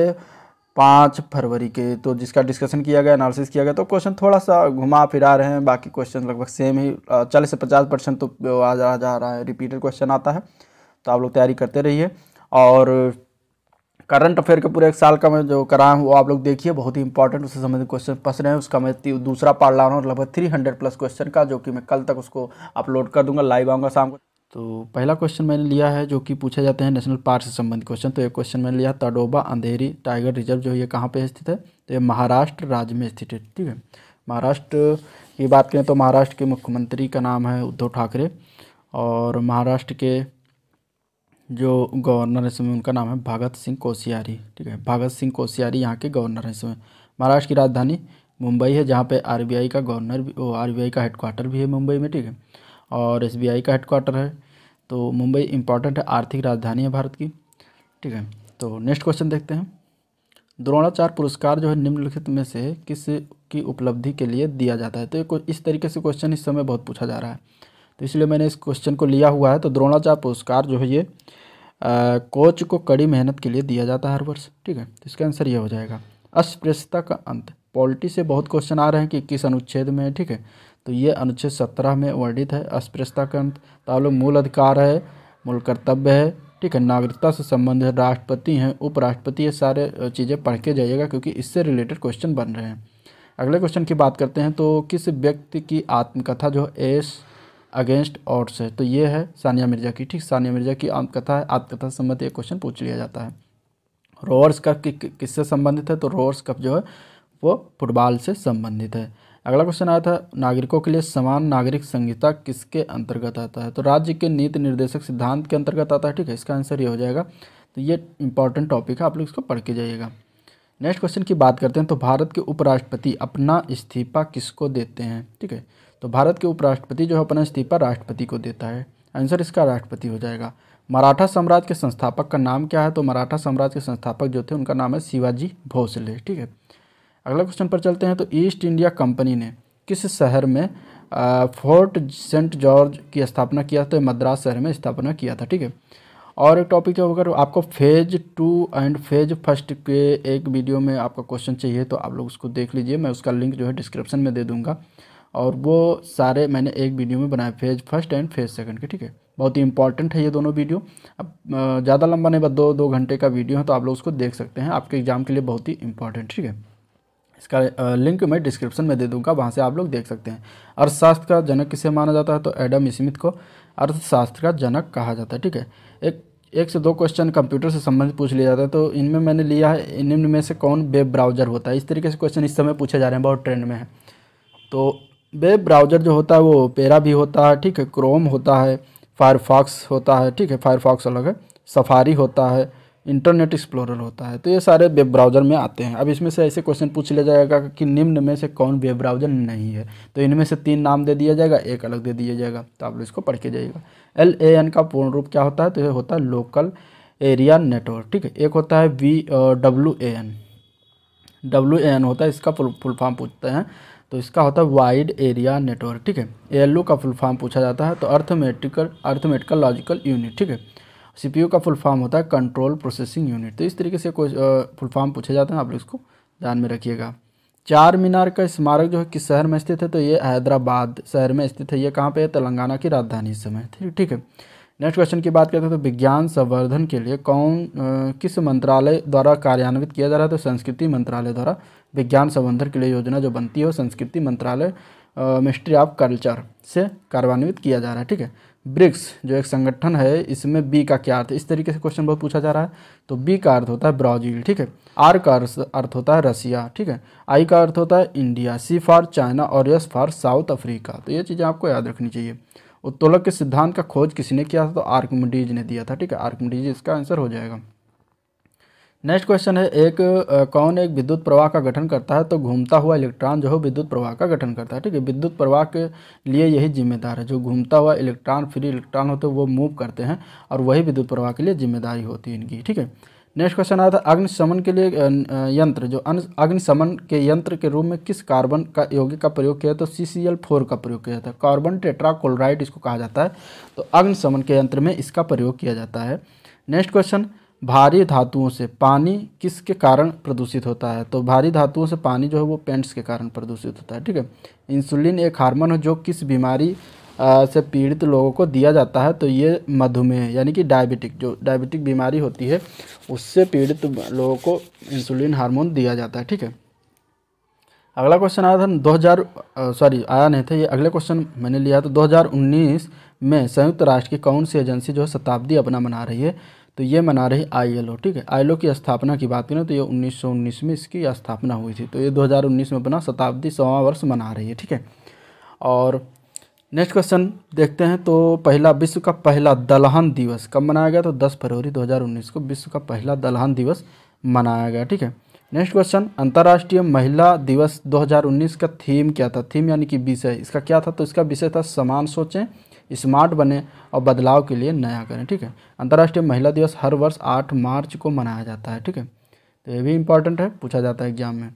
पाँच फरवरी के तो जिसका डिस्कशन किया गया एनालिसिस किया गया तो क्वेश्चन थोड़ा सा घुमा फिरा रहे हैं बाकी क्वेश्चन लगभग सेम ही चालीस से पचास परसेंट तो आ जा जा रहा है रिपीटेड क्वेश्चन आता है तो आप लोग तैयारी करते रहिए और करंट अफेयर के पूरे एक साल का मैं जो कराया हूँ वो आप लोग देखिए बहुत ही इंपॉर्टेंट उससे संबंधित क्वेश्चन फंस रहे हैं उसका मैं दूसरा पार्ट ला रहा हूँ लगभग थ्री हंड्रेड प्लस क्वेश्चन का जो कि मैं कल तक उसको अपलोड कर दूंगा लाइव आऊँगा शाम को तो पहला क्वेश्चन मैंने लिया है जो कि पूछे जाते हैं नेशनल पार्क से संबंधित क्वेश्चन तो एक क्वेश्चन मैंने लिया तडोबा अंधेरी टाइगर रिजर्व जो ये कहाँ पे स्थित है तो ये महाराष्ट्र राज्य में स्थित है ठीक है महाराष्ट्र की बात करें तो महाराष्ट्र के मुख्यमंत्री का नाम है उद्धव ठाकरे और महाराष्ट्र के जो गवर्नर हैं इसमें उनका नाम है भगत सिंह कोशियारी ठीक है भगत सिंह कोशियारी यहाँ के गवर्नर हैं इसमें महाराष्ट्र की राजधानी मुंबई है जहाँ पे आरबीआई का गवर्नर भी आर का हेडक्वार्टर भी है मुंबई में ठीक है और एसबीआई का हेडक्वार्टर है तो मुंबई इंपॉर्टेंट है आर्थिक राजधानी है भारत की ठीक है तो नेक्स्ट क्वेश्चन देखते हैं द्रोणाचार पुरस्कार जो है निम्नलिखित में से किस की उपलब्धि के लिए दिया जाता है तो इस तरीके से क्वेश्चन इस समय बहुत पूछा जा रहा है तो इसलिए मैंने इस क्वेश्चन को लिया हुआ है तो द्रोणाचार पुरस्कार जो है ये आ, कोच को कड़ी मेहनत के लिए दिया जाता है हर वर्ष ठीक है तो इसका आंसर ये हो जाएगा अस्पृश्यता का अंत पॉलिटी से बहुत क्वेश्चन आ रहे हैं कि किस अनुच्छेद में ठीक है तो ये अनुच्छेद सत्रह में वर्णित है अस्पृश्यता के अंत तालो मूल अधिकार है मूल कर्तव्य है ठीक है नागरिकता से संबंधित राष्ट्रपति हैं उपराष्ट्रपति ये सारे चीज़ें पढ़ के जाइएगा क्योंकि इससे रिलेटेड क्वेश्चन बन रहे हैं अगले क्वेश्चन की बात करते हैं तो किस व्यक्ति की आत्मकथा जो एस अगेंस्ट ऑट्स है तो ये है सानिया मिर्जा की ठीक सानिया मिर्जा की आत्मकथा है आत्मकथा से संबंधित ये क्वेश्चन पूछ लिया जाता है रोवर्स कप किससे संबंधित है तो रोवर्स कप जो है वो फुटबॉल से संबंधित है अगला क्वेश्चन आया था नागरिकों के लिए समान नागरिक संहिता किसके अंतर्गत आता है तो राज्य के नीति निर्देशक सिद्धांत के अंतर्गत आता है ठीक है इसका आंसर ये हो जाएगा तो ये इंपॉर्टेंट टॉपिक है आप लोग इसको पढ़ के जाइएगा नेक्स्ट क्वेश्चन की बात करते हैं तो भारत के उपराष्ट्रपति अपना इस्तीफा किसको देते हैं ठीक है तो भारत के उपराष्ट्रपति जो है अपना इस्तीफा राष्ट्रपति को देता है आंसर इसका राष्ट्रपति हो जाएगा मराठा साम्राज्य के संस्थापक का नाम क्या है तो मराठा साम्राज्य के संस्थापक जो थे उनका नाम है शिवाजी भोसले ठीक है अगला क्वेश्चन पर चलते हैं तो ईस्ट इंडिया कंपनी ने किस शहर में फोर्ट सेंट जॉर्ज की स्थापना किया तो मद्रास शहर में स्थापना किया था ठीक है और एक टॉपिक है अगर आपको phase two and phase first के एक वीडियो में आपका क्वेश्चन चाहिए तो आप लोग उसको देख लीजिए मैं उसका लिंक जो है डिस्क्रिप्शन में दे दूंगा और वो सारे मैंने एक वीडियो में बनाए phase first and phase second के ठीक है बहुत ही इंपॉर्टेंट है ये दोनों वीडियो अब ज़्यादा लंबा नहीं बस दो दो घंटे का वीडियो है तो आप लोग उसको देख सकते हैं आपके एग्ज़ाम के लिए बहुत ही इंपॉर्टेंट ठीक है इसका लिंक मैं डिस्क्रिप्शन में दे दूंगा वहाँ से आप लोग देख सकते हैं अर्थशास्त्र का जनक किसे माना जाता है तो एडम स्मिथ को अर्थशास्त्र का जनक कहा जाता है ठीक है एक एक से दो क्वेश्चन कंप्यूटर से संबंधित पूछ लिया जाता है तो इनमें मैंने लिया है इनमें में से कौन वेब ब्राउजर होता है इस तरीके से क्वेश्चन इस समय पूछे जा रहे हैं बहुत ट्रेंड में है तो वेब ब्राउजर जो होता है वो पेरा भी होता है ठीक है क्रोम होता है फायरफॉक्स होता है ठीक है फायरफॉक्स अलग है सफारी होता है इंटरनेट एक्सप्लोरर होता है तो ये सारे वेब ब्राउज़र में आते हैं अब इसमें से ऐसे क्वेश्चन पूछ लिया जाएगा कि निम्न में से कौन वेब ब्राउज़र नहीं है तो इनमें से तीन नाम दे दिया जाएगा एक अलग दे दिया जाएगा तो आप लोग इसको पढ़ के जाइएगा एल ए एन का पूर्ण रूप क्या होता है तो ये होता है लोकल एरिया नेटवर्क ठीक है एक होता है V W A N W A N होता है इसका फुल फॉर्म पूछते हैं तो इसका होता है वाइड एरिया नेटवर्क ठीक है ए एल यू का फुल फॉर्म पूछा जाता है तो अर्थमेटिकल अर्थमेटिकल लॉजिकल यूनिट ठीक है सीपीयू का फुल फॉर्म होता है कंट्रोल प्रोसेसिंग यूनिट तो इस तरीके से कोई फुल फॉर्म पूछे जाते हैं आप लोग इसको ध्यान में रखिएगा चार मीनार का स्मारक जो है किस शहर में स्थित है तो ये हैदराबाद शहर में स्थित है ये कहाँ पर है तेलंगाना की राजधानी इस समय ठीक ठीक है नेक्स्ट क्वेश्चन की बात करते हैं तो विज्ञान संवर्धन के लिए कौन आ, किस मंत्रालय द्वारा कार्यान्वित किया जा रहा है तो संस्कृति मंत्रालय द्वारा विज्ञान संवर्धन के लिए योजना जो बनती है वो संस्कृति मंत्रालय मिनिस्ट्री ऑफ कल्चर से कार्यान्वित किया जा रहा है ठीक है ब्रिक्स जो एक संगठन है इसमें बी का क्या अर्थ इस तरीके से क्वेश्चन बहुत पूछा जा रहा है तो बी का अर्थ होता है ब्राज़ील ठीक है आर का अर्थ होता है रसिया ठीक है आई का अर्थ होता है इंडिया सी फॉर चाइना और यस फॉर साउथ अफ्रीका तो ये चीज़ें आपको याद रखनी चाहिए उत्तोलक के सिद्धांत का खोज किसी ने किया था तो आर्कमडीज ने दिया था ठीक है आर्कमडीज इसका आंसर हो जाएगा नेक्स्ट क्वेश्चन है एक कौन एक विद्युत प्रवाह का गठन करता है तो घूमता हुआ इलेक्ट्रॉन जो है विद्युत प्रवाह का गठन करता है ठीक है विद्युत प्रवाह के लिए यही जिम्मेदार है जो घूमता हुआ इलेक्ट्रॉन फ्री इलेक्ट्रॉन होते तो हैं वो मूव करते हैं और वही विद्युत प्रवाह के लिए जिम्मेदारी होती है इनकी ठीक है नेक्स्ट क्वेश्चन आया था अग्निशमन के लिए यंत्र जो अग्निशमन के यंत्र के रूप में किस कार्बन का यौगिक का प्रयोग किया तो सी सी एल फोर का प्रयोग किया जाता है कार्बन टेट्राक्लोराइड इसको कहा जाता है तो अग्निशमन के यंत्र में इसका प्रयोग किया जाता है नेक्स्ट क्वेश्चन भारी धातुओं से पानी किसके कारण प्रदूषित होता है तो भारी धातुओं से पानी जो है वो पेंट्स के कारण प्रदूषित होता है ठीक है इंसुलिन एक हार्मोन है जो किस बीमारी से पीड़ित लोगों को दिया जाता है तो ये मधुमेह यानी कि डायबिटिक जो डायबिटिक बीमारी होती है उससे पीड़ित लोगों को इंसुलिन हार्मोन दिया जाता है ठीक है अगला क्वेश्चन आया था दो सॉरी आया नहीं था ये अगले क्वेश्चन मैंने लिया था दो में संयुक्त राष्ट्र की कौन सी एजेंसी जो है शताब्दी अपना मना रही है तो ये मना रही आईएलओ ठीक है आईएलओ की स्थापना की बात करें तो ये 1919 में इसकी स्थापना हुई थी तो ये 2019 में अपना शताब्दी सवा वर्ष मना रही है ठीक है और नेक्स्ट क्वेश्चन देखते हैं तो पहला विश्व का पहला दलहन दिवस कब मनाया गया तो 10 फरवरी 2019 को विश्व का पहला दलहन दिवस मनाया गया ठीक है नेक्स्ट क्वेश्चन अंतर्राष्ट्रीय महिला दिवस दो का थीम क्या था थीम यानी कि विषय इसका क्या था तो इसका विषय था समान सोचें स्मार्ट बने और बदलाव के लिए नया करें ठीक है अंतर्राष्ट्रीय महिला दिवस हर वर्ष आठ मार्च को मनाया जाता है ठीक है तो ये भी इम्पॉर्टेंट है पूछा जाता है एग्जाम में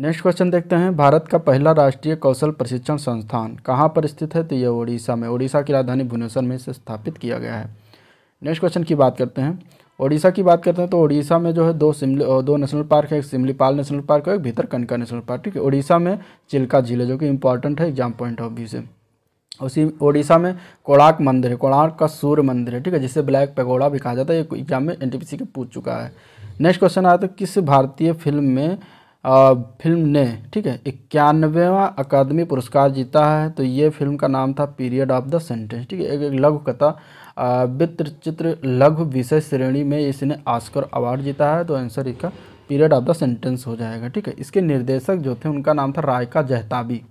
नेक्स्ट क्वेश्चन देखते हैं भारत का पहला राष्ट्रीय कौशल प्रशिक्षण संस्थान कहाँ पर स्थित है तो यह ओडिशा में ओडिशा की राजधानी भुवनेश्वर में इसे स्थापित किया गया है नेक्स्ट क्वेश्चन की बात करते हैं ओडिशा की बात करते हैं तो ओडिशा में जो है दो सिमली दो नेशनल पार्क है एक सिमलीपाल नेशनल पार्क और एक भीतर कनका नेशनल पार्क ठीक है ओडिशा में चिल्का झील है जो कि इंपॉर्टेंट है एग्जाम पॉइंट ऑफ व्यू से उसी ओडिशा में कोणार्क मंदिर है कोणार्क का सूर्य मंदिर है ठीक है जिसे ब्लैक पेगोड़ा भी कहा जाता है ये एग्जाम में एन के पूछ चुका है नेक्स्ट क्वेश्चन आया तो किस भारतीय फिल्म में आ, फिल्म ने ठीक है इक्यानवेवा अकादमी पुरस्कार जीता है तो ये फिल्म का नाम था पीरियड ऑफ द सेंटेंस ठीक है एक, एक लघु कथा वित्र चित्र लघु विषय श्रेणी में इसने आस्कर अवार्ड जीता है तो आंसर इसका पीरियड ऑफ द सेंटेंस हो जाएगा ठीक है इसके निर्देशक जो थे उनका नाम था रायका जहताबी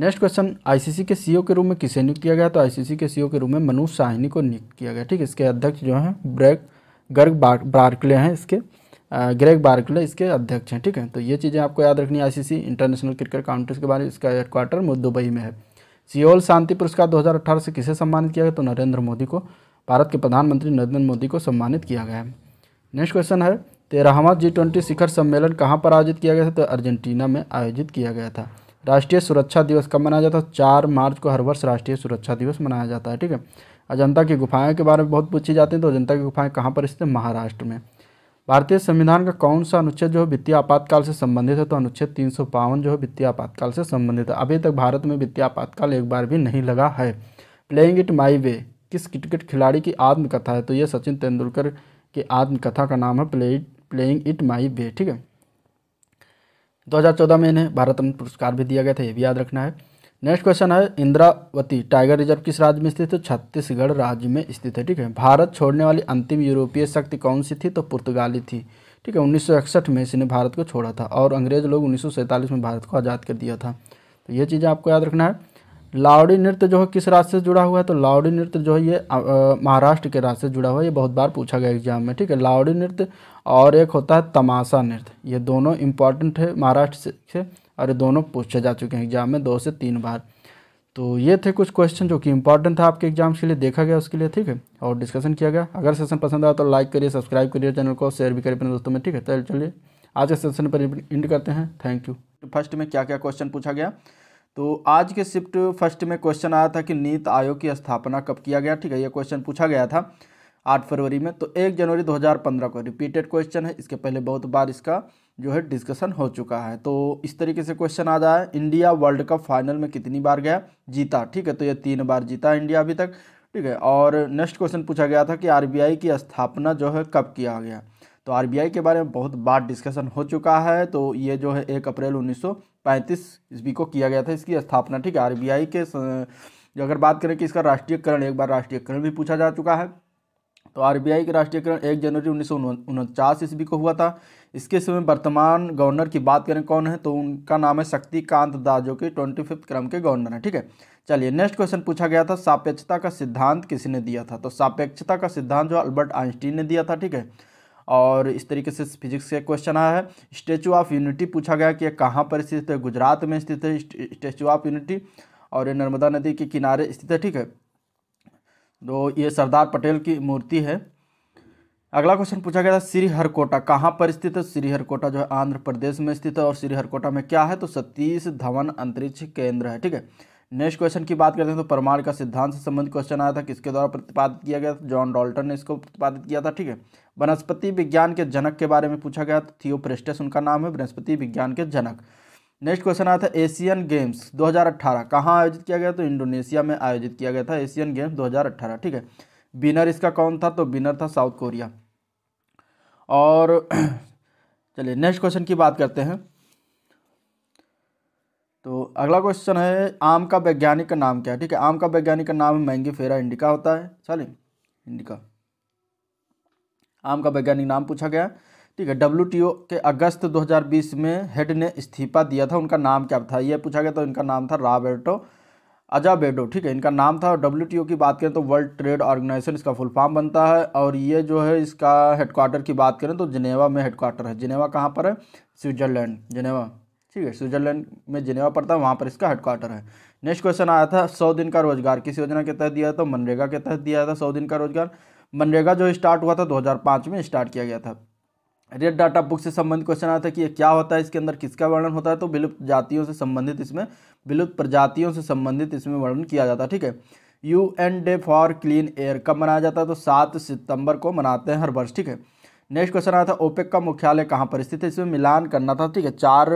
नेक्स्ट क्वेश्चन आईसीसी के सीईओ के रूप में किसे नियुक्त किया गया तो आईसीसी के सीईओ के रूप में मनु साहिनी को नियुक्त किया गया ठीक है इसके अध्यक्ष जो हैं ब्रेक गर्ग बार्कले हैं इसके ग्रेग बार्कले इसके अध्यक्ष हैं ठीक है तो ये चीज़ें आपको याद रखनी है आई इंटरनेशनल क्रिकेट काउंटर्स के बारे में इसका हेडक्वार्टर दुबई में है सियोल शांति पुरस्कार दो से किसे सम्मानित किया गया तो नरेंद्र मोदी को भारत के प्रधानमंत्री नरेंद्र मोदी को सम्मानित किया गया है नेक्स्ट क्वेश्चन है तेरहवा जी ट्वेंटी शिखर सम्मेलन कहाँ पर आयोजित किया गया था तो अर्जेंटीना में आयोजित किया गया था राष्ट्रीय सुरक्षा दिवस कब मनाया जाता है तो चार मार्च को हर वर्ष राष्ट्रीय सुरक्षा दिवस मनाया जाता है ठीक है अजंता की गुफाएं के बारे में बहुत पूछी जाती हैं तो अजंता की गुफाएं कहाँ पर स्थित है महाराष्ट्र में भारतीय संविधान का कौन सा अनुच्छेद जो है वित्तीय आपातकाल से संबंधित है तो अनुच्छेद तीन जो है वित्तीय आपातकाल से संबंधित है अभी तक भारत में वित्तीय आपातकाल एक बार भी नहीं लगा है प्लेइंग इट माई वे किस क्रिकेट खिलाड़ी की आत्मकथा है तो ये सचिन तेंदुलकर की आत्मकथा का नाम है play playing it my way ठीक है 2014 में इन्हें भारत रत्न पुरस्कार भी दिया गया था ये भी याद रखना है नेक्स्ट क्वेश्चन है इंद्रावती टाइगर रिजर्व किस राज्य में स्थित है छत्तीसगढ़ राज्य में स्थित है ठीक है भारत छोड़ने वाली अंतिम यूरोपीय शक्ति कौन सी थी तो पुर्तगाली थी ठीक है उन्नीस में इसने भारत को छोड़ा था और अंग्रेज लोग उन्नीस में भारत को आज़ाद कर दिया था तो ये चीज़ें आपको याद रखना है लावड़ी नृत्य जो है किस राज्य से जुड़ा हुआ है तो लावड़ी नृत्य जो है ये महाराष्ट्र के राज्य से जुड़ा हुआ है ये बहुत बार पूछा गया एग्जाम में ठीक है लावड़ी नृत्य और एक होता है तमाशा नृत्य ये दोनों इंपॉर्टेंट है महाराष्ट्र से और ये दोनों पूछे जा चुके हैं एग्जाम में दो से तीन बार तो ये थे कुछ क्वेश्चन जो कि इंपॉर्टेंट था आपके एग्जाम के लिए देखा गया उसके लिए ठीक है और डिस्कशन किया गया अगर सेशन पसंद आया तो लाइक करिए सब्सक्राइब करिए चैनल को शेयर भी करिए अपने दोस्तों में ठीक है तो चलिए आज के सेशन पर इंड करते हैं थैंक यू फर्स्ट में क्या क्या क्वेश्चन पूछा गया तो आज के शिफ्ट फर्स्ट में क्वेश्चन आया था कि नीति आयोग की स्थापना कब किया गया ठीक है ये क्वेश्चन पूछा गया था आठ फरवरी में तो एक जनवरी 2015 को रिपीटेड क्वेश्चन है इसके पहले बहुत बार इसका जो है डिस्कशन हो चुका है तो इस तरीके से क्वेश्चन आ जाए इंडिया वर्ल्ड कप फाइनल में कितनी बार गया जीता ठीक है तो ये तीन बार जीता इंडिया अभी तक ठीक है और नेक्स्ट क्वेश्चन पूछा गया था कि आर की स्थापना जो है कब किया गया तो आरबीआई के बारे में बहुत बार डिस्कशन हो चुका है तो ये जो है एक अप्रैल 1935 ईस्वी को किया गया था इसकी स्थापना ठीक है आई के अगर बात करें कि इसका राष्ट्रीयकरण एक बार राष्ट्रीयकरण भी पूछा जा चुका है तो आई के राष्ट्रीयकरण एक जनवरी उन्नीस सौ ईस्वी को हुआ था इसके समय वर्तमान गवर्नर की बात करें कौन है तो उनका नाम है शक्तिकांत दास जो कि ट्वेंटी फिफ्थ क्रम के गवर्नर हैं ठीक है चलिए नेक्स्ट क्वेश्चन पूछा गया था सापेक्षता का सिद्धांत किसने दिया था तो सापेक्षता का सिद्धांत जो अल्बर्ट आइंस्टीन ने दिया था ठीक है और इस तरीके से फिजिक्स का क्वेश्चन आया है स्टेचू ऑफ यूनिटी पूछा गया कि कहाँ पर स्थित है गुजरात में स्थित है स्टेचू ऑफ यूनिटी और ये नर्मदा नदी के किनारे स्थित है ठीक है तो ये सरदार पटेल की मूर्ति है अगला क्वेश्चन पूछा गया था श्रीहरकोटा कहाँ पर स्थित है श्रीहरकोटा जो है आंध्र प्रदेश में स्थित है और श्रीहरकोटा में क्या है तो सतीश धवन अंतरिक्ष केंद्र है ठीक है नेक्स्ट क्वेश्चन की बात करते हैं तो परमाणु का सिद्धांत से संबंधित क्वेश्चन आया था किसके द्वारा प्रतिपादित किया गया था जॉन डॉल्टन ने इसको प्रतिपादित किया था ठीक है वनस्पति विज्ञान के जनक के बारे में पूछा गया प्रेस्टस उनका नाम है वनस्पति विज्ञान के जनक नेक्स्ट क्वेश्चन आया था एशियन गेम्स 2018 कहाँ आयोजित किया गया तो इंडोनेशिया में आयोजित किया गया था एशियन गेम्स 2018 ठीक है विनर इसका कौन था तो विनर था साउथ कोरिया और [clears throat] चलिए नेक्स्ट क्वेश्चन की बात करते हैं तो अगला क्वेश्चन है आम का वैज्ञानिक का नाम क्या है ठीक है आम का वैज्ञानिक का नाम मैंगी फेरा इंडिका होता है चले इंडिका आम का वैज्ञानिक नाम पूछा गया ठीक है डब्ल्यू के अगस्त 2020 में हेड ने इस्तीफा दिया था उनका नाम क्या था यह पूछा गया तो इनका नाम था राबेटो अजाबेडो ठीक है इनका नाम था और डब्ल्यू की बात करें तो वर्ल्ड ट्रेड ऑर्गेनाइजेशन इसका फुल फॉर्म बनता है और ये जो है इसका हेडक्वार्टर की बात करें तो जिनेवा में हेडक्वार्टर है जिनेवा कहाँ पर है स्विट्जरलैंड जिनेवा ठीक है स्विट्जरलैंड में जिनेवा पड़ता है वहाँ पर इसका हेडक्वार्टर है नेक्स्ट क्वेश्चन आया था सौ दिन का रोजगार किस योजना के तहत दिया था मनरेगा के तहत दिया था सौ दिन का रोजगार मनरेगा जो स्टार्ट हुआ था दो में स्टार्ट किया गया था रेड डाटा बुक से संबंधित क्वेश्चन आया था कि ये क्या होता है इसके अंदर किसका वर्णन होता है तो विलुप्त जातियों से संबंधित इसमें विलुप्त प्रजातियों से संबंधित इसमें वर्णन किया जाता है ठीक है U N day for clean air कब मनाया जाता है तो सात सितंबर को मनाते हैं हर वर्ष ठीक है नेक्स्ट क्वेश्चन आया था ओपेक का मुख्यालय कहाँ पर स्थित है इसमें मिलान करना था ठीक है चार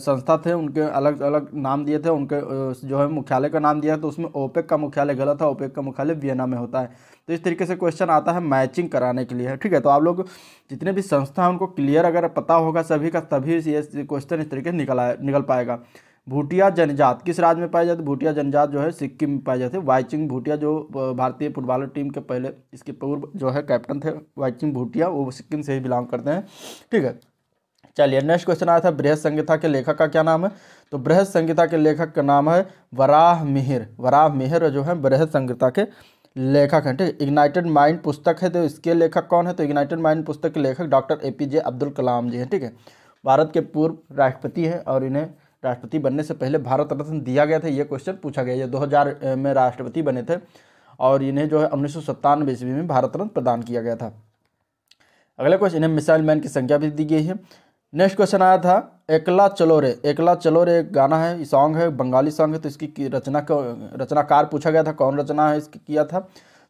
संस्था थे उनके अलग अलग नाम दिए थे उनके जो है मुख्यालय का नाम दिया तो उसमें ओपेक का मुख्यालय गलत है ओपेक का मुख्यालय वियना में होता है तो इस तरीके से क्वेश्चन आता है मैचिंग कराने के लिए ठीक है तो आप लोग जितने भी संस्था हैं उनको क्लियर अगर पता होगा सभी का तभी ये क्वेश्चन इस तरीके से निकल निकल पाएगा भूटिया जनजात किस राज्य में पाए जाते भूटिया जनजात जो है सिक्किम में पाए जाते वाइचिंग भूटिया जो भारतीय फुटबॉल टीम के पहले इसके पूर्व जो है कैप्टन थे वाइचिंग भूटिया वो सिक्किम से ही बिलोंग करते हैं ठीक है चलिए नेक्स्ट क्वेश्चन आया था बृहद संगीता के लेखक का क्या नाम है तो बृहद संगीता के लेखक का नाम है वराह मिहिर वराह मिहिर जो है बृहद संगीता के लेखक हैं ठीक इग्नाइटेड माइंड पुस्तक है तो इसके लेखक कौन है तो इग्नाइटेड माइंड पुस्तक के लेखक doctor A P J Abdul Kalam ji हैं ठीक है भारत के पूर्व राष्ट्रपति हैं और इन्हें राष्ट्रपति बनने से पहले भारत रत्न दिया गया था ये क्वेश्चन पूछा गया ये 2000 में राष्ट्रपति बने थे और इन्हें जो है उन्नीस सौ सत्तानवे ईस्वी में भारत रत्न प्रदान किया गया था अगला क्वेश्चन इन्हें मिसाइल मैन की संख्या भी दी गई है नेक्स्ट क्वेश्चन आया था एकला चलो रे एकला चलो रे एक गाना है सॉन्ग है बंगाली सॉन्ग है तो इसकी रचना रचनाकार पूछा गया था कौन रचना है इसकी किया था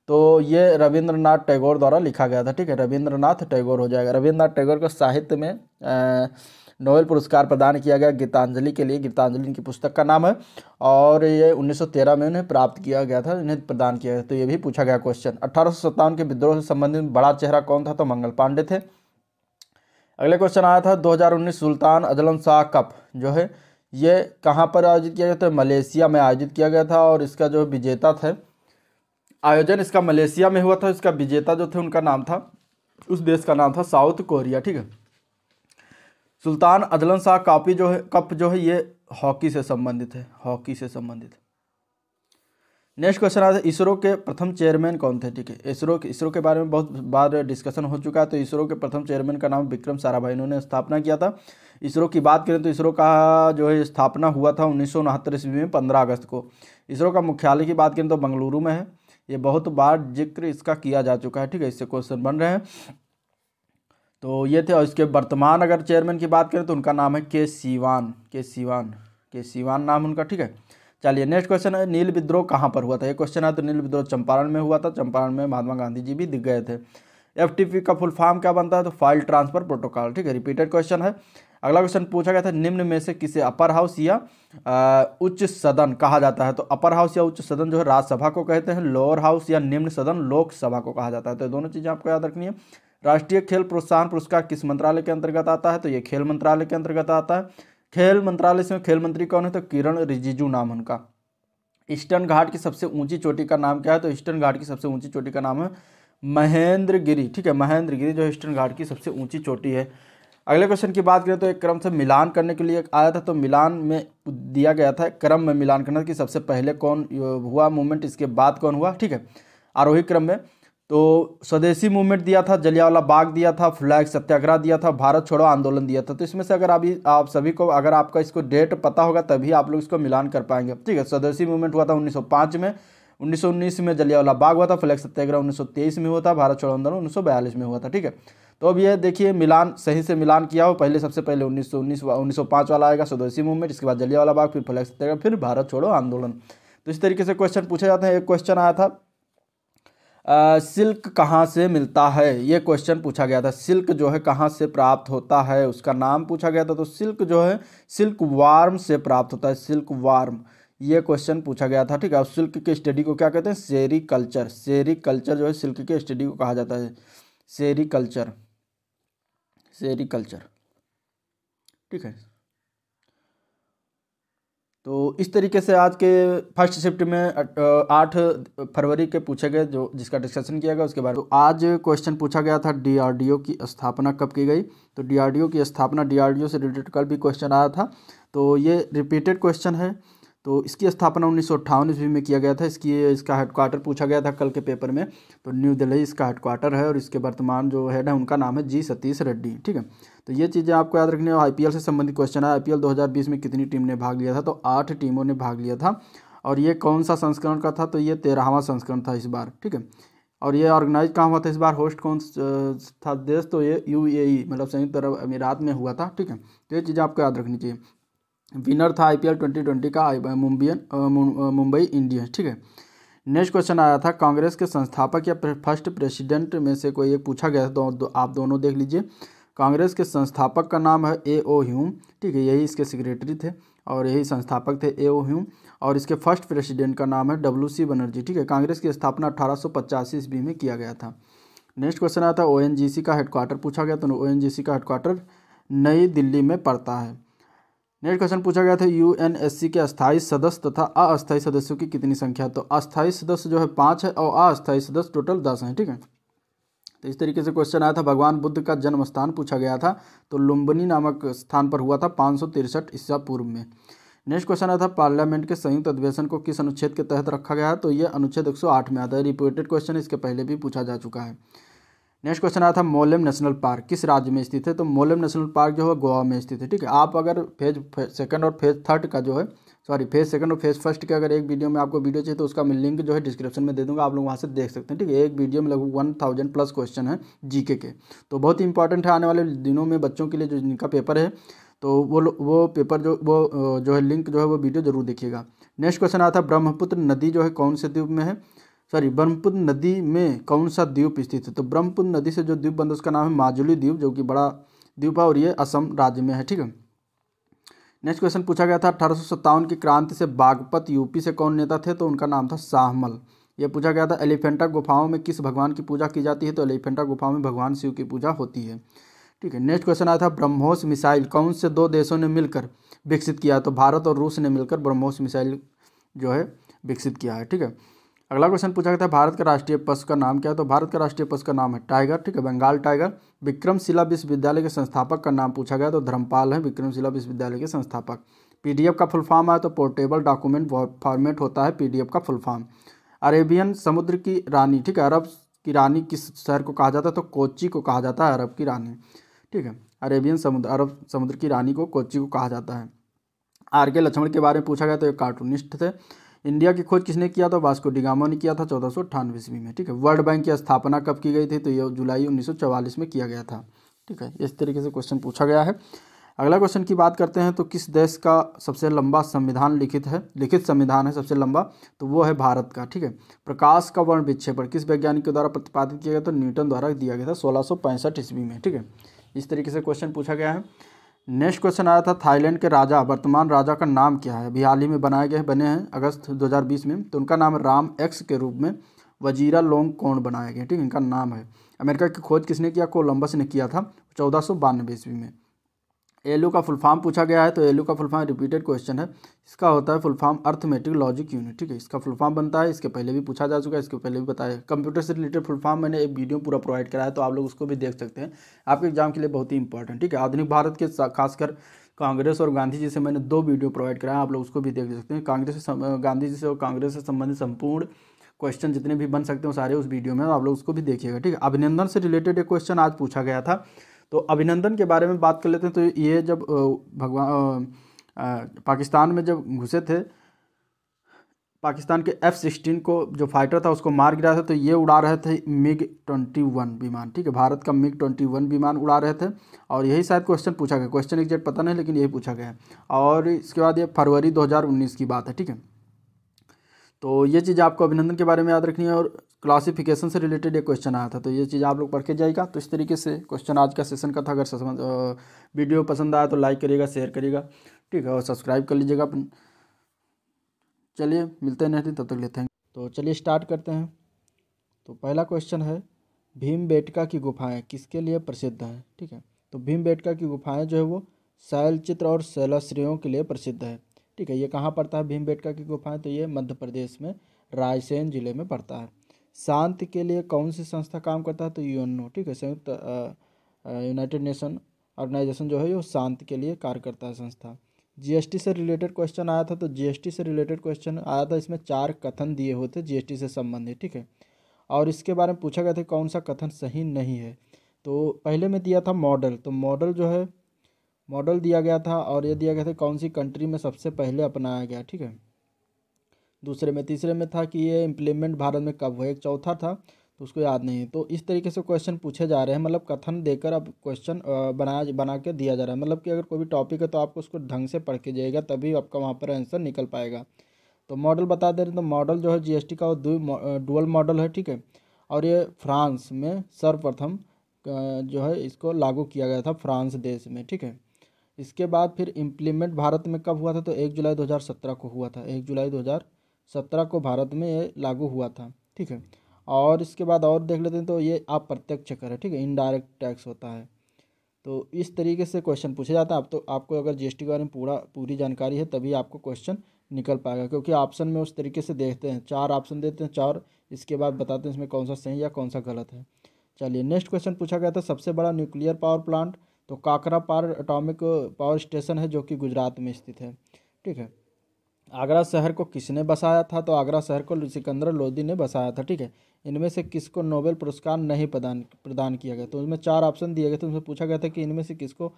तो ये रविंद्रनाथ टैगोर द्वारा लिखा गया था ठीक है रविंद्रनाथ टैगोर हो जाएगा रविंद्रनाथ टैगोर को साहित्य में आ, नोबेल पुरस्कार प्रदान किया गया गीतांजलि के लिए गीतांजलि इनकी पुस्तक का नाम है और ये 1913 में उन्हें प्राप्त किया गया था इन्हें प्रदान किया गया तो ये भी पूछा गया क्वेश्चन अठारह के विद्रोह से संबंधित बड़ा चेहरा कौन था तो मंगल पांडे थे अगला क्वेश्चन आया था 2019 सुल्तान अजलम शाह कप जो है ये कहाँ पर आयोजित किया गया था मलेशिया में आयोजित किया गया था और इसका जो विजेता थे आयोजन इसका मलेशिया में हुआ था इसका विजेता जो थे उनका नाम था उस देश का नाम था साउथ कोरिया ठीक है सुल्तान अदलन शाह कापी जो है कप जो है ये हॉकी से संबंधित है हॉकी से संबंधित नेक्स्ट क्वेश्चन आता है इसरो के प्रथम चेयरमैन कौन थे ठीक है इसरो के इसरो के बारे में बहुत बार डिस्कशन हो चुका है तो इसरो के प्रथम चेयरमैन का नाम विक्रम साराभाई इन्होंने स्थापना किया था इसरो की बात करें तो इसरो का जो है स्थापना हुआ था उन्नीस सौ ईस्वी में पंद्रह अगस्त को इसरो का मुख्यालय की बात करें तो बंगलुरु में है ये बहुत बार जिक्र इसका किया जा चुका है ठीक है इससे क्वेश्चन बन रहे हैं तो ये थे और इसके वर्तमान अगर चेयरमैन की बात करें तो उनका नाम है के सीवान के सीवान के सीवान नाम उनका ठीक है चलिए नेक्स्ट क्वेश्चन है नील विद्रोह कहाँ पर हुआ था ये क्वेश्चन है तो नील विद्रोह चंपारण में हुआ था चंपारण में महात्मा गांधी जी भी दिख गए थे एफ का फुल फॉर्म क्या बनता है तो फाइल ट्रांसफर प्रोटोकॉल ठीक है रिपीटेड क्वेश्चन है अगला क्वेश्चन पूछा गया था निम्न में से किसे अपर हाउस या उच्च सदन कहा जाता है तो अपर हाउस या उच्च सदन जो है राज्यसभा को कहते हैं लोअर हाउस या निम्न सदन लोकसभा को कहा जाता है तो दोनों चीज़ें आपको याद रखनी है राष्ट्रीय खेल प्रोत्साहन पुरस्कार किस मंत्रालय के अंतर्गत आता है तो ये खेल मंत्रालय के अंतर्गत आता है खेल मंत्रालय से खेल मंत्री कौन है तो किरण रिजिजू नाम उनका ईस्टर्न घाट की सबसे ऊंची चोटी का नाम क्या है तो ईस्टर्न घाट की सबसे ऊंची चोटी का नाम है महेंद्र गिरी ठीक है महेंद्र गिरी जो ईस्टर्न घाट की सबसे ऊंची चोटी है अगले क्वेश्चन की बात करें तो एक क्रम से मिलान करने के लिए आया था तो मिलान में दिया गया था क्रम में मिलान करना कि सबसे पहले कौन हुआ मूवमेंट इसके बाद कौन हुआ ठीक है आरोही क्रम में तो स्वदेशी मूवमेंट दिया था जलियावाला बाग दिया था फ्लैग सत्याग्रह दिया था भारत छोड़ो आंदोलन दिया था तो इसमें से अगर अभी आप सभी को अगर आपका इसको डेट पता होगा तभी आप लोग इसको मिलान कर पाएंगे ठीक है स्वदेशी मूवमेंट हुआ था 1905 में 1919 में जलियावाला बाग हुआ था फ्लैग सत्याग्रह तेईस में हुआ था भारत छोड़ो आंदोलन बयालीस में हुआ था ठीक है तो अब ये देखिए मिलान सही से मिलान किया हो पहले सबसे पहले सौ 1905 वाला आएगा स्वदेशी मूवमेंट इसके बाद जलियावाला बाग फिर फ्लैग सत्याग्रह फिर भारत छोड़ो आंदोलन तो इस तरीके से क्वेश्चन पूछे जाते हैं एक क्वेश्चन आया था सिल्क कहाँ से मिलता है ये क्वेश्चन पूछा गया था सिल्क जो है कहाँ से प्राप्त होता है उसका नाम पूछा गया था तो सिल्क जो है सिल्क वार्म से प्राप्त होता है सिल्क वार्म ये क्वेश्चन पूछा गया था ठीक है अब सिल्क के स्टडी को क्या कहते हैं सेरी कल्चर सेरी कल्चर जो है सिल्क के स्टडी को कहा जाता है सेरी कल्चर सेरी कल्चर ठीक है तो इस तरीके से आज के फर्स्ट शिफ्ट में आठ फरवरी के पूछे गए जो जिसका डिस्कशन किया गया उसके बारे में तो आज क्वेश्चन पूछा गया था डीआरडीओ की स्थापना कब की गई तो डीआरडीओ की स्थापना डीआरडीओ से रिलेटेड कल भी क्वेश्चन आया था तो ये रिपीटेड क्वेश्चन है तो इसकी स्थापना उन्नीस सौ ईस्वी में किया गया था इसकी इसका हेडक्वार्टर पूछा गया था कल के पेपर में तो न्यू दिल्ली इसका हेडक्वार्टर है और इसके वर्तमान जो हेड है उनका नाम है जी सतीश रेड्डी ठीक है तो ये चीज़ें आपको याद रखनी है आईपीएल से संबंधित क्वेश्चन है आईपीएल 2020 में कितनी टीम ने भाग लिया था तो आठ टीमों ने भाग लिया था और ये कौन सा संस्करण का था तो ये तेरहवा संस्करण था इस बार ठीक है और ये ऑर्गेनाइज कहाँ हुआ था इस बार होस्ट कौन था देश तो ये यू e, मतलब संयुक्त अरब अमीरात में हुआ था ठीक है तो ये चीज़ें आपको याद रखनी चाहिए विनर था आईपीएल 2020 का मुंबईन मुंबई इंडियंस ठीक है नेक्स्ट क्वेश्चन आया था कांग्रेस के संस्थापक या फर्स्ट प्रेसिडेंट में से कोई एक पूछा गया तो आप दोनों देख लीजिए कांग्रेस के संस्थापक का नाम है ए ओ ह्यूम ठीक है यही इसके सेक्रेटरी थे और यही संस्थापक थे ए ओ ह्यूम और इसके फर्स्ट प्रेसिडेंट का नाम है डब्ल्यू सी बनर्जी ठीक है कांग्रेस की स्थापना अठारह ईस्वी में किया गया था नेक्स्ट क्वेश्चन आया था ओ का हेडक्वार्टर पूछा गया तो ओ का हेडक्वार्टर नई दिल्ली में पड़ता है नेक्स्ट क्वेश्चन पूछा गया था यूएनएससी के अस्थायी सदस्य तथा अस्थायी सदस्यों की कितनी संख्या तो अस्थायी सदस्य जो है पाँच है और अस्थायी सदस्य टोटल दस हैं ठीक है तो इस तरीके से क्वेश्चन आया था भगवान बुद्ध का जन्म स्थान पूछा गया था तो लुम्बनी नामक स्थान पर हुआ था पाँच सौ तिरसठ ईसा पूर्व में नेक्स्ट क्वेश्चन आया था पार्लियामेंट के संयुक्त अधिवेशन को किस अनुच्छेद के तहत रखा गया है तो यह अनुच्छेद 108 में आता है रिपीटेड क्वेश्चन इसके पहले भी पूछा जा चुका है नेक्स्ट क्वेश्चन आया था मोलम नेशनल पार्क किस राज्य में स्थित है तो मोलम नेशनल पार्क जो है गोवा में स्थित है ठीक है आप अगर फेज सेकंड और फेज थर्ड का जो है सॉरी फेज सेकंड और फेज फर्स्ट का अगर एक वीडियो में आपको वीडियो चाहिए तो उसका मैं लिंक जो है डिस्क्रिप्शन में दे दूंगा आप लोग वहाँ से देख सकते हैं ठीक है एक वीडियो में लगभग वन थाउजेंड प्लस क्वेश्चन है जीके के तो बहुत ही इंपॉर्टेंट है आने वाले दिनों में बच्चों के लिए जो जिनका पेपर है तो वो वो पेपर जो वो जो है लिंक जो है वो वीडियो जरूर देखिएगा नेक्स्ट क्वेश्चन आया था ब्रह्मपुत्र नदी जो है कौन से द्वीप में है सॉरी ब्रह्मपुत्र नदी में कौन सा द्वीप स्थित है तो ब्रह्मपुत्र नदी से जो द्वीप बनता है उसका नाम है माजुली द्वीप जो कि बड़ा द्वीप है और ये असम राज्य में है ठीक है नेक्स्ट क्वेश्चन पूछा गया था अठारह की क्रांति से बागपत यूपी से कौन नेता थे तो उनका नाम था शाहमल यह पूछा गया था एलिफेंटा गुफाओं में किस भगवान की पूजा की जाती है तो एलिफेंटा गुफाओं में भगवान शिव की पूजा होती है ठीक है नेक्स्ट क्वेश्चन आया था ब्रह्मोस मिसाइल कौन से दो देशों ने मिलकर विकसित किया तो भारत और रूस ने मिलकर ब्रह्मोस मिसाइल जो है विकसित किया है ठीक है अगला क्वेश्चन पूछा गया था भारत का राष्ट्रीय पशु का नाम क्या है तो भारत का राष्ट्रीय पशु का नाम है टाइगर ठीक है बंगाल टाइगर विक्रमशिला विश्वविद्यालय के संस्थापक का नाम पूछा गया तो धर्मपाल है विक्रमशिला विश्वविद्यालय के संस्थापक पीडीएफ का फुल फॉर्म आया तो पोर्टेबल डॉक्यूमेंट फॉर्मेट होता है पीडीएफ का फुल फॉर्म अरेबियन समुद्र की रानी ठीक है अरब की रानी किस शहर को कहा जाता है तो कोची को कहा जाता है अरब की रानी ठीक है अरेबियन समुद्र अरब समुद्र की रानी को कोची को कहा जाता है आर के लक्ष्मण के बारे में पूछा गया तो एक कार्टूनिस्ट थे इंडिया की खोज किसने किया था वास्को डिगामा ने किया था चौदह सौ अठानवे ईस्वी में ठीक है वर्ल्ड बैंक की स्थापना कब की गई थी तो ये जुलाई चवालीस में किया गया था ठीक है इस तरीके से क्वेश्चन पूछा गया है अगला क्वेश्चन की बात करते हैं तो किस देश का सबसे लंबा संविधान लिखित है लिखित संविधान है सबसे लंबा तो वो है भारत का ठीक है प्रकाश का वर्ण विक्षेपण किस वैज्ञानिक के द्वारा प्रतिपादित किया गया तो न्यूटन द्वारा दिया गया था सोलह ईस्वी में ठीक है इस तरीके से क्वेश्चन पूछा गया है नेक्स्ट क्वेश्चन आया था थाईलैंड के राजा वर्तमान राजा का नाम क्या है अभी हाल ही में बनाए गए बने हैं अगस्त 2020 में तो उनका नाम राम एक्स के रूप में वजीरा लोंग कौन बनाए गए ठीक है इनका नाम है अमेरिका की खोज किसने किया कोलंबस ने किया था चौदह सौ ईस्वी में एलू का फुल फॉर्म पूछा गया है तो एलू का फुल फॉर्म रिपीटेड क्वेश्चन है इसका होता है full form arithmetic logic unit ठीक है इसका फुल फॉर्म बनता है इसके पहले भी पूछा जा चुका है इसके पहले भी बताया कंप्यूटर से रिलेटेड फुल फॉर्म मैंने एक वीडियो पूरा प्रोवाइड कराया तो आप लोग उसको भी देख सकते हैं आपके एग्जाम के लिए बहुत ही इंपॉर्टेंट ठीक है आधुनिक भारत के खासकर कांग्रेस और गांधी जी से मैंने दो वीडियो प्रोवाइड कराया आप लोग उसको भी देख सकते हैं कांग्रेस से गांधी जी से और कांग्रेस से संबंधित संपूर्ण क्वेश्चन जितने भी बन सकते हैं सारे उस वीडियो में आप लोग उसको भी देखिएगा ठीक है अभिनंदन से रिलेटेड एक क्वेश्चन आज पूछा गया था तो अभिनंदन के बारे में बात कर लेते हैं तो ये जब भगवान पाकिस्तान में जब घुसे थे पाकिस्तान के एफ़ सिक्सटीन को जो फाइटर था उसको मार गिरा था तो ये उड़ा रहे थे मिग ट्वेंटी वन विमान ठीक है भारत का मिग ट्वेंटी वन विमान उड़ा रहे थे और यही शायद क्वेश्चन पूछा गया क्वेश्चन एग्जैक्ट पता नहीं लेकिन यही पूछा गया और इसके बाद ये फरवरी 2019 की बात है ठीक है तो ये चीज़ आपको अभिनंदन के बारे में याद रखनी है और क्लासिफिकेशन से रिलेटेड एक क्वेश्चन आया था तो ये चीज़ आप लोग पढ़ के जाएगा तो इस तरीके से क्वेश्चन आज का सेशन का था अगर समझ वीडियो पसंद आया तो लाइक करिएगा शेयर करिएगा ठीक है और सब्सक्राइब कर लीजिएगा अपन चलिए मिलते हैं नहीं तब तक लेते हैं तो चलिए स्टार्ट करते हैं तो पहला क्वेश्चन है भीम बेटका की गुफाएँ किसके लिए प्रसिद्ध हैं ठीक है तो भीम बेटका की गुफाएँ जो है वो शैल चित्र और शैलाश्रेयों के लिए प्रसिद्ध है ठीक है ये कहाँ पड़ता है भीम बेटका की गुफाएँ तो ये मध्य प्रदेश में रायसेन जिले में पड़ता है शांति के लिए कौन सी संस्था काम करता है तो यूएनओ ठीक है संयुक्त यूनाइटेड नेशन ऑर्गेनाइजेशन जो है वो शांति के लिए कार्य करता है संस्था जीएसटी से रिलेटेड क्वेश्चन आया था तो जीएसटी से रिलेटेड क्वेश्चन आया था इसमें चार कथन दिए हुए थे जीएसटी से संबंधित ठीक है और इसके बारे में पूछा गया था कौन सा कथन सही नहीं है तो पहले में दिया था मॉडल तो मॉडल जो है मॉडल दिया गया था और ये दिया गया था कौन सी कंट्री में सबसे पहले अपनाया गया ठीक है दूसरे में तीसरे में था कि ये इम्प्लीमेंट भारत में कब हुआ एक चौथा था तो उसको याद नहीं है तो इस तरीके से क्वेश्चन पूछे जा रहे हैं मतलब कथन देकर अब क्वेश्चन बनाया बना के दिया जा रहा है मतलब कि अगर कोई भी टॉपिक है तो आपको उसको ढंग से पढ़ के जाइएगा तभी आपका वहाँ पर आंसर निकल पाएगा तो मॉडल बता दे रहे हैं तो मॉडल जो है जीएसटी का वो डुअल मॉडल है ठीक है और ये फ्रांस में सर्वप्रथम जो है इसको लागू किया गया था फ्रांस देश में ठीक है इसके बाद फिर इम्प्लीमेंट भारत में कब हुआ था तो एक जुलाई दो को हुआ था एक जुलाई दो सत्रह को भारत में ये लागू हुआ था ठीक है और इसके बाद और देख लेते हैं तो ये आप प्रत्यक्ष कर है ठीक है इनडायरेक्ट टैक्स होता है तो इस तरीके से क्वेश्चन पूछा जाता है आप तो आपको अगर टी के बारे में पूरा पूरी जानकारी है तभी आपको क्वेश्चन निकल पाएगा क्योंकि ऑप्शन में उस तरीके से देखते हैं चार ऑप्शन देते हैं चार इसके बाद बताते हैं इसमें कौन सा सही या कौन सा गलत है चलिए नेक्स्ट क्वेश्चन पूछा गया था सबसे बड़ा न्यूक्लियर पावर प्लांट तो Kakrapar atomic power station है जो कि गुजरात में स्थित है ठीक है आगरा शहर को किसने बसाया था तो आगरा शहर को सिकंदर लोदी ने बसाया था ठीक है इनमें से किसको नोबेल पुरस्कार नहीं प्रदान प्रदान किया गया तो उसमें चार ऑप्शन दिए गए थे उनसे पूछा गया था कि इनमें से किसको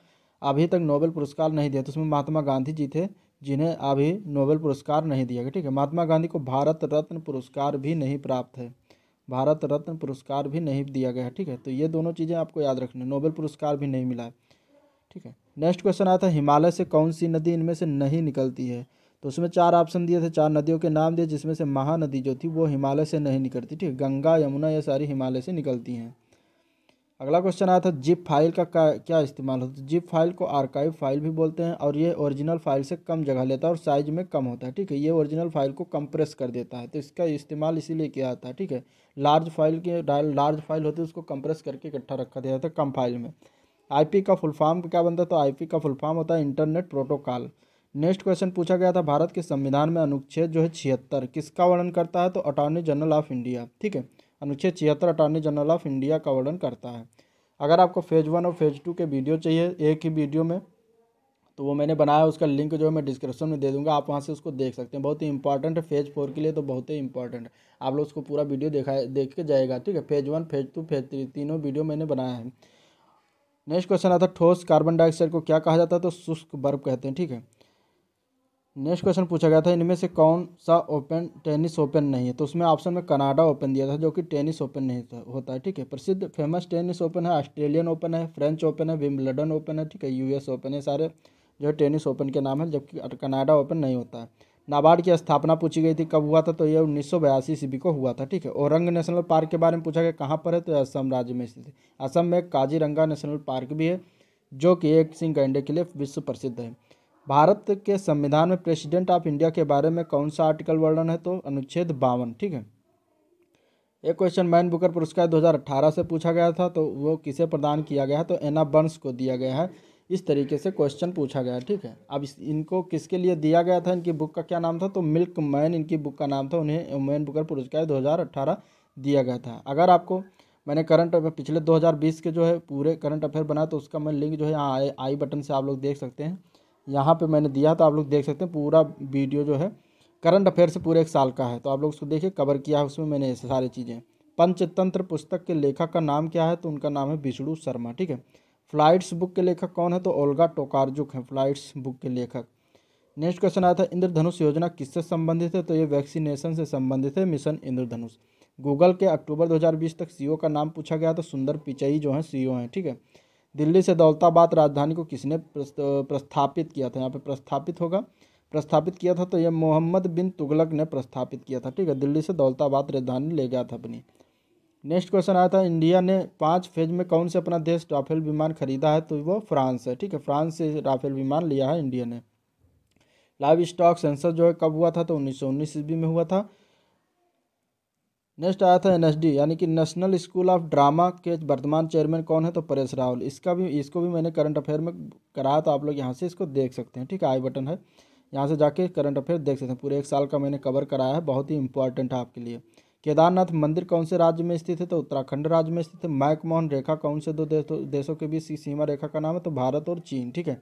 अभी तक नोबेल पुरस्कार नहीं दिया तो उसमें महात्मा गांधी जी थे जिन्हें अभी नोबेल पुरस्कार नहीं दिया गया ठीक है महात्मा गांधी को भारत रत्न पुरस्कार भी नहीं प्राप्त है भारत रत्न पुरस्कार भी नहीं दिया गया है ठीक है तो ये दोनों चीज़ें आपको याद रखनी है नोबेल पुरस्कार भी नहीं मिला है ठीक है नेक्स्ट क्वेश्चन आया था हिमालय से कौन सी नदी इनमें से नहीं निकलती है तो उसमें चार ऑप्शन दिए थे चार नदियों के नाम दिए जिसमें से महानदी जो थी वो हिमालय से नहीं निकलती ठीक गंगा यमुना ये सारी हिमालय से निकलती हैं अगला क्वेश्चन आया था जिप फाइल का, क्या इस्तेमाल होता है जिप फाइल को आर्काइव फाइल भी बोलते हैं और ये ओरिजिनल फाइल से कम जगह लेता है और साइज में कम होता है ठीक है ये ओरिजिनल फाइल को कंप्रेस कर देता है तो इसका इस्तेमाल इसीलिए किया जाता है ठीक है लार्ज फाइल के लार्ज फाइल होती है उसको कंप्रेस करके इकट्ठा रखा जाता है कम फाइल में आई का फुल फॉर्म क्या बनता है तो आई का फुल फॉर्म होता है इंटरनेट प्रोटोकॉल नेक्स्ट क्वेश्चन पूछा गया था भारत के संविधान में अनुच्छेद जो है छिहत्तर किसका वर्णन करता है तो अटॉर्नी जनरल ऑफ इंडिया ठीक है अनुच्छेद छिहत्तर अटॉर्नी जनरल ऑफ इंडिया का वर्णन करता है अगर आपको फेज़ वन और फेज़ टू के वीडियो चाहिए एक ही वीडियो में तो वो मैंने बनाया उसका लिंक जो है मैं डिस्क्रिप्शन में दे दूंगा आप वहाँ से उसको देख सकते हैं बहुत ही इंपॉर्टेंट है फेज फोर के लिए तो बहुत ही इंपॉर्टेंट है आप लोग उसको पूरा वीडियो देखा देख के जाएगा ठीक है phase one phase two phase three तीनों वीडियो मैंने बनाया है नेक्स्ट क्वेश्चन आता है ठोस कार्बन डाइऑक्साइड को क्या कहा जाता है तो शुष्क बर्फ कहते हैं ठीक है नेक्स्ट क्वेश्चन पूछा गया था इनमें से कौन सा ओपन टेनिस ओपन नहीं है तो उसमें ऑप्शन में कनाडा ओपन दिया था जो कि टेनिस ओपन नहीं था, होता है ठीक है प्रसिद्ध फेमस टेनिस ओपन है ऑस्ट्रेलियन ओपन है फ्रेंच ओपन है विम्बलडन ओपन है ठीक है यूएस ओपन है सारे जो है टेनिस ओपन के नाम है जबकि कनाडा ओपन नहीं होता है नाबार्ड की स्थापना पूछी गई थी कब हुआ था तो यह उन्नीस सौ बयासी ईस्वी को हुआ था ठीक है औरंग नेशनल पार्क के बारे में पूछा गया कहाँ पर है तो असम राज्य में स्थित है असम में काजीरंगा नेशनल पार्क भी है जो कि एक सिंह गैंडे के लिए विश्व प्रसिद्ध है भारत के संविधान में प्रेसिडेंट ऑफ इंडिया के बारे में कौन सा आर्टिकल वर्णन है तो अनुच्छेद बावन ठीक है एक क्वेश्चन मैन बुकर पुरस्कार 2018 से पूछा गया था तो वो किसे प्रदान किया गया है तो एना बर्न्स को दिया गया है इस तरीके से क्वेश्चन पूछा गया ठीक है अब इस इनको किसके लिए दिया गया था इनकी बुक का क्या नाम था तो मिल्क मैन इनकी बुक का नाम था उन्हें मैन बुकर पुरस्कार 2018 दिया गया था अगर आपको मैंने करंट अफेयर पिछले 2020 के जो है पूरे करंट अफेयर बनाया तो उसका मैं लिंक जो है यहाँ आई बटन से आप लोग देख सकते हैं यहाँ पे मैंने दिया है तो आप लोग देख सकते हैं पूरा वीडियो जो है करंट अफेयर से पूरे एक साल का है तो आप लोग उसको देखिए कवर किया है उसमें मैंने सारी चीज़ें पंचतंत्र पुस्तक के लेखक का नाम क्या है तो उनका नाम है विष्णु शर्मा ठीक है फ्लाइट्स बुक के लेखक कौन है तो ओल्गा टोकारजुक हैं फ्लाइट्स बुक के लेखक नेक्स्ट क्वेश्चन आया था इंद्रधनुष योजना किससे संबंधित है तो ये वैक्सीनेशन से संबंधित है मिशन इंद्रधनुष गूगल के अक्टूबर 2020 तक सीईओ का नाम पूछा गया तो सुंदर पिचई जो है सीईओ हैं ठीक है थीके? दिल्ली से दौलताबाद राजधानी को किसने प्रस्थापित किया था यहाँ पे प्रस्थापित होगा प्रस्थापित किया था तो यह मोहम्मद बिन तुगलक ने प्रस्थापित किया था ठीक है दिल्ली से दौलताबाद राजधानी ले गया था अपनी नेक्स्ट क्वेश्चन आया था इंडिया ने पाँच फेज में कौन से अपना देश राफेल विमान खरीदा है तो वो फ्रांस है ठीक है फ्रांस से राफेल विमान लिया है इंडिया ने लाइव स्टॉक सेंसर जो है कब हुआ था तो उन्नीस सौ ईस्वी में हुआ था नेक्स्ट आया था एनएसडी यानी कि नेशनल स्कूल ऑफ ड्रामा के वर्तमान चेयरमैन कौन है तो परेश रावल इसका भी इसको भी मैंने करंट अफेयर में कराया तो आप लोग यहाँ से इसको देख सकते हैं ठीक है आई बटन है यहाँ से जाके करंट अफेयर देख सकते हैं पूरे एक साल का मैंने कवर कराया है बहुत ही इंपॉर्टेंट है आपके लिए केदारनाथ मंदिर कौन से राज्य में स्थित है तो उत्तराखंड राज्य में स्थित है मैकमोहन रेखा कौन से दो देशों के बीच सीमा रेखा का नाम है तो भारत और चीन ठीक है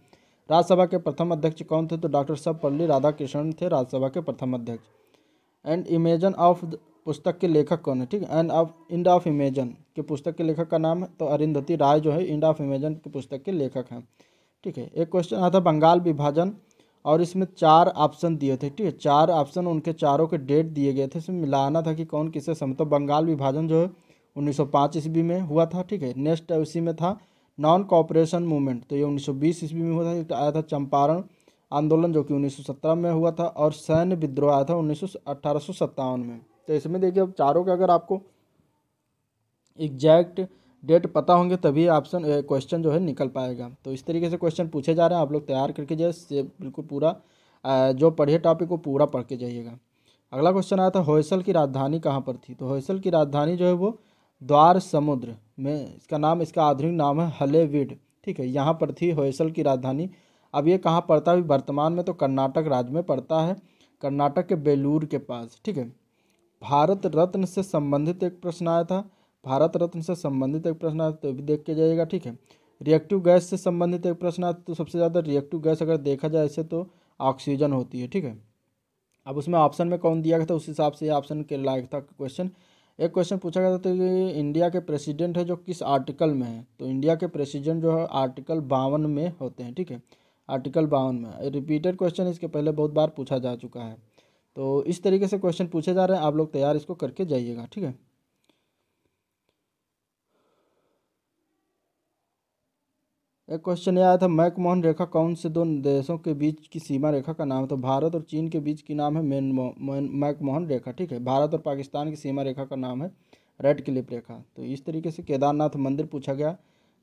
राज्यसभा के प्रथम अध्यक्ष कौन थे तो डॉक्टर सर्वपल्ली राधाकृष्णन थे राज्यसभा के प्रथम अध्यक्ष एंड इमेजन ऑफ पुस्तक के लेखक कौन है ठीक है end of end of imagination के पुस्तक के लेखक का नाम है तो अरिंधति राय जो है इंड ऑफ इमेजन के पुस्तक के लेखक हैं ठीक है एक क्वेश्चन आता बंगाल विभाजन और इसमें चार ऑप्शन दिए थे ठीक है चार ऑप्शन उनके चारों के डेट दिए गए थे इसमें मिलाना था कि कौन किससे समय तो बंगाल विभाजन जो है उन्नीस ईस्वी में हुआ था ठीक है नेक्स्ट उसी में था नॉन कॉपरेशन मूवमेंट तो ये उन्नीस ईस्वी में हुआ था आया था चंपारण आंदोलन जो कि 1917 में हुआ था और सैन्य विद्रोह आया था उन्नीस में तो इसमें देखिए अब चारों के अगर आपको एग्जैक्ट डेट पता होंगे तभी ऑप्शन क्वेश्चन जो है निकल पाएगा तो इस तरीके से क्वेश्चन पूछे जा रहे हैं आप लोग तैयार करके जाए बिल्कुल पूरा जो पढ़िए टॉपिक वो पूरा पढ़ के जाइएगा अगला क्वेश्चन आया था होयसल की राजधानी कहाँ पर थी तो होयसल की राजधानी जो है वो द्वार समुद्र में इसका नाम इसका आधुनिक नाम है हलेविड ठीक है यहाँ पर थी होयसल की राजधानी अब ये कहाँ पड़ता है वर्तमान में तो कर्नाटक राज्य में पड़ता है कर्नाटक के बेलूर के पास ठीक है भारत रत्न से संबंधित एक प्रश्न आया था भारत रत्न से संबंधित एक प्रश्न आया तो भी देख के जाइएगा ठीक है रिएक्टिव गैस से संबंधित एक प्रश्न आया तो सबसे ज़्यादा रिएक्टिव गैस अगर देखा जाए इसे तो ऑक्सीजन होती है ठीक है अब उसमें ऑप्शन में कौन दिया गया था उस हिसाब से ऑप्शन के लायक था क्वेश्चन एक क्वेश्चन पूछा गया था तो इंडिया के प्रेसिडेंट है जो किस आर्टिकल में है तो इंडिया के प्रेसिडेंट जो है आर्टिकल बावन में होते हैं ठीक है आर्टिकल बावन में रिपीटेड क्वेश्चन इसके पहले बहुत बार पूछा जा चुका है तो इस तरीके से क्वेश्चन पूछे जा रहे हैं आप लोग तैयार इसको करके जाइएगा ठीक है एक क्वेश्चन ये आया था मैकमोहन रेखा कौन से दो देशों के बीच की सीमा रेखा का नाम है तो भारत और चीन के बीच की नाम है मेन मैकमोहन रेखा ठीक है भारत और पाकिस्तान की सीमा रेखा का नाम है रेड क्लिप रेखा तो इस तरीके से केदारनाथ मंदिर पूछा गया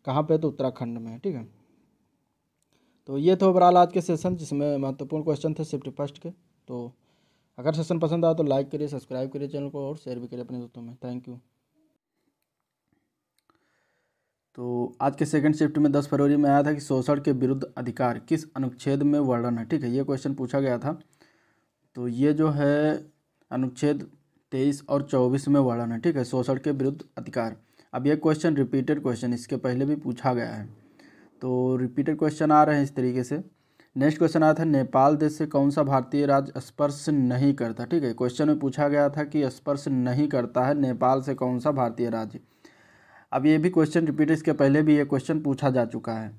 कहाँ पे तो उत्तराखंड में ठीक है तो ये था ओवरऑल आज के सेशन जिसमें महत्वपूर्ण क्वेश्चन थे सिफ्टी फर्स्ट के तो अगर सेशन पसंद आया तो लाइक करिए सब्सक्राइब करिए चैनल को और शेयर भी करिए अपने दोस्तों में थैंक यू तो आज के सेकंड शिफ्ट में दस फरवरी में आया था कि शोषण के विरुद्ध अधिकार किस अनुच्छेद में वर्णन है ठीक है ये क्वेश्चन पूछा गया था तो ये जो है अनुच्छेद तेईस और चौबीस में वर्णन है ठीक है शोषण के विरुद्ध अधिकार अब ये क्वेश्चन रिपीटेड क्वेश्चन इसके पहले भी पूछा गया है तो रिपीटेड क्वेश्चन आ रहे हैं इस तरीके से नेक्स्ट क्वेश्चन आया था नेपाल देश से कौन सा भारतीय राज्य स्पर्श नहीं करता ठीक है क्वेश्चन में पूछा गया था कि स्पर्श नहीं करता है नेपाल से कौन सा भारतीय राज्य अब ये भी क्वेश्चन रिपीट इसके पहले भी ये क्वेश्चन पूछा जा चुका है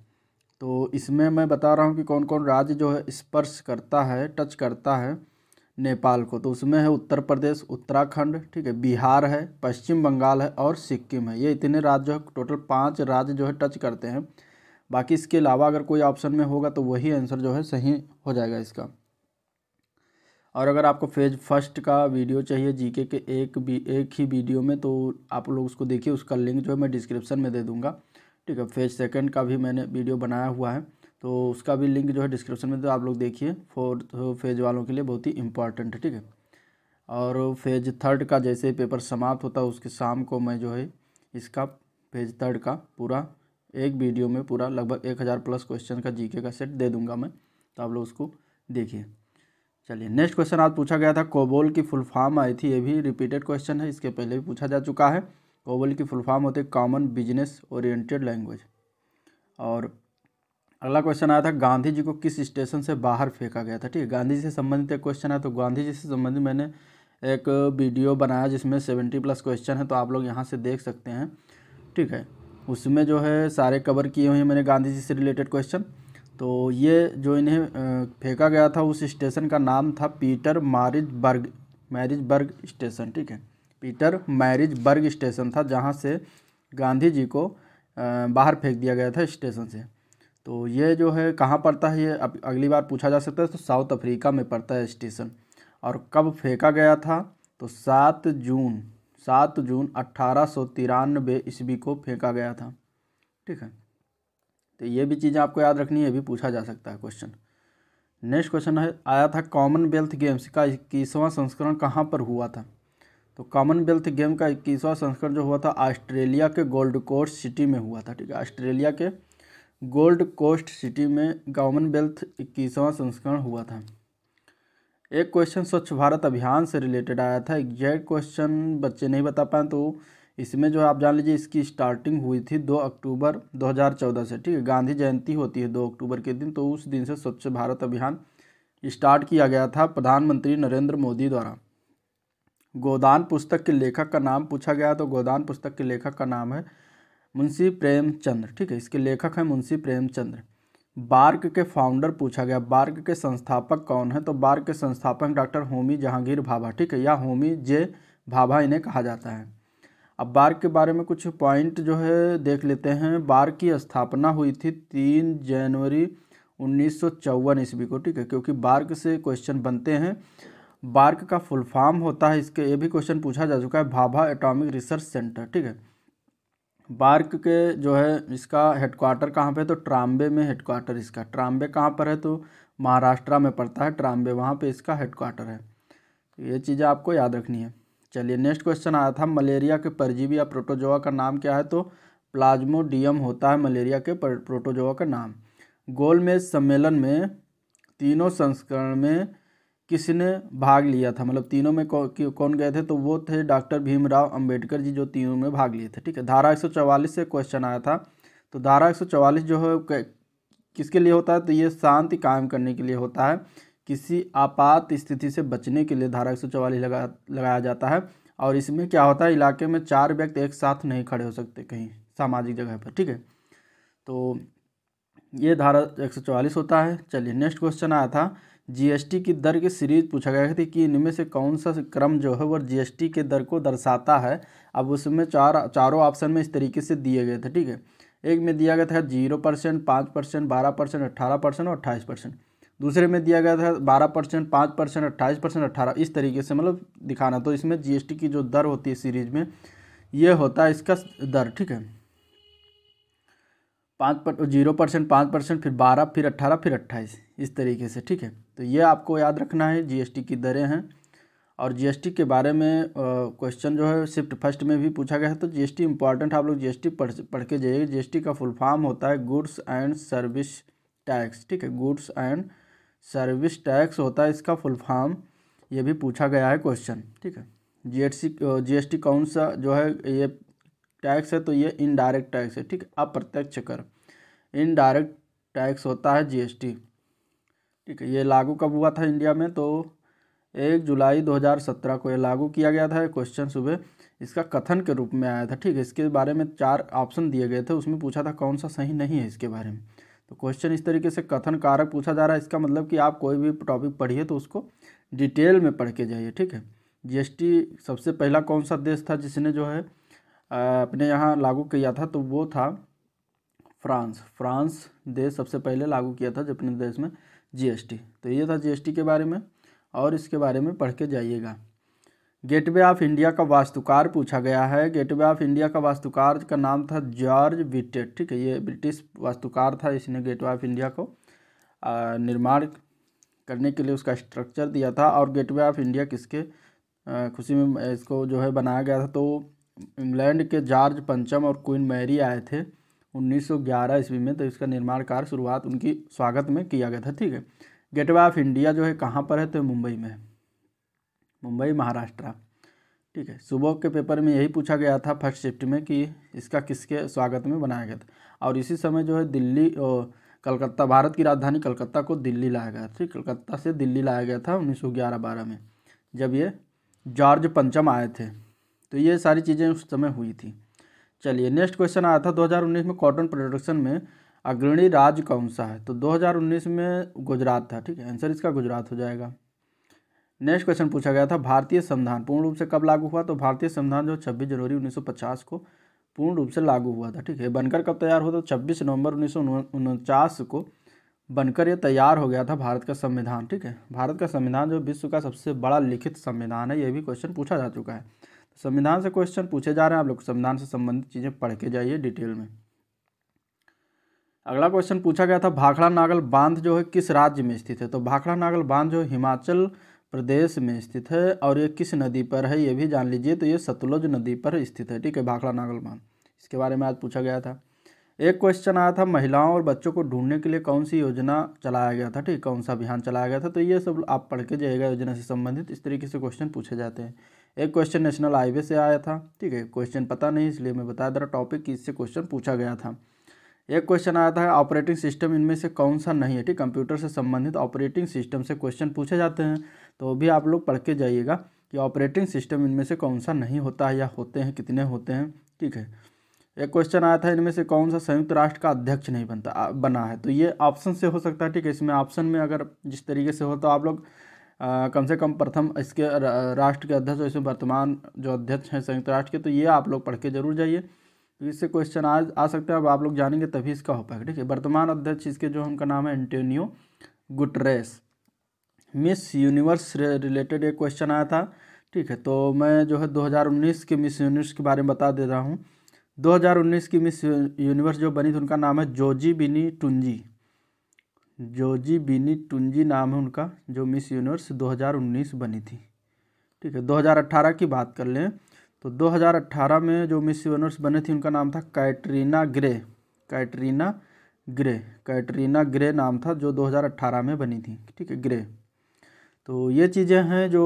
तो इसमें मैं बता रहा हूँ कि कौन कौन राज्य जो है स्पर्श करता है टच करता है नेपाल को तो उसमें है उत्तर प्रदेश उत्तराखंड ठीक है बिहार है पश्चिम बंगाल है और सिक्किम है ये इतने राज्य जो है टोटल पाँच राज्य जो है टच करते हैं बाकी इसके अलावा अगर कोई ऑप्शन में होगा तो वही आंसर जो है सही हो जाएगा इसका और अगर आपको फेज फर्स्ट का वीडियो चाहिए जीके के एक भी एक ही वीडियो में तो आप लोग उसको देखिए उसका लिंक जो है मैं डिस्क्रिप्शन में दे दूँगा ठीक है फेज सेकंड का भी मैंने वीडियो बनाया हुआ है तो उसका भी लिंक जो है डिस्क्रिप्शन में तो आप लोग देखिए फोर्थ फेज वालों के लिए बहुत ही इम्पॉर्टेंट है ठीक है और फेज थर्ड का जैसे पेपर समाप्त होता है उसके शाम को मैं जो है इसका फेज थर्ड का पूरा एक वीडियो में पूरा लगभग एक हज़ार प्लस क्वेश्चन का जीके का सेट दे दूंगा मैं तो आप लोग उसको देखिए चलिए नेक्स्ट क्वेश्चन आज पूछा गया था कोबोल की फुल फॉर्म आई थी ये भी रिपीटेड क्वेश्चन है इसके पहले भी पूछा जा चुका है कोबोल की फुल फॉर्म होती है कॉमन बिजनेस ओरिएंटेड लैंग्वेज और अगला क्वेश्चन आया था गांधी जी को किस स्टेशन से बाहर फेंका गया था ठीक है गांधी जी से संबंधित एक क्वेश्चन है तो गांधी जी से संबंधित मैंने एक वीडियो बनाया जिसमें सेवेंटी प्लस क्वेश्चन है तो आप लोग यहाँ से देख सकते हैं ठीक है उसमें जो है सारे कवर किए हुए हैं मैंने गांधी जी से रिलेटेड क्वेश्चन तो ये जो इन्हें फेंका गया था उस स्टेशन का नाम था Peter Maritzburg Maritzburg station ठीक है पीटर मैरिज बर्ग स्टेशन था जहाँ से गांधी जी को बाहर फेंक दिया गया था स्टेशन से तो ये जो है कहाँ पड़ता है ये अब अगली बार पूछा जा सकता है तो साउथ अफ्रीका में पड़ता है स्टेशन और कब फेंका गया था तो सात जून सात जून अट्ठारह सौ तिरानबे ईस्वी को फेंका गया था ठीक है तो ये भी चीज़ें आपको याद रखनी है भी पूछा जा सकता है क्वेश्चन नेक्स्ट क्वेश्चन है आया था कॉमनवेल्थ गेम्स का इक्कीसवां संस्करण कहाँ पर हुआ था तो कॉमनवेल्थ गेम का इक्कीसवां संस्करण जो हुआ था ऑस्ट्रेलिया के गोल्ड कोस्ट सिटी में हुआ था ठीक है ऑस्ट्रेलिया के गोल्ड कोस्ट सिटी में कॉमनवेल्थ इक्कीसवां संस्करण हुआ था एक क्वेश्चन स्वच्छ भारत अभियान से रिलेटेड आया था एग्जैक्ट क्वेश्चन बच्चे नहीं बता पाए तो इसमें जो है आप जान लीजिए इसकी स्टार्टिंग हुई थी दो अक्टूबर 2014 से ठीक है गांधी जयंती होती है दो अक्टूबर के दिन तो उस दिन से स्वच्छ भारत अभियान स्टार्ट किया गया था प्रधानमंत्री नरेंद्र मोदी द्वारा गोदान पुस्तक के लेखक का नाम पूछा गया तो गोदान पुस्तक के लेखक का नाम है मुंशी प्रेमचंद्र ठीक है इसके लेखक हैं मुंशी प्रेमचंद्र बार्क के फाउंडर पूछा गया बार्क के संस्थापक कौन है तो बार्क के संस्थापक डॉक्टर होमी जहांगीर भाभा ठीक है या होमी जे भाभा इन्हें कहा जाता है अब बार्क के बारे में कुछ पॉइंट जो है देख लेते हैं बार्क की स्थापना हुई थी तीन जनवरी उन्नीस सौ ईस्वी को ठीक है क्योंकि बार्क से क्वेश्चन बनते हैं बार्क का फुल फॉर्म होता है इसके ये भी क्वेश्चन पूछा जा चुका है भाभा एटॉमिक रिसर्च सेंटर ठीक है बार्क के जो है इसका हेडक्वार्टर कहाँ पे है तो ट्राम्बे में हेडक्वार्टर इसका ट्राम्बे कहाँ पर है तो महाराष्ट्र में पड़ता है ट्राम्बे वहाँ पे इसका हेडक्वार्टर है तो ये चीज़ें आपको याद रखनी है चलिए नेक्स्ट क्वेश्चन आया था मलेरिया के परजीवी या प्रोटोजोआ का नाम क्या है तो प्लाज्मोडियम होता है मलेरिया के प्रोटोजोआ का नाम गोलमेज सम्मेलन में तीनों संस्करण में किसने भाग लिया था मतलब तीनों में कौ, कौन गए थे तो वो थे डॉक्टर भीमराव अंबेडकर जी जो तीनों में भाग लिए थे ठीक है धारा 144 से क्वेश्चन आया था तो धारा 144 जो है किसके लिए होता है तो ये शांति कायम करने के लिए होता है किसी आपात स्थिति से बचने के लिए धारा एक लगा लगाया जाता है और इसमें क्या होता है इलाके में चार व्यक्ति एक साथ नहीं खड़े हो सकते कहीं सामाजिक जगह पर ठीक है तो ये धारा एक होता है चलिए नेक्स्ट क्वेश्चन आया था जीएसटी की दर की सीरीज पूछा गया था कि इनमें से कौन सा क्रम जो है वो जीएसटी के दर को दर्शाता है अब उसमें चार चारों ऑप्शन में इस तरीके से दिए गए थे ठीक है एक में दिया गया था जीरो परसेंट पाँच परसेंट बारह परसेंट अट्ठारह परसेंट और अट्ठाईस परसेंट दूसरे में दिया गया था बारह परसेंट पाँच परसेंट अट्ठाईस परसेंट अट्ठारह इस तरीके से मतलब दिखाना तो इसमें जीएसटी की जो दर होती है सीरीज में ये होता है इसका दर ठीक है पाँच पर जीरो परसेंट पाँच परसेंट फिर बारह फिर अट्ठारह फिर अट्ठाईस इस तरीके से ठीक है तो ये आपको याद रखना है जीएसटी की दरें हैं और जीएसटी के बारे में क्वेश्चन जो है शिफ्ट फर्स्ट में भी पूछा गया है तो जीएसटी इंपॉर्टेंट आप लोग जीएसटी पढ़ पढ़ के जाइए जीएसटी का फुल फॉर्म होता है गुड्स एंड सर्विस टैक्स ठीक है गुड्स एंड सर्विस टैक्स होता है इसका फुल फॉर्म ये भी पूछा गया है क्वेश्चन ठीक है जी एस टी कौन सा जो है ये टैक्स है तो ये इनडायरेक्ट टैक्स है ठीक अप्रत्यक्ष कर इनडायरेक्ट टैक्स होता है जीएसटी ठीक है ये लागू कब हुआ था इंडिया में तो एक जुलाई 2017 को ये लागू किया गया था क्वेश्चन सुबह इसका कथन के रूप में आया था ठीक है इसके बारे में चार ऑप्शन दिए गए थे उसमें पूछा था कौन सा सही नहीं है इसके बारे में तो क्वेश्चन इस तरीके से कथन कारक पूछा जा रहा है इसका मतलब कि आप कोई भी टॉपिक पढ़िए तो उसको डिटेल में पढ़ के जाइए ठीक है जीएसटी सबसे पहला कौन सा देश था जिसने जो है अपने यहाँ लागू किया था तो वो था फ्रांस फ्रांस देश सबसे पहले लागू किया था अपने देश में जीएसटी तो ये था जीएसटी के बारे में और इसके बारे में पढ़ के जाइएगा गेटवे ऑफ इंडिया का वास्तुकार पूछा गया है गेटवे ऑफ इंडिया का वास्तुकार का नाम था जॉर्ज विटेट ठीक है ये ब्रिटिश वास्तुकार था इसने गेटवे ऑफ इंडिया को निर्माण करने के लिए उसका स्ट्रक्चर दिया था और गेटवे ऑफ इंडिया किसके खुशी में इसको जो है बनाया गया था तो इंग्लैंड के जॉर्ज पंचम और क्वीन मैरी आए थे 1911 ईस्वी में तो इसका निर्माण कार्य शुरुआत उनकी स्वागत में किया गया था ठीक है गेटवे ऑफ इंडिया जो है कहाँ पर है तो मुंबई में है मुंबई महाराष्ट्र ठीक है सुबह के पेपर में यही पूछा गया था फर्स्ट शिफ्ट में कि इसका किसके स्वागत में बनाया गया था और इसी समय जो है दिल्ली कलकत्ता भारत की राजधानी कलकत्ता को दिल्ली लाया गया ठीक कलकत्ता से दिल्ली लाया गया था उन्नीस सौ में जब ये जॉर्ज पंचम आए थे तो ये सारी चीज़ें उस समय हुई थी चलिए नेक्स्ट क्वेश्चन आया था 2019 में कॉटन प्रोडक्शन में अग्रणी राज्य कौन सा है तो 2019 में गुजरात था ठीक है आंसर इसका गुजरात हो जाएगा नेक्स्ट क्वेश्चन पूछा गया था भारतीय संविधान पूर्ण रूप से कब लागू हुआ तो भारतीय संविधान जो छब्बीस जनवरी उन्नीस को पूर्ण रूप से लागू हुआ था ठीक है बनकर कब तैयार हुआ तो छब्बीस नवंबर उन्नीस को बनकर ये तैयार हो गया था भारत का संविधान ठीक है भारत का संविधान जो विश्व का सबसे बड़ा लिखित संविधान है ये भी क्वेश्चन पूछा जा चुका है संविधान से क्वेश्चन पूछे जा रहे हैं आप लोग संविधान से संबंधित चीज़ें पढ़ के जाइए डिटेल में अगला क्वेश्चन पूछा गया था भाखड़ा नागल बांध जो है किस राज्य में स्थित है तो भाखड़ा नागल बांध जो हिमाचल प्रदेश में स्थित है और ये किस नदी पर है ये भी जान लीजिए तो ये सतलुज नदी पर स्थित है ठीक है भाखड़ा नागल बांध इसके बारे में आज पूछा गया था एक क्वेश्चन आया था महिलाओं और बच्चों को ढूंढने के लिए कौन सी योजना चलाया गया था ठीक कौन सा अभियान चलाया गया था तो ये सब आप पढ़ के जाइएगा योजना से संबंधित इस तरीके से क्वेश्चन पूछे जाते हैं एक क्वेश्चन नेशनल हाईवे से आया था ठीक है क्वेश्चन पता नहीं इसलिए मैं बता दे रहा टॉपिक कि इससे क्वेश्चन पूछा गया था एक क्वेश्चन आया था ऑपरेटिंग सिस्टम इनमें से कौन सा नहीं है ठीक कंप्यूटर से संबंधित ऑपरेटिंग सिस्टम से क्वेश्चन पूछे जाते हैं तो भी आप लोग पढ़ के जाइएगा कि ऑपरेटिंग सिस्टम इनमें से कौन सा नहीं होता है या होते हैं कितने होते हैं ठीक है एक क्वेश्चन आया था इनमें से कौन सा संयुक्त राष्ट्र का अध्यक्ष नहीं बनता बना है तो ये ऑप्शन से हो सकता है ठीक है इसमें ऑप्शन में अगर जिस तरीके से हो तो आप लोग आ, कम से कम प्रथम इसके राष्ट्र के अध्यक्ष और इसमें वर्तमान जो अध्यक्ष हैं संयुक्त राष्ट्र के तो ये आप लोग पढ़ के जरूर जाइए तो इससे क्वेश्चन आज आ सकते हैं अब आप लोग जानेंगे तभी इसका हो पाएगा ठीक है वर्तमान अध्यक्ष इसके जो उनका नाम है Antonio Guterres Miss Universe related एक क्वेश्चन आया था ठीक है तो मैं जो है 2019 के मिस यूनिवर्स के बारे में बता दे रहा हूँ 2019 की मिस यूनिवर्स जो बनी थी उनका नाम है जोजी बिनी टुंजी जोजी बिनी टुंजी नाम है उनका जो मिस यूनिवर्स 2019 बनी थी ठीक है 2018 की बात कर लें तो 2018 में जो मिस यूनिवर्स बने थी उनका नाम था Catriona Gray Catriona Gray Catriona Gray नाम था जो 2018 में बनी थी ठीक है ग्रे तो ये चीज़ें हैं जो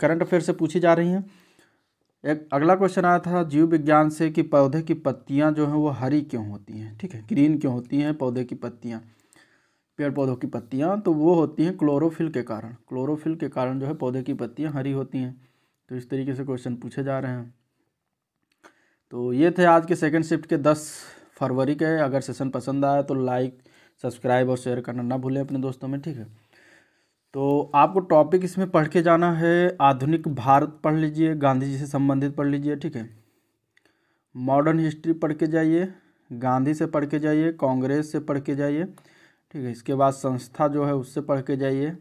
करंट अफेयर से पूछी जा रही हैं एक अगला क्वेश्चन आया था जीव विज्ञान से कि पौधे की पत्तियां जो हैं वो हरी क्यों होती हैं ठीक है ग्रीन क्यों होती हैं पौधे की पत्तियां पेड़ पौधों की पत्तियाँ तो वो होती हैं क्लोरोफिल के कारण क्लोरोफिल के कारण जो है पौधे की पत्तियाँ हरी होती हैं तो इस तरीके से क्वेश्चन पूछे जा रहे हैं तो ये थे आज के सेकंड शिफ्ट के दस फरवरी के अगर सेशन पसंद आया तो लाइक सब्सक्राइब और शेयर करना ना भूलें अपने दोस्तों में ठीक है तो आपको टॉपिक इसमें पढ़ के जाना है आधुनिक भारत पढ़ लीजिए गांधी जी से संबंधित पढ़ लीजिए ठीक है मॉडर्न हिस्ट्री पढ़ के जाइए गांधी से पढ़ के जाइए कांग्रेस से पढ़ के जाइए ठीक है इसके बाद संस्था जो है उससे पढ़ के जाइए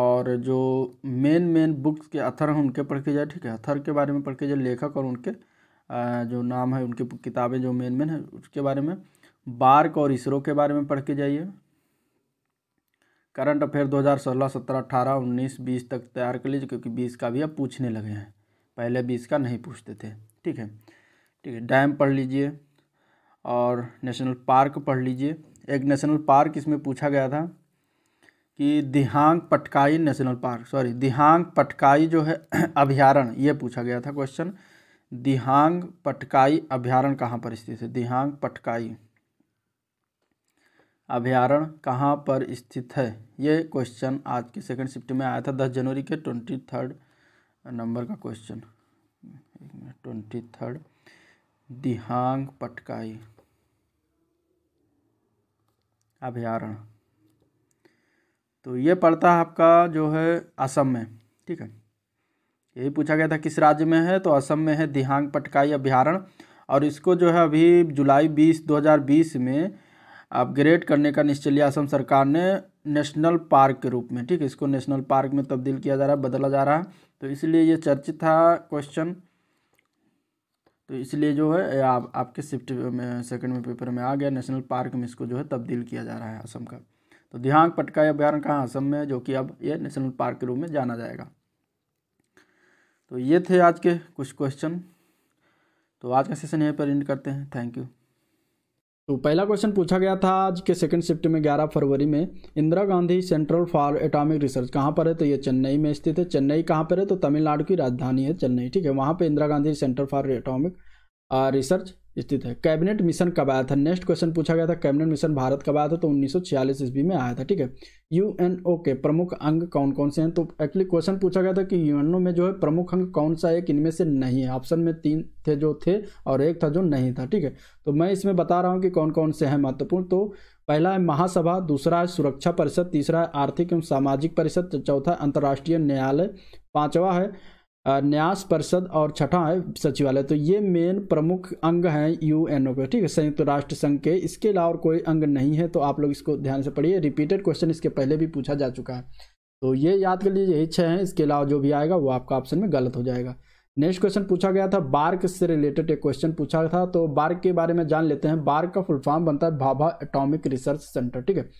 और जो मेन मेन बुक्स के अथर हैं उनके पढ़ के जाए ठीक है अथर के बारे में पढ़ के जाए लेखक और उनके जो नाम है उनकी किताबें जो मेन मेन है उसके बारे में बार्क और इसरो के बारे में पढ़ के जाइए करंट अफेयर 2016, 17, 18, 19, 20 तक तैयार कर लीजिए क्योंकि 20 का भी अब पूछने लगे हैं पहले 20 का नहीं पूछते थे ठीक है ठीक है डैम पढ़ लीजिए और नेशनल पार्क पढ़ लीजिए एक नेशनल पार्क इसमें पूछा गया था कि Dehing Patkai national park sorry Dehing Patkai जो है [clears throat] अभ्यारण ये पूछा गया था क्वेश्चन दिहांग पटकाई अभ्यारण कहाँ पर स्थित है दिहांग पटकाई अभ्यारण कहाँ पर स्थित है ये क्वेश्चन आज के सेकंड शिफ्ट में आया था दस जनवरी के ट्वेंटी थर्ड नंबर का question twenty third Dehing Patkai अभ्यारण तो ये पड़ता है आपका जो है असम में ठीक है यही पूछा गया था किस राज्य में है तो असम में है दिहांग पटकाई अभ्यारण और इसको जो है अभी जुलाई 20 2020 में अपग्रेड करने का निश्चय लिया असम सरकार ने नेशनल पार्क के रूप में ठीक है इसको नेशनल पार्क में तब्दील किया जा रहा है बदला जा रहा है तो इसलिए ये चर्चित था क्वेश्चन तो इसलिए जो है आप आपके शिफ्ट में सेकंड में पेपर में आ गया नेशनल पार्क में इसको जो है तब्दील किया जा रहा है असम का तो दिहांग पटका अभ्यारण्य कहाँ असम में जो कि अब ये नेशनल पार्क के रूप में जाना जाएगा तो ये थे आज के कुछ क्वेश्चन तो आज का सेशन यहीं पर एंड करते हैं थैंक यू तो पहला क्वेश्चन पूछा गया था आज के सेकंड शिफ्ट में 11 फरवरी में Indira Gandhi central for atomic research कहाँ पर है तो ये चेन्नई में स्थित है चेन्नई कहाँ पर है तो तमिलनाडु की राजधानी है चेन्नई ठीक है वहाँ पे Indira Gandhi centre for atomic research स्थित है कैबिनेट मिशन कब आया था नेक्स्ट क्वेश्चन पूछा गया था कैबिनेट मिशन भारत कब आया था तो 1946 सौ ईस्वी में आया था ठीक है यूएनओ के प्रमुख अंग कौन कौन से हैं तो एक्चुअली क्वेश्चन पूछा गया था कि यूएनओ में जो है प्रमुख अंग कौन सा एक इनमें से नहीं है ऑप्शन में तीन थे जो थे और एक था जो नहीं था ठीक है तो मैं इसमें बता रहा हूँ कि कौन कौन से हैं महत्वपूर्ण तो पहला है महासभा दूसरा है सुरक्षा परिषद तीसरा है आर्थिक एवं सामाजिक परिषद चौथा अंतर्राष्ट्रीय न्यायालय पांचवा है न्यास परिषद और छठा है सचिवालय तो ये मेन प्रमुख अंग हैं यू एन के ठीक है संयुक्त राष्ट्र संघ के इसके अलावा और कोई अंग नहीं है तो आप लोग इसको ध्यान से पढ़िए रिपीटेड क्वेश्चन इसके पहले भी पूछा जा चुका है तो ये याद कर लीजिए यही छः हैं इसके अलावा जो भी आएगा वो आपका ऑप्शन में गलत हो जाएगा नेक्स्ट क्वेश्चन पूछा गया था बार्क से रिलेटेड एक क्वेश्चन पूछा था तो बार्क के बारे में जान लेते हैं बार्क का फुल फॉर्म बनता है भाभा एटॉमिक रिसर्च सेंटर ठीक है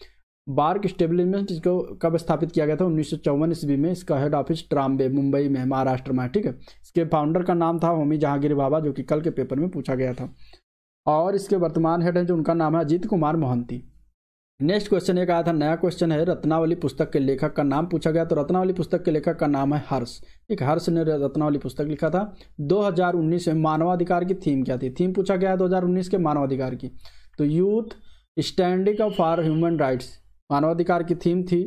बार्क स्टेब्लिशमेंट इसको कब स्थापित किया गया था उन्नीस सौ ईस्वी में इसका हेड ऑफिस ट्राम्बे मुंबई में महाराष्ट्र में ठीक है इसके फाउंडर का नाम था होमी जहांगीर बाबा जो कि कल के पेपर में पूछा गया था और इसके वर्तमान हेड हैं जो उनका नाम है अजीत कुमार मोहंती नेक्स्ट क्वेश्चन एक आया था नया क्वेश्चन है रत्नावली पुस्तक के लेखक का नाम पूछा गया तो रत्नावली पुस्तक के लेखक का नाम है हर्ष ठीक हर्ष ने रत्नावली पुस्तक लिखा था 2019 में मानवाधिकार की थीम क्या थी थीम पूछा गया है 2019 के मानवाधिकार की तो youth standing for human rights मानवाधिकार की थीम थी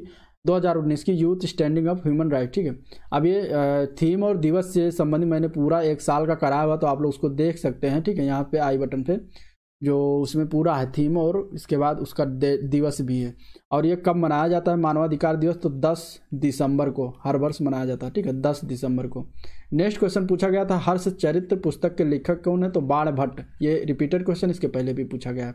2019 की youth standing up human right ठीक है अब ये थीम और दिवस से संबंधित मैंने पूरा एक साल का कराया हुआ तो आप लोग उसको देख सकते हैं ठीक है यहाँ पे आई बटन पे जो उसमें पूरा है थीम और इसके बाद उसका दिवस भी है और ये कब मनाया जाता है मानवाधिकार दिवस तो 10 दिसंबर को हर वर्ष मनाया जाता है ठीक है 10 दिसंबर को नेक्स्ट क्वेश्चन पूछा गया था हर्ष चरित्र पुस्तक के लेखक कौन है तो बाण भट्ट ये रिपीटेड क्वेश्चन इसके पहले भी पूछा गया है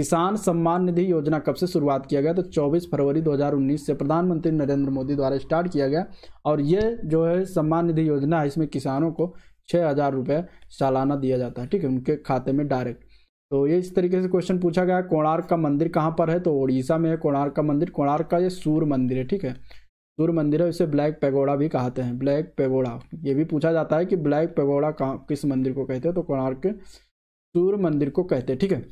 किसान सम्मान निधि योजना कब से शुरुआत किया गया तो 24 फरवरी 2019 से प्रधानमंत्री नरेंद्र मोदी द्वारा स्टार्ट किया गया और ये जो है सम्मान निधि योजना है इसमें किसानों को छः हज़ार रुपये सालाना दिया जाता है ठीक है उनके खाते में डायरेक्ट तो ये इस तरीके से क्वेश्चन पूछा गया कोणार्क का मंदिर कहाँ पर है तो उड़ीसा में है कोणार्क का मंदिर कोणार्क का ये सूर्य मंदिर है ठीक है सूर्य मंदिर है इसे ब्लैक पेगोड़ा भी कहते हैं ब्लैक पेगोड़ा ये भी पूछा जाता है कि ब्लैक पेगोड़ा कहाँ किस मंदिर को कहते हैं तो कोणार्क सूर्य मंदिर को कहते हैं ठीक है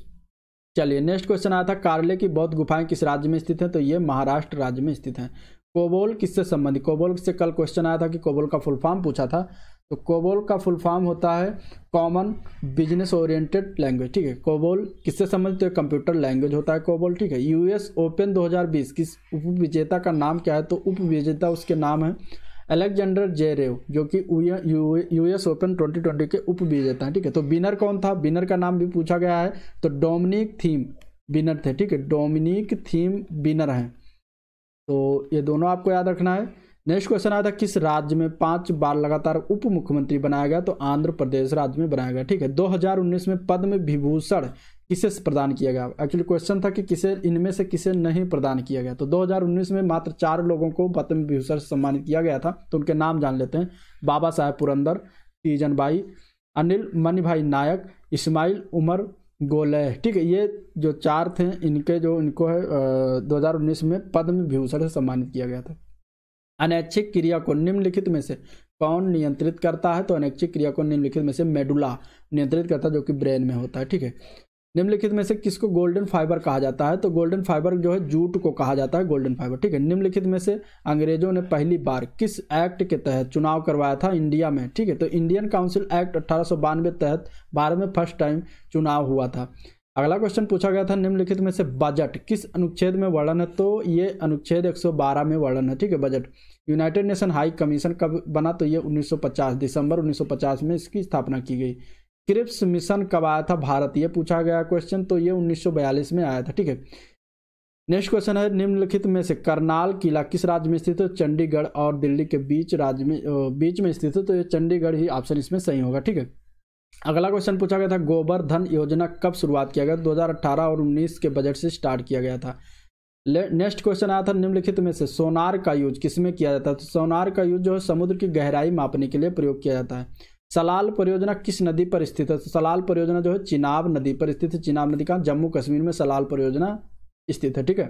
चलिए नेक्स्ट क्वेश्चन आया था कार्ले की बौद्ध गुफाएं किस राज्य में स्थित है तो ये महाराष्ट्र राज्य में स्थित है कोबोल किससे संबंधित कोबोल से कल क्वेश्चन आया था कि कोबोल का फुल फॉर्म पूछा था तो कोबोल का फुल फॉर्म होता है कॉमन बिजनेस ओरिएंटेड लैंग्वेज ठीक है कोबोल किससे संबंधित तो कंप्यूटर लैंग्वेज होता है कोबोल ठीक है यूएस ओपन 2020 किस उप विजेता का नाम क्या है तो उप विजेता उसके नाम है अलेक्जेंडर जेरेव जो कि यूएस ओपन 2020 के उप विजेता हैं ठीक है तो विनर कौन था विनर का नाम भी पूछा गया है तो डोमिनिक थीम विनर थे ठीक है डोमिनिक थीम विनर हैं तो ये दोनों आपको याद रखना है नेक्स्ट क्वेश्चन आया था किस राज्य में पांच बार लगातार उप मुख्यमंत्री बनाया गया तो आंध्र प्रदेश राज्य में बनाया गया ठीक है 2019 में पद्म विभूषण किसे प्रदान किया गया एक्चुअली क्वेश्चन था कि किसे इनमें से किसे नहीं प्रदान किया गया तो 2019 में मात्र चार लोगों को पद्म विभूषण सम्मानित किया गया था तो उनके नाम जान लेते हैं बाबा साहेब पुरंदर तीजन भाई अनिल मनी भाई नायक इस्माइल उमर गोले ठीक है ये जो चार थे इनके जो इनको है दो में पद्म विभूषण से सम्मानित किया गया था अनैच्छिक क्रिया को निम्नलिखित में से कौन नियंत्रित करता है तो अनैच्छिक क्रिया को निम्नलिखित में से मेडुला नियंत्रित करता है जो कि ब्रेन में होता है ठीक है निम्नलिखित में से किसको गोल्डन फाइबर कहा जाता है तो गोल्डन फाइबर जो है जूट को कहा जाता है गोल्डन फाइबर ठीक है निम्नलिखित में से अंग्रेजों ने पहली बार किस एक्ट के तहत चुनाव करवाया था इंडिया में ठीक है तो इंडियन काउंसिल एक्ट अट्ठारह तहत भारत में फर्स्ट टाइम चुनाव हुआ था अगला क्वेश्चन पूछा गया था निम्नलिखित में से बजट किस अनुच्छेद में वर्णन है तो ये अनुच्छेद 112 में वर्णन है ठीक है budget United Nation high commission कब बना तो ये 1950 दिसंबर 1950 में इसकी स्थापना की गई क्रिप्स मिशन कब आया था भारत ये पूछा गया क्वेश्चन तो ये 1942 में आया था ठीक है नेक्स्ट क्वेश्चन है निम्नलिखित में से करनाल किला किस राज्य में स्थित है चंडीगढ़ और दिल्ली के बीच राज्य में बीच में स्थित है तो ये चंडीगढ़ ही ऑप्शन इसमें सही होगा ठीक है अगला क्वेश्चन पूछा गया था गोबरधन योजना कब शुरुआत किया गया 2018 और 19 के बजट से स्टार्ट किया गया था नेक्स्ट क्वेश्चन आया था निम्नलिखित में से सोनार का यूज किसमें किया जाता है तो सोनार का यूज जो है समुद्र की गहराई मापने के लिए प्रयोग किया जाता है सलाल परियोजना किस नदी पर स्थित है तो सलाल परियोजना जो है चिनाब नदी पर स्थित है चिनाब नदी कहाँ जम्मू कश्मीर में सलाल परियोजना स्थित है ठीक है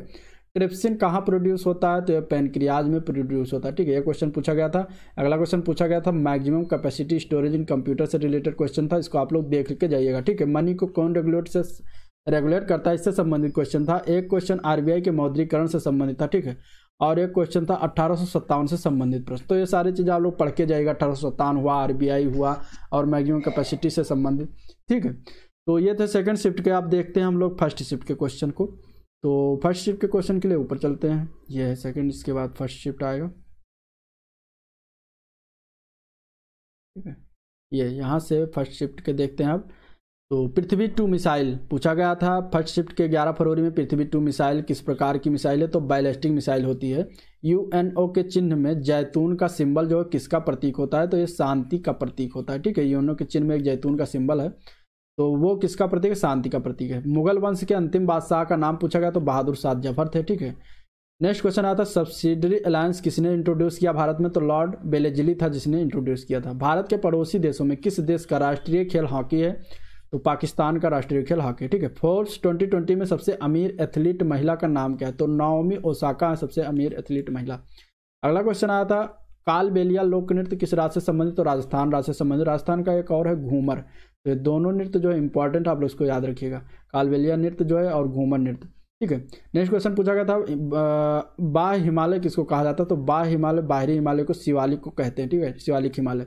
ट्रिप्सिन कहाँ प्रोड्यूस होता है तो यह पेनक्रियाज में प्रोड्यूस होता है ठीक है यह क्वेश्चन पूछा गया था अगला क्वेश्चन पूछा गया था maximum capacity storage in computer से रिलेटेड क्वेश्चन था इसको आप लोग देख के जाइएगा ठीक है मनी को कौन रेगुलेट से रेगुलेट करता है इससे संबंधित क्वेश्चन था एक क्वेश्चन आरबीआई के मौद्रीकरण से संबंधित था ठीक है और एक क्वेश्चन था अट्ठारह से संबंधित प्रश्न तो ये सारी चीज़ें आप लोग पढ़ के जाएगा अठारह हुआ आरबीआई हुआ और मैगजिम कैपेसिटी से संबंधित ठीक है तो ये थे सेकंड शिफ्ट के आप देखते हैं हम लोग फर्स्ट शिफ्ट के क्वेश्चन को तो फर्स्ट शिफ्ट के क्वेश्चन के लिए ऊपर चलते हैं ये है सेकेंड इसके बाद फर्स्ट शिफ्ट आएगा ठीक है ये यहाँ से फर्स्ट शिफ्ट के देखते हैं आप तो पृथ्वी टू मिसाइल पूछा गया था फर्स्ट शिफ्ट के 11 फरवरी में पृथ्वी टू मिसाइल किस प्रकार की मिसाइल है तो बैलिस्टिक मिसाइल होती है यूएनओ के चिन्ह में जैतून का सिंबल जो है किसका प्रतीक होता है तो ये शांति का प्रतीक होता है ठीक है यूएनओ के चिन्ह में एक जैतून का सिंबल है तो वो किसका प्रतीक है शांति का प्रतीक है मुगल वंश के अंतिम बादशाह का नाम पूछा गया तो बहादुर शाह जफर थे ठीक है नेक्स्ट क्वेश्चन आता था सब्सिडरी अलायंस किसने इंट्रोड्यूस किया भारत में तो लॉर्ड बेलेजिली था जिसने इंट्रोड्यूस किया था भारत के पड़ोसी देशों में किस देश का राष्ट्रीय खेल हॉकी है तो पाकिस्तान का राष्ट्रीय खेल हॉकी ठीक है फोर्स 2020 में सबसे अमीर एथलीट महिला का नाम क्या है तो नाओमी ओसाका सबसे अमीर एथलीट महिला अगला क्वेश्चन आया था काल बेलिया लोक नृत्य किस राज्य से संबंधित तो राजस्थान राज्य से संबंधित राजस्थान का एक और है घूमर तो ये दोनों नृत्य जो है इंपॉर्टेंट आप लोग इसको याद रखिएगा कालबेलिया नृत्य जो है और घूमर नृत्य ठीक है नेक्स्ट क्वेश्चन पूछा गया था बा हिमालय किसको कहा जाता है तो बा हिमालय बाहरी हिमालय को शिवालिक को कहते हैं ठीक है शिवालिक हिमालय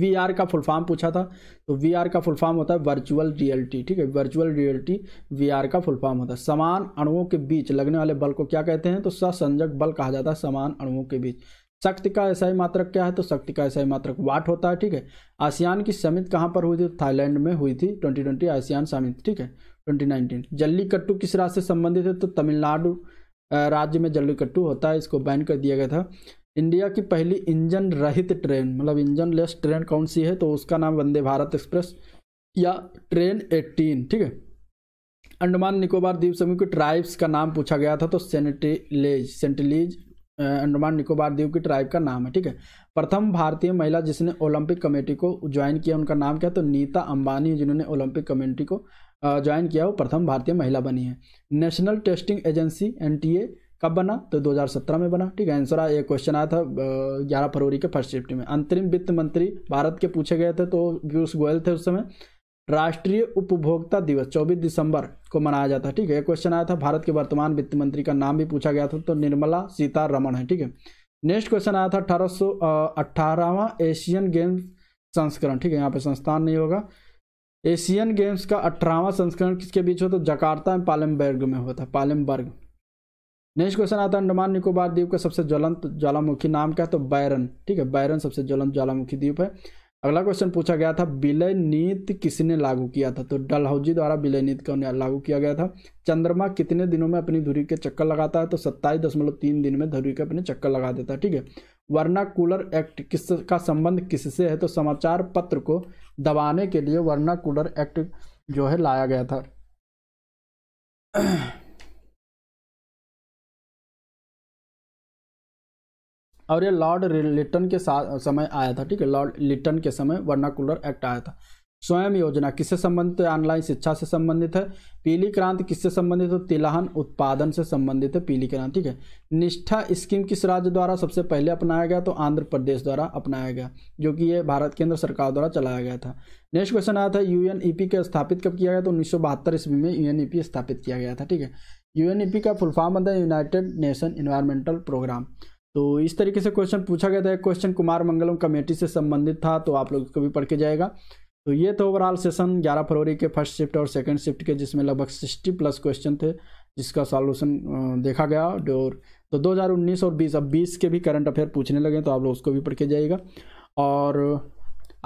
वी आर का फुल फॉर्म पूछा था तो वी आर का फुल फॉर्म होता है वर्चुअल रियलिटी ठीक है वर्चुअल रियलिटी वी आर का फुल फॉर्म होता है समान अणुओं के बीच लगने वाले बल को क्या कहते हैं तो ससंजक बल कहा जाता है समान अणुओं के बीच शक्ति का ऐसा ही मात्रक क्या है तो शक्ति का ऐसा ही मात्रक वाट होता है ठीक है आसियान की समित कहाँ पर हुई थी थाईलैंड में हुई थी ट्वेंटी ट्वेंटी आसियान समित ठीक है ट्वेंटी नाइनटीन जल्लीकट्टू किस राज्य से संबंधित है तो तमिलनाडु राज्य में जल्लीकट्टू होता है इसको बैन कर दिया गया था इंडिया की पहली इंजन रहित ट्रेन मतलब इंजन लेस ट्रेन कौन सी है तो उसका नाम वंदे भारत एक्सप्रेस या ट्रेन एट्टीन ठीक है अंडमान निकोबार द्वीप समूह के ट्राइब्स का नाम पूछा गया था तो सेंटिलेज सेंटिलीज अंडमान निकोबार द्वीप की ट्राइब का नाम है ठीक है प्रथम भारतीय महिला जिसने ओलंपिक कमेटी को ज्वाइन किया उनका नाम क्या तो नीता अंबानी जिन्होंने ओलंपिक कमेटी को ज्वाइन किया वो प्रथम भारतीय महिला बनी है नेशनल टेस्टिंग एजेंसी एन कब बना तो 2017 में बना ठीक है आंसर आया क्वेश्चन आया था ग्यारह फरवरी के फर्स्ट शिफ्ट में अंतरिम वित्त मंत्री भारत के पूछे गए थे तो पीयूष गोयल थे उस समय राष्ट्रीय उपभोक्ता दिवस 24 दिसंबर को मनाया जाता है ठीक है क्वेश्चन आया था भारत के वर्तमान वित्त मंत्री का नाम भी पूछा गया था तो निर्मला सीतारमण है ठीक है नेक्स्ट क्वेश्चन आया था अठारह सौ एशियन गेम्स संस्करण ठीक है यहाँ पे संस्थान नहीं होगा एशियन गेम्स का अठारहवां संस्करण किसके बीच होता है जकार्ता में पालमबर्ग में होता है पालमबर्ग नेक्स्ट क्वेश्चन आता है अंडमान निकोबार द्वीप का सबसे ज्वलंत ज्वालामुखी नाम क्या है तो बैरन ठीक है बैरन सबसे ज्वलंत ज्वालामुखी द्वीप है अगला क्वेश्चन पूछा गया था विलय नीति किसने लागू किया था तो डलहौजी द्वारा विलय नीति को लागू किया गया था चंद्रमा कितने दिनों में अपनी धुरी के चक्कर लगाता है तो सत्ताईस दशमलव तीन दिन में धुरी के अपने चक्कर लगा देता है ठीक है कूलर एक्ट किस का संबंध किससे है तो समाचार पत्र को दबाने के लिए कूलर एक्ट जो है लाया गया था और ये लॉर्ड लिटन के साथ समय आया था ठीक है लॉर्ड लिटन के समय वर्नाकुलर एक्ट आया था स्वयं योजना किससे संबंधित है ऑनलाइन शिक्षा से संबंधित है पीली क्रांति किससे संबंधित है तिलहन उत्पादन से संबंधित है पीली क्रांति ठीक है निष्ठा स्कीम किस राज्य द्वारा सबसे पहले अपनाया गया तो आंध्र प्रदेश द्वारा अपनाया गया जो कि ये भारत केंद्र सरकार द्वारा चलाया गया था नेक्स्ट क्वेश्चन आया था यू का स्थापित कब किया गया तो उन्नीस ईस्वी में यू स्थापित किया गया था ठीक है यू का फुल फॉर्म बनता है यूनाइटेड नेशन इन्वायरमेंटल प्रोग्राम तो इस तरीके से क्वेश्चन पूछा गया था क्वेश्चन कुमार मंगलम कमेटी से संबंधित था तो आप लोग इसको भी पढ़ के जाएगा तो ये तो ओवरऑल सेशन 11 फरवरी के फर्स्ट शिफ्ट और सेकंड शिफ्ट के जिसमें लगभग 60 प्लस क्वेश्चन थे जिसका सॉल्यूशन देखा गया और तो 2019 और 20 अब 20 के भी करंट अफेयर पूछने लगे तो आप लोग उसको भी पढ़ के जाइएगा और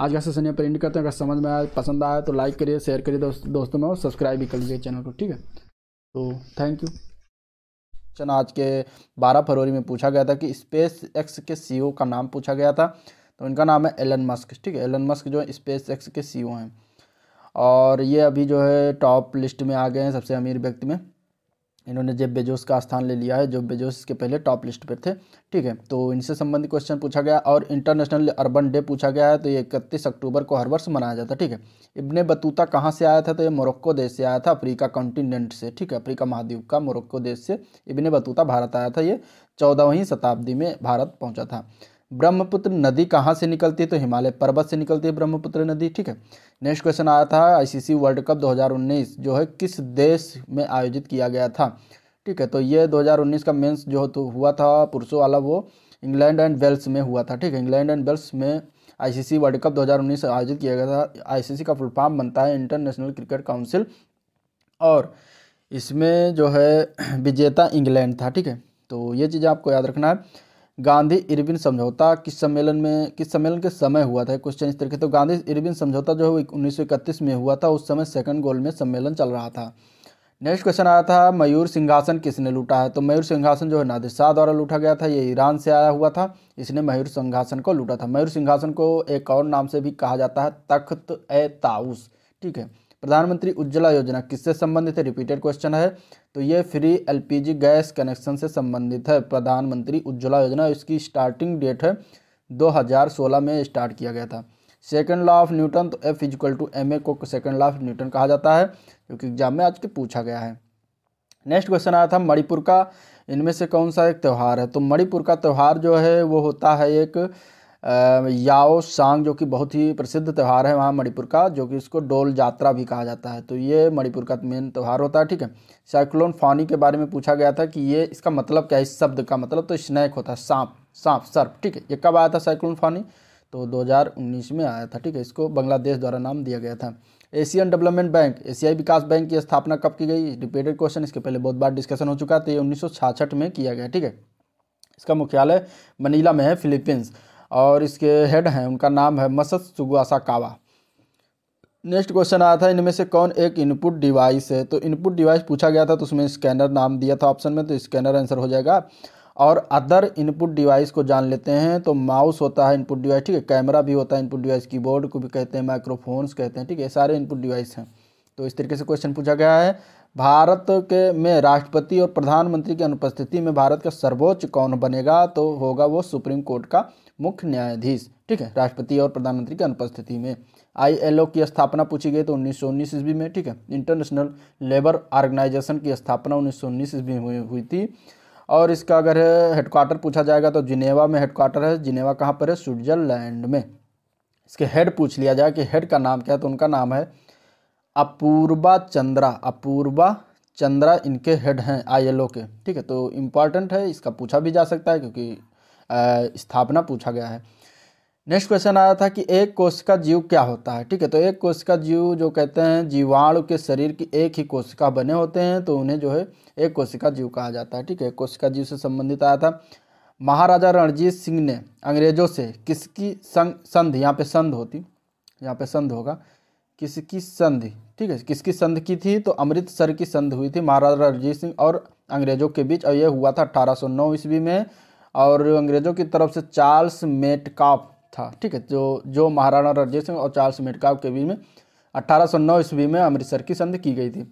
आज का सेशन ये प्रिंट करते हैं अगर समझ में आए पसंद आया तो लाइक करिए शेयर करिए दोस्तों में और सब्सक्राइब भी कर लीजिए चैनल को ठीक है तो थैंक यू क्वेश्चन आज के 12 फरवरी में पूछा गया था कि स्पेस एक्स के सीईओ e का नाम पूछा गया था तो इनका नाम है एलन मस्क ठीक है एलन मस्क जो है स्पेस एक्स के सीईओ e हैं और ये अभी जो है टॉप लिस्ट में आ गए हैं सबसे अमीर व्यक्ति में इन्होंने जेब बेजोस का स्थान ले लिया है जो बेजोस इसके पहले टॉप लिस्ट पर थे ठीक है तो इनसे संबंधित क्वेश्चन पूछा गया और इंटरनेशनल अर्बन डे पूछा गया है तो ये इकतीस अक्टूबर को हर वर्ष मनाया जाता है ठीक है इब्ने बतूता कहाँ से आया था तो ये मोरक्को देश से आया था अफ्रीका कॉन्टिनेंट से ठीक है अफ्रीका महाद्वीप का मोरक्को देश से इब्ने बतूता भारत आया था ये चौदहवीं शताब्दी में भारत पहुँचा था ब्रह्मपुत्र नदी कहाँ से निकलती है तो हिमालय पर्वत से निकलती है ब्रह्मपुत्र नदी ठीक है नेक्स्ट क्वेश्चन आया था आईसीसी वर्ल्ड कप 2019 जो है किस देश में आयोजित किया गया था ठीक है तो ये 2019 का मेंस जो तो हुआ था पुरुषों वाला वो इंग्लैंड एंड वेल्स में हुआ था ठीक है इंग्लैंड एंड वेल्स में आई वर्ल्ड कप दो आयोजित किया गया था आई का फुल फॉर्म बनता है इंटरनेशनल क्रिकेट काउंसिल और इसमें जो है विजेता इंग्लैंड था ठीक है तो ये चीज़ आपको याद रखना है गांधी इरविन समझौता किस सम्मेलन में किस सम्मेलन के समय हुआ था क्वेश्चन इस तरीके तो गांधी इरविन समझौता जो है उन्नीस में हुआ था उस समय सेकंड गोल्ड में सम्मेलन चल रहा था नेक्स्ट क्वेश्चन आया था मयूर सिंहासन किसने लूटा है तो मयूर सिंहासन जो है नादिर शाह द्वारा लूटा गया था ये ईरान से आया हुआ था इसने मयूर सिंहासन को लूटा था मयूर सिंहासन को एक और नाम से भी कहा जाता है तख्त ए ताउस ठीक है प्रधानमंत्री उज्ज्वला योजना किससे संबंधित है रिपीटेड क्वेश्चन है तो ये फ्री एलपीजी गैस कनेक्शन से संबंधित है प्रधानमंत्री उज्ज्वला योजना इसकी स्टार्टिंग डेट है 2016 में स्टार्ट किया गया था सेकेंड लॉ ऑफ न्यूटन तो F is equal to M A को सेकेंड लॉ ऑफ न्यूटन कहा जाता है जो कि एग्जाम में आज के पूछा गया है नेक्स्ट क्वेश्चन आया था मणिपुर का इनमें से कौन सा एक त्यौहार है तो मणिपुर का त्यौहार जो है वो होता है एक याओ सांग जो कि बहुत ही प्रसिद्ध त्यौहार है वहाँ मणिपुर का जो कि इसको डोल यात्रा भी कहा जाता है तो ये मणिपुर का मेन त्यौहार होता है ठीक है साइक्लोन फानी के बारे में पूछा गया था कि ये इसका मतलब क्या है इस शब्द का मतलब तो स्नैक होता है सांप सांप सर्प ठीक है ये कब आया था साइक्लोन फानी तो दो में आया था ठीक है इसको बांग्लादेश द्वारा नाम दिया गया था एशियन डेवलपमेंट बैंक एशियाई विकास बैंक की स्थापना कब की गई रिपीटेड क्वेश्चन इसके पहले बहुत बार डिस्कशन हो चुका है तो ये उन्नीस में किया गया ठीक है इसका मुख्यालय मनीला में है फिलीपींस और इसके हेड हैं उनका नाम है मसद सुगुआसा कावा नेक्स्ट क्वेश्चन आया था इनमें से कौन एक इनपुट डिवाइस है तो इनपुट डिवाइस पूछा गया था तो उसमें स्कैनर नाम दिया था ऑप्शन में तो स्कैनर आंसर हो जाएगा और अदर इनपुट डिवाइस को जान लेते हैं तो माउस होता है इनपुट डिवाइस ठीक है कैमरा भी होता है इनपुट डिवाइस कीबोर्ड को भी कहते हैं माइक्रोफोन्स कहते हैं ठीक है सारे इनपुट डिवाइस हैं तो इस तरीके से क्वेश्चन पूछा गया है भारत के में राष्ट्रपति और प्रधानमंत्री की अनुपस्थिति में भारत का सर्वोच्च कौन बनेगा तो होगा वो सुप्रीम कोर्ट का मुख्य न्यायाधीश ठीक है राष्ट्रपति और प्रधानमंत्री की अनुपस्थिति में आईएलओ की स्थापना पूछी गई तो उन्नीस सौ उन्नीस ईस्वी में ठीक है इंटरनेशनल लेबर ऑर्गेनाइजेशन की स्थापना उन्नीस सौ उन्नीस ईस्वी में हुई थी और इसका अगर हेडक्वार्टर पूछा जाएगा तो जिनेवा में हेडक्वार्टर है जिनेवा कहाँ पर है स्विट्जरलैंड में इसके हेड पूछ लिया जाए कि हेड का नाम क्या है तो उनका नाम है अपूर्वा चंद्रा अपूर्वा चंद्रा इनके हेड हैं आईएलओ के ठीक है तो इम्पॉर्टेंट है इसका पूछा भी जा सकता है क्योंकि स्थापना पूछा गया है नेक्स्ट क्वेश्चन आया था कि एक कोशिका जीव क्या होता है ठीक है तो एक कोशिका जीव जो कहते हैं जीवाणु के शरीर की एक ही कोशिका बने होते हैं तो उन्हें जो है एक कोशिका जीव कहा जाता है ठीक है कोशिका जीव से संबंधित आया था महाराजा रणजीत सिंह ने अंग्रेजों से किसकी संग संध यहाँ पे संध होती यहाँ पे संध होगा किसकी संधि ठीक है किसकी संध की थी तो अमृतसर की संध हुई थी महाराजा रणजीत सिंह और अंग्रेजों के बीच और यह हुआ था नौ ईस्वी में और अंग्रेज़ों की तरफ से चार्ल्स मेटकाफ था ठीक है जो जो महाराणा रणजीत सिंह और चार्ल्स मेटकाफ के बीच में 1809 ईस्वी में अमृतसर की संधि की गई थी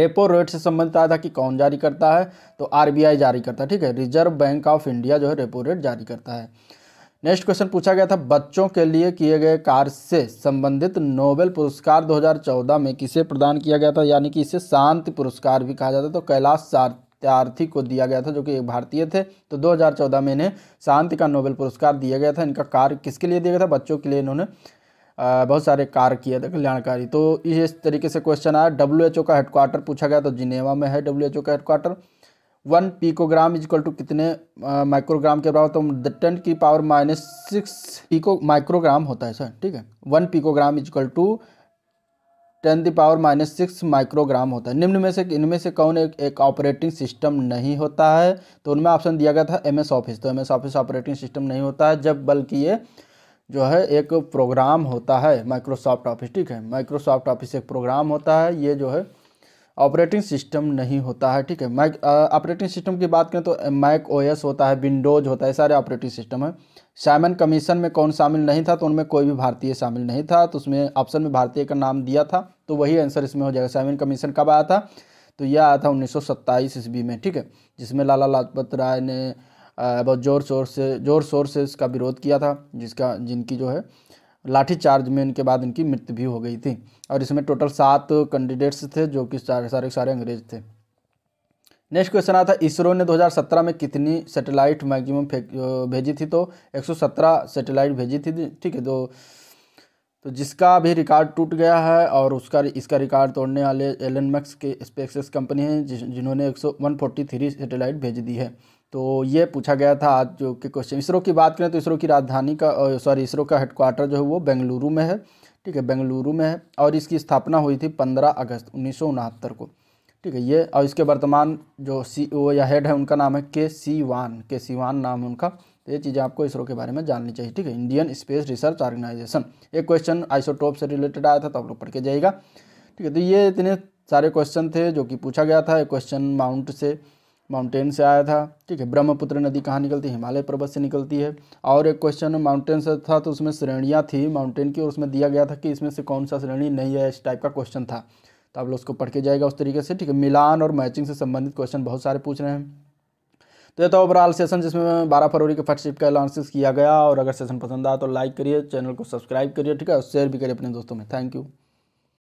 रेपो रेट से संबंधित आया था कि कौन जारी करता है तो आरबीआई जारी करता है ठीक है रिजर्व बैंक ऑफ इंडिया जो है रेपो रेट जारी करता है नेक्स्ट क्वेश्चन पूछा गया था बच्चों के लिए किए गए कार्य से संबंधित नोबेल पुरस्कार 2014 में किसे प्रदान किया गया था यानी कि इसे शांति पुरस्कार भी कहा जाता है तो कैलाश सत्यार्थी को दिया गया था जो कि एक भारतीय थे तो 2014 में इन्हें शांति का नोबेल पुरस्कार दिया गया था इनका कार्य किसके लिए दिया गया था बच्चों के लिए इन्होंने बहुत सारे कार्य किए थे कल्याणकारी तो इस तरीके से क्वेश्चन आया डब्ल्यू एच ओ का हेडक्वार्टर पूछा गया तो जिनेवा में है डब्ल्यू एच ओ का headquarter one picogram equal to कितने माइक्रोग्राम के बराबर तो टेन की power minus six pico microgram होता है सर ठीक है one picogram equal to ten the power minus six microgram होता है निम्न में से इनमें से कौन एक, एक ऑपरेटिंग सिस्टम नहीं होता है तो उनमें ऑप्शन दिया गया था एम एस ऑफिस तो M S office operating system नहीं होता है जब बल्कि ये जो है एक प्रोग्राम होता है माइक्रोसॉफ्ट ऑफिस ठीक है माइक्रोसॉफ्ट ऑफिस एक प्रोग्राम होता है ये जो है ऑपरेटिंग सिस्टम नहीं होता है ठीक है माइक ऑपरेटिंग सिस्टम की बात करें तो मैक ओएस होता है विंडोज होता है सारे ऑपरेटिंग सिस्टम है साइमन कमीशन में कौन शामिल नहीं था तो उनमें कोई भी भारतीय शामिल नहीं था तो उसमें ऑप्शन में भारतीय का नाम दिया था तो वही आंसर इसमें हो जाएगा साइमन कमीशन कब आया था तो यह आया था उन्नीस ईस्वी में ठीक है जिसमें लाला लाजपत राय ने बहुत जोर शोर से जोर शोर से इसका विरोध किया था जिसका जिनकी जो है लाठी चार्ज में इनके बाद इनकी मृत्यु भी हो गई थी और इसमें टोटल सात कैंडिडेट्स थे जो कि सारे सारे सारे अंग्रेज थे नेक्स्ट क्वेश्चन आता इसरो ने 2017 में कितनी सैटेलाइट मैक्सिमम भेजी थी तो 117 सैटेलाइट भेजी थी ठीक है तो तो जिसका भी रिकॉर्ड टूट गया है और उसका इसका रिकॉर्ड तोड़ने वाले एलन मैक्स के स्पेक्सेस कंपनी है जिन्होंने एक सौ वन फोर्टी थ्री सेटेलाइट भेज दी है तो ये पूछा गया था आज जो के क्वेश्चन इसरो की बात करें तो इसरो की राजधानी का सॉरी इसरो का हेडक्वार्टर जो है वो बेंगलुरु में है ठीक है बेंगलुरु में है और इसकी स्थापना हुई थी पंद्रह अगस्त उन्नीस को ठीक है ये और इसके वर्तमान जो सी ओ e या हेड है उनका नाम है के सी वान के सी वान नाम है उनका तो ये चीज़ें आपको इसरो के बारे में जाननी चाहिए ठीक है इंडियन स्पेस रिसर्च ऑर्गेनाइजेशन एक क्वेश्चन आइसोटोप से रिलेटेड आया था तो आप लोग पढ़ के जाइएगा ठीक है तो ये इतने सारे क्वेश्चन थे जो कि पूछा गया था एक क्वेश्चन माउंट से माउंटेन से आया था ठीक है ब्रह्मपुत्र नदी कहाँ निकलती है हिमालय पर्वत से निकलती है और एक क्वेश्चन माउंटेन से था तो उसमें श्रेणियाँ थी माउंटेन की और उसमें दिया गया था कि इसमें से कौन सा श्रेणी नहीं है इस टाइप का क्वेश्चन था तो आप लोग उसको पढ़ के जाएगा उस तरीके से ठीक है मिलान और मैचिंग से संबंधित क्वेश्चन बहुत सारे पूछ रहे हैं तो ये तो ओवरऑल सेशन जिसमें बारह फरवरी के फर्स्ट शिप का अनाउंसिस किया गया और अगर सेशन पसंद आया तो लाइक करिए चैनल को सब्सक्राइब करिए ठीक है और शेयर भी करिए अपने दोस्तों में थैंक यू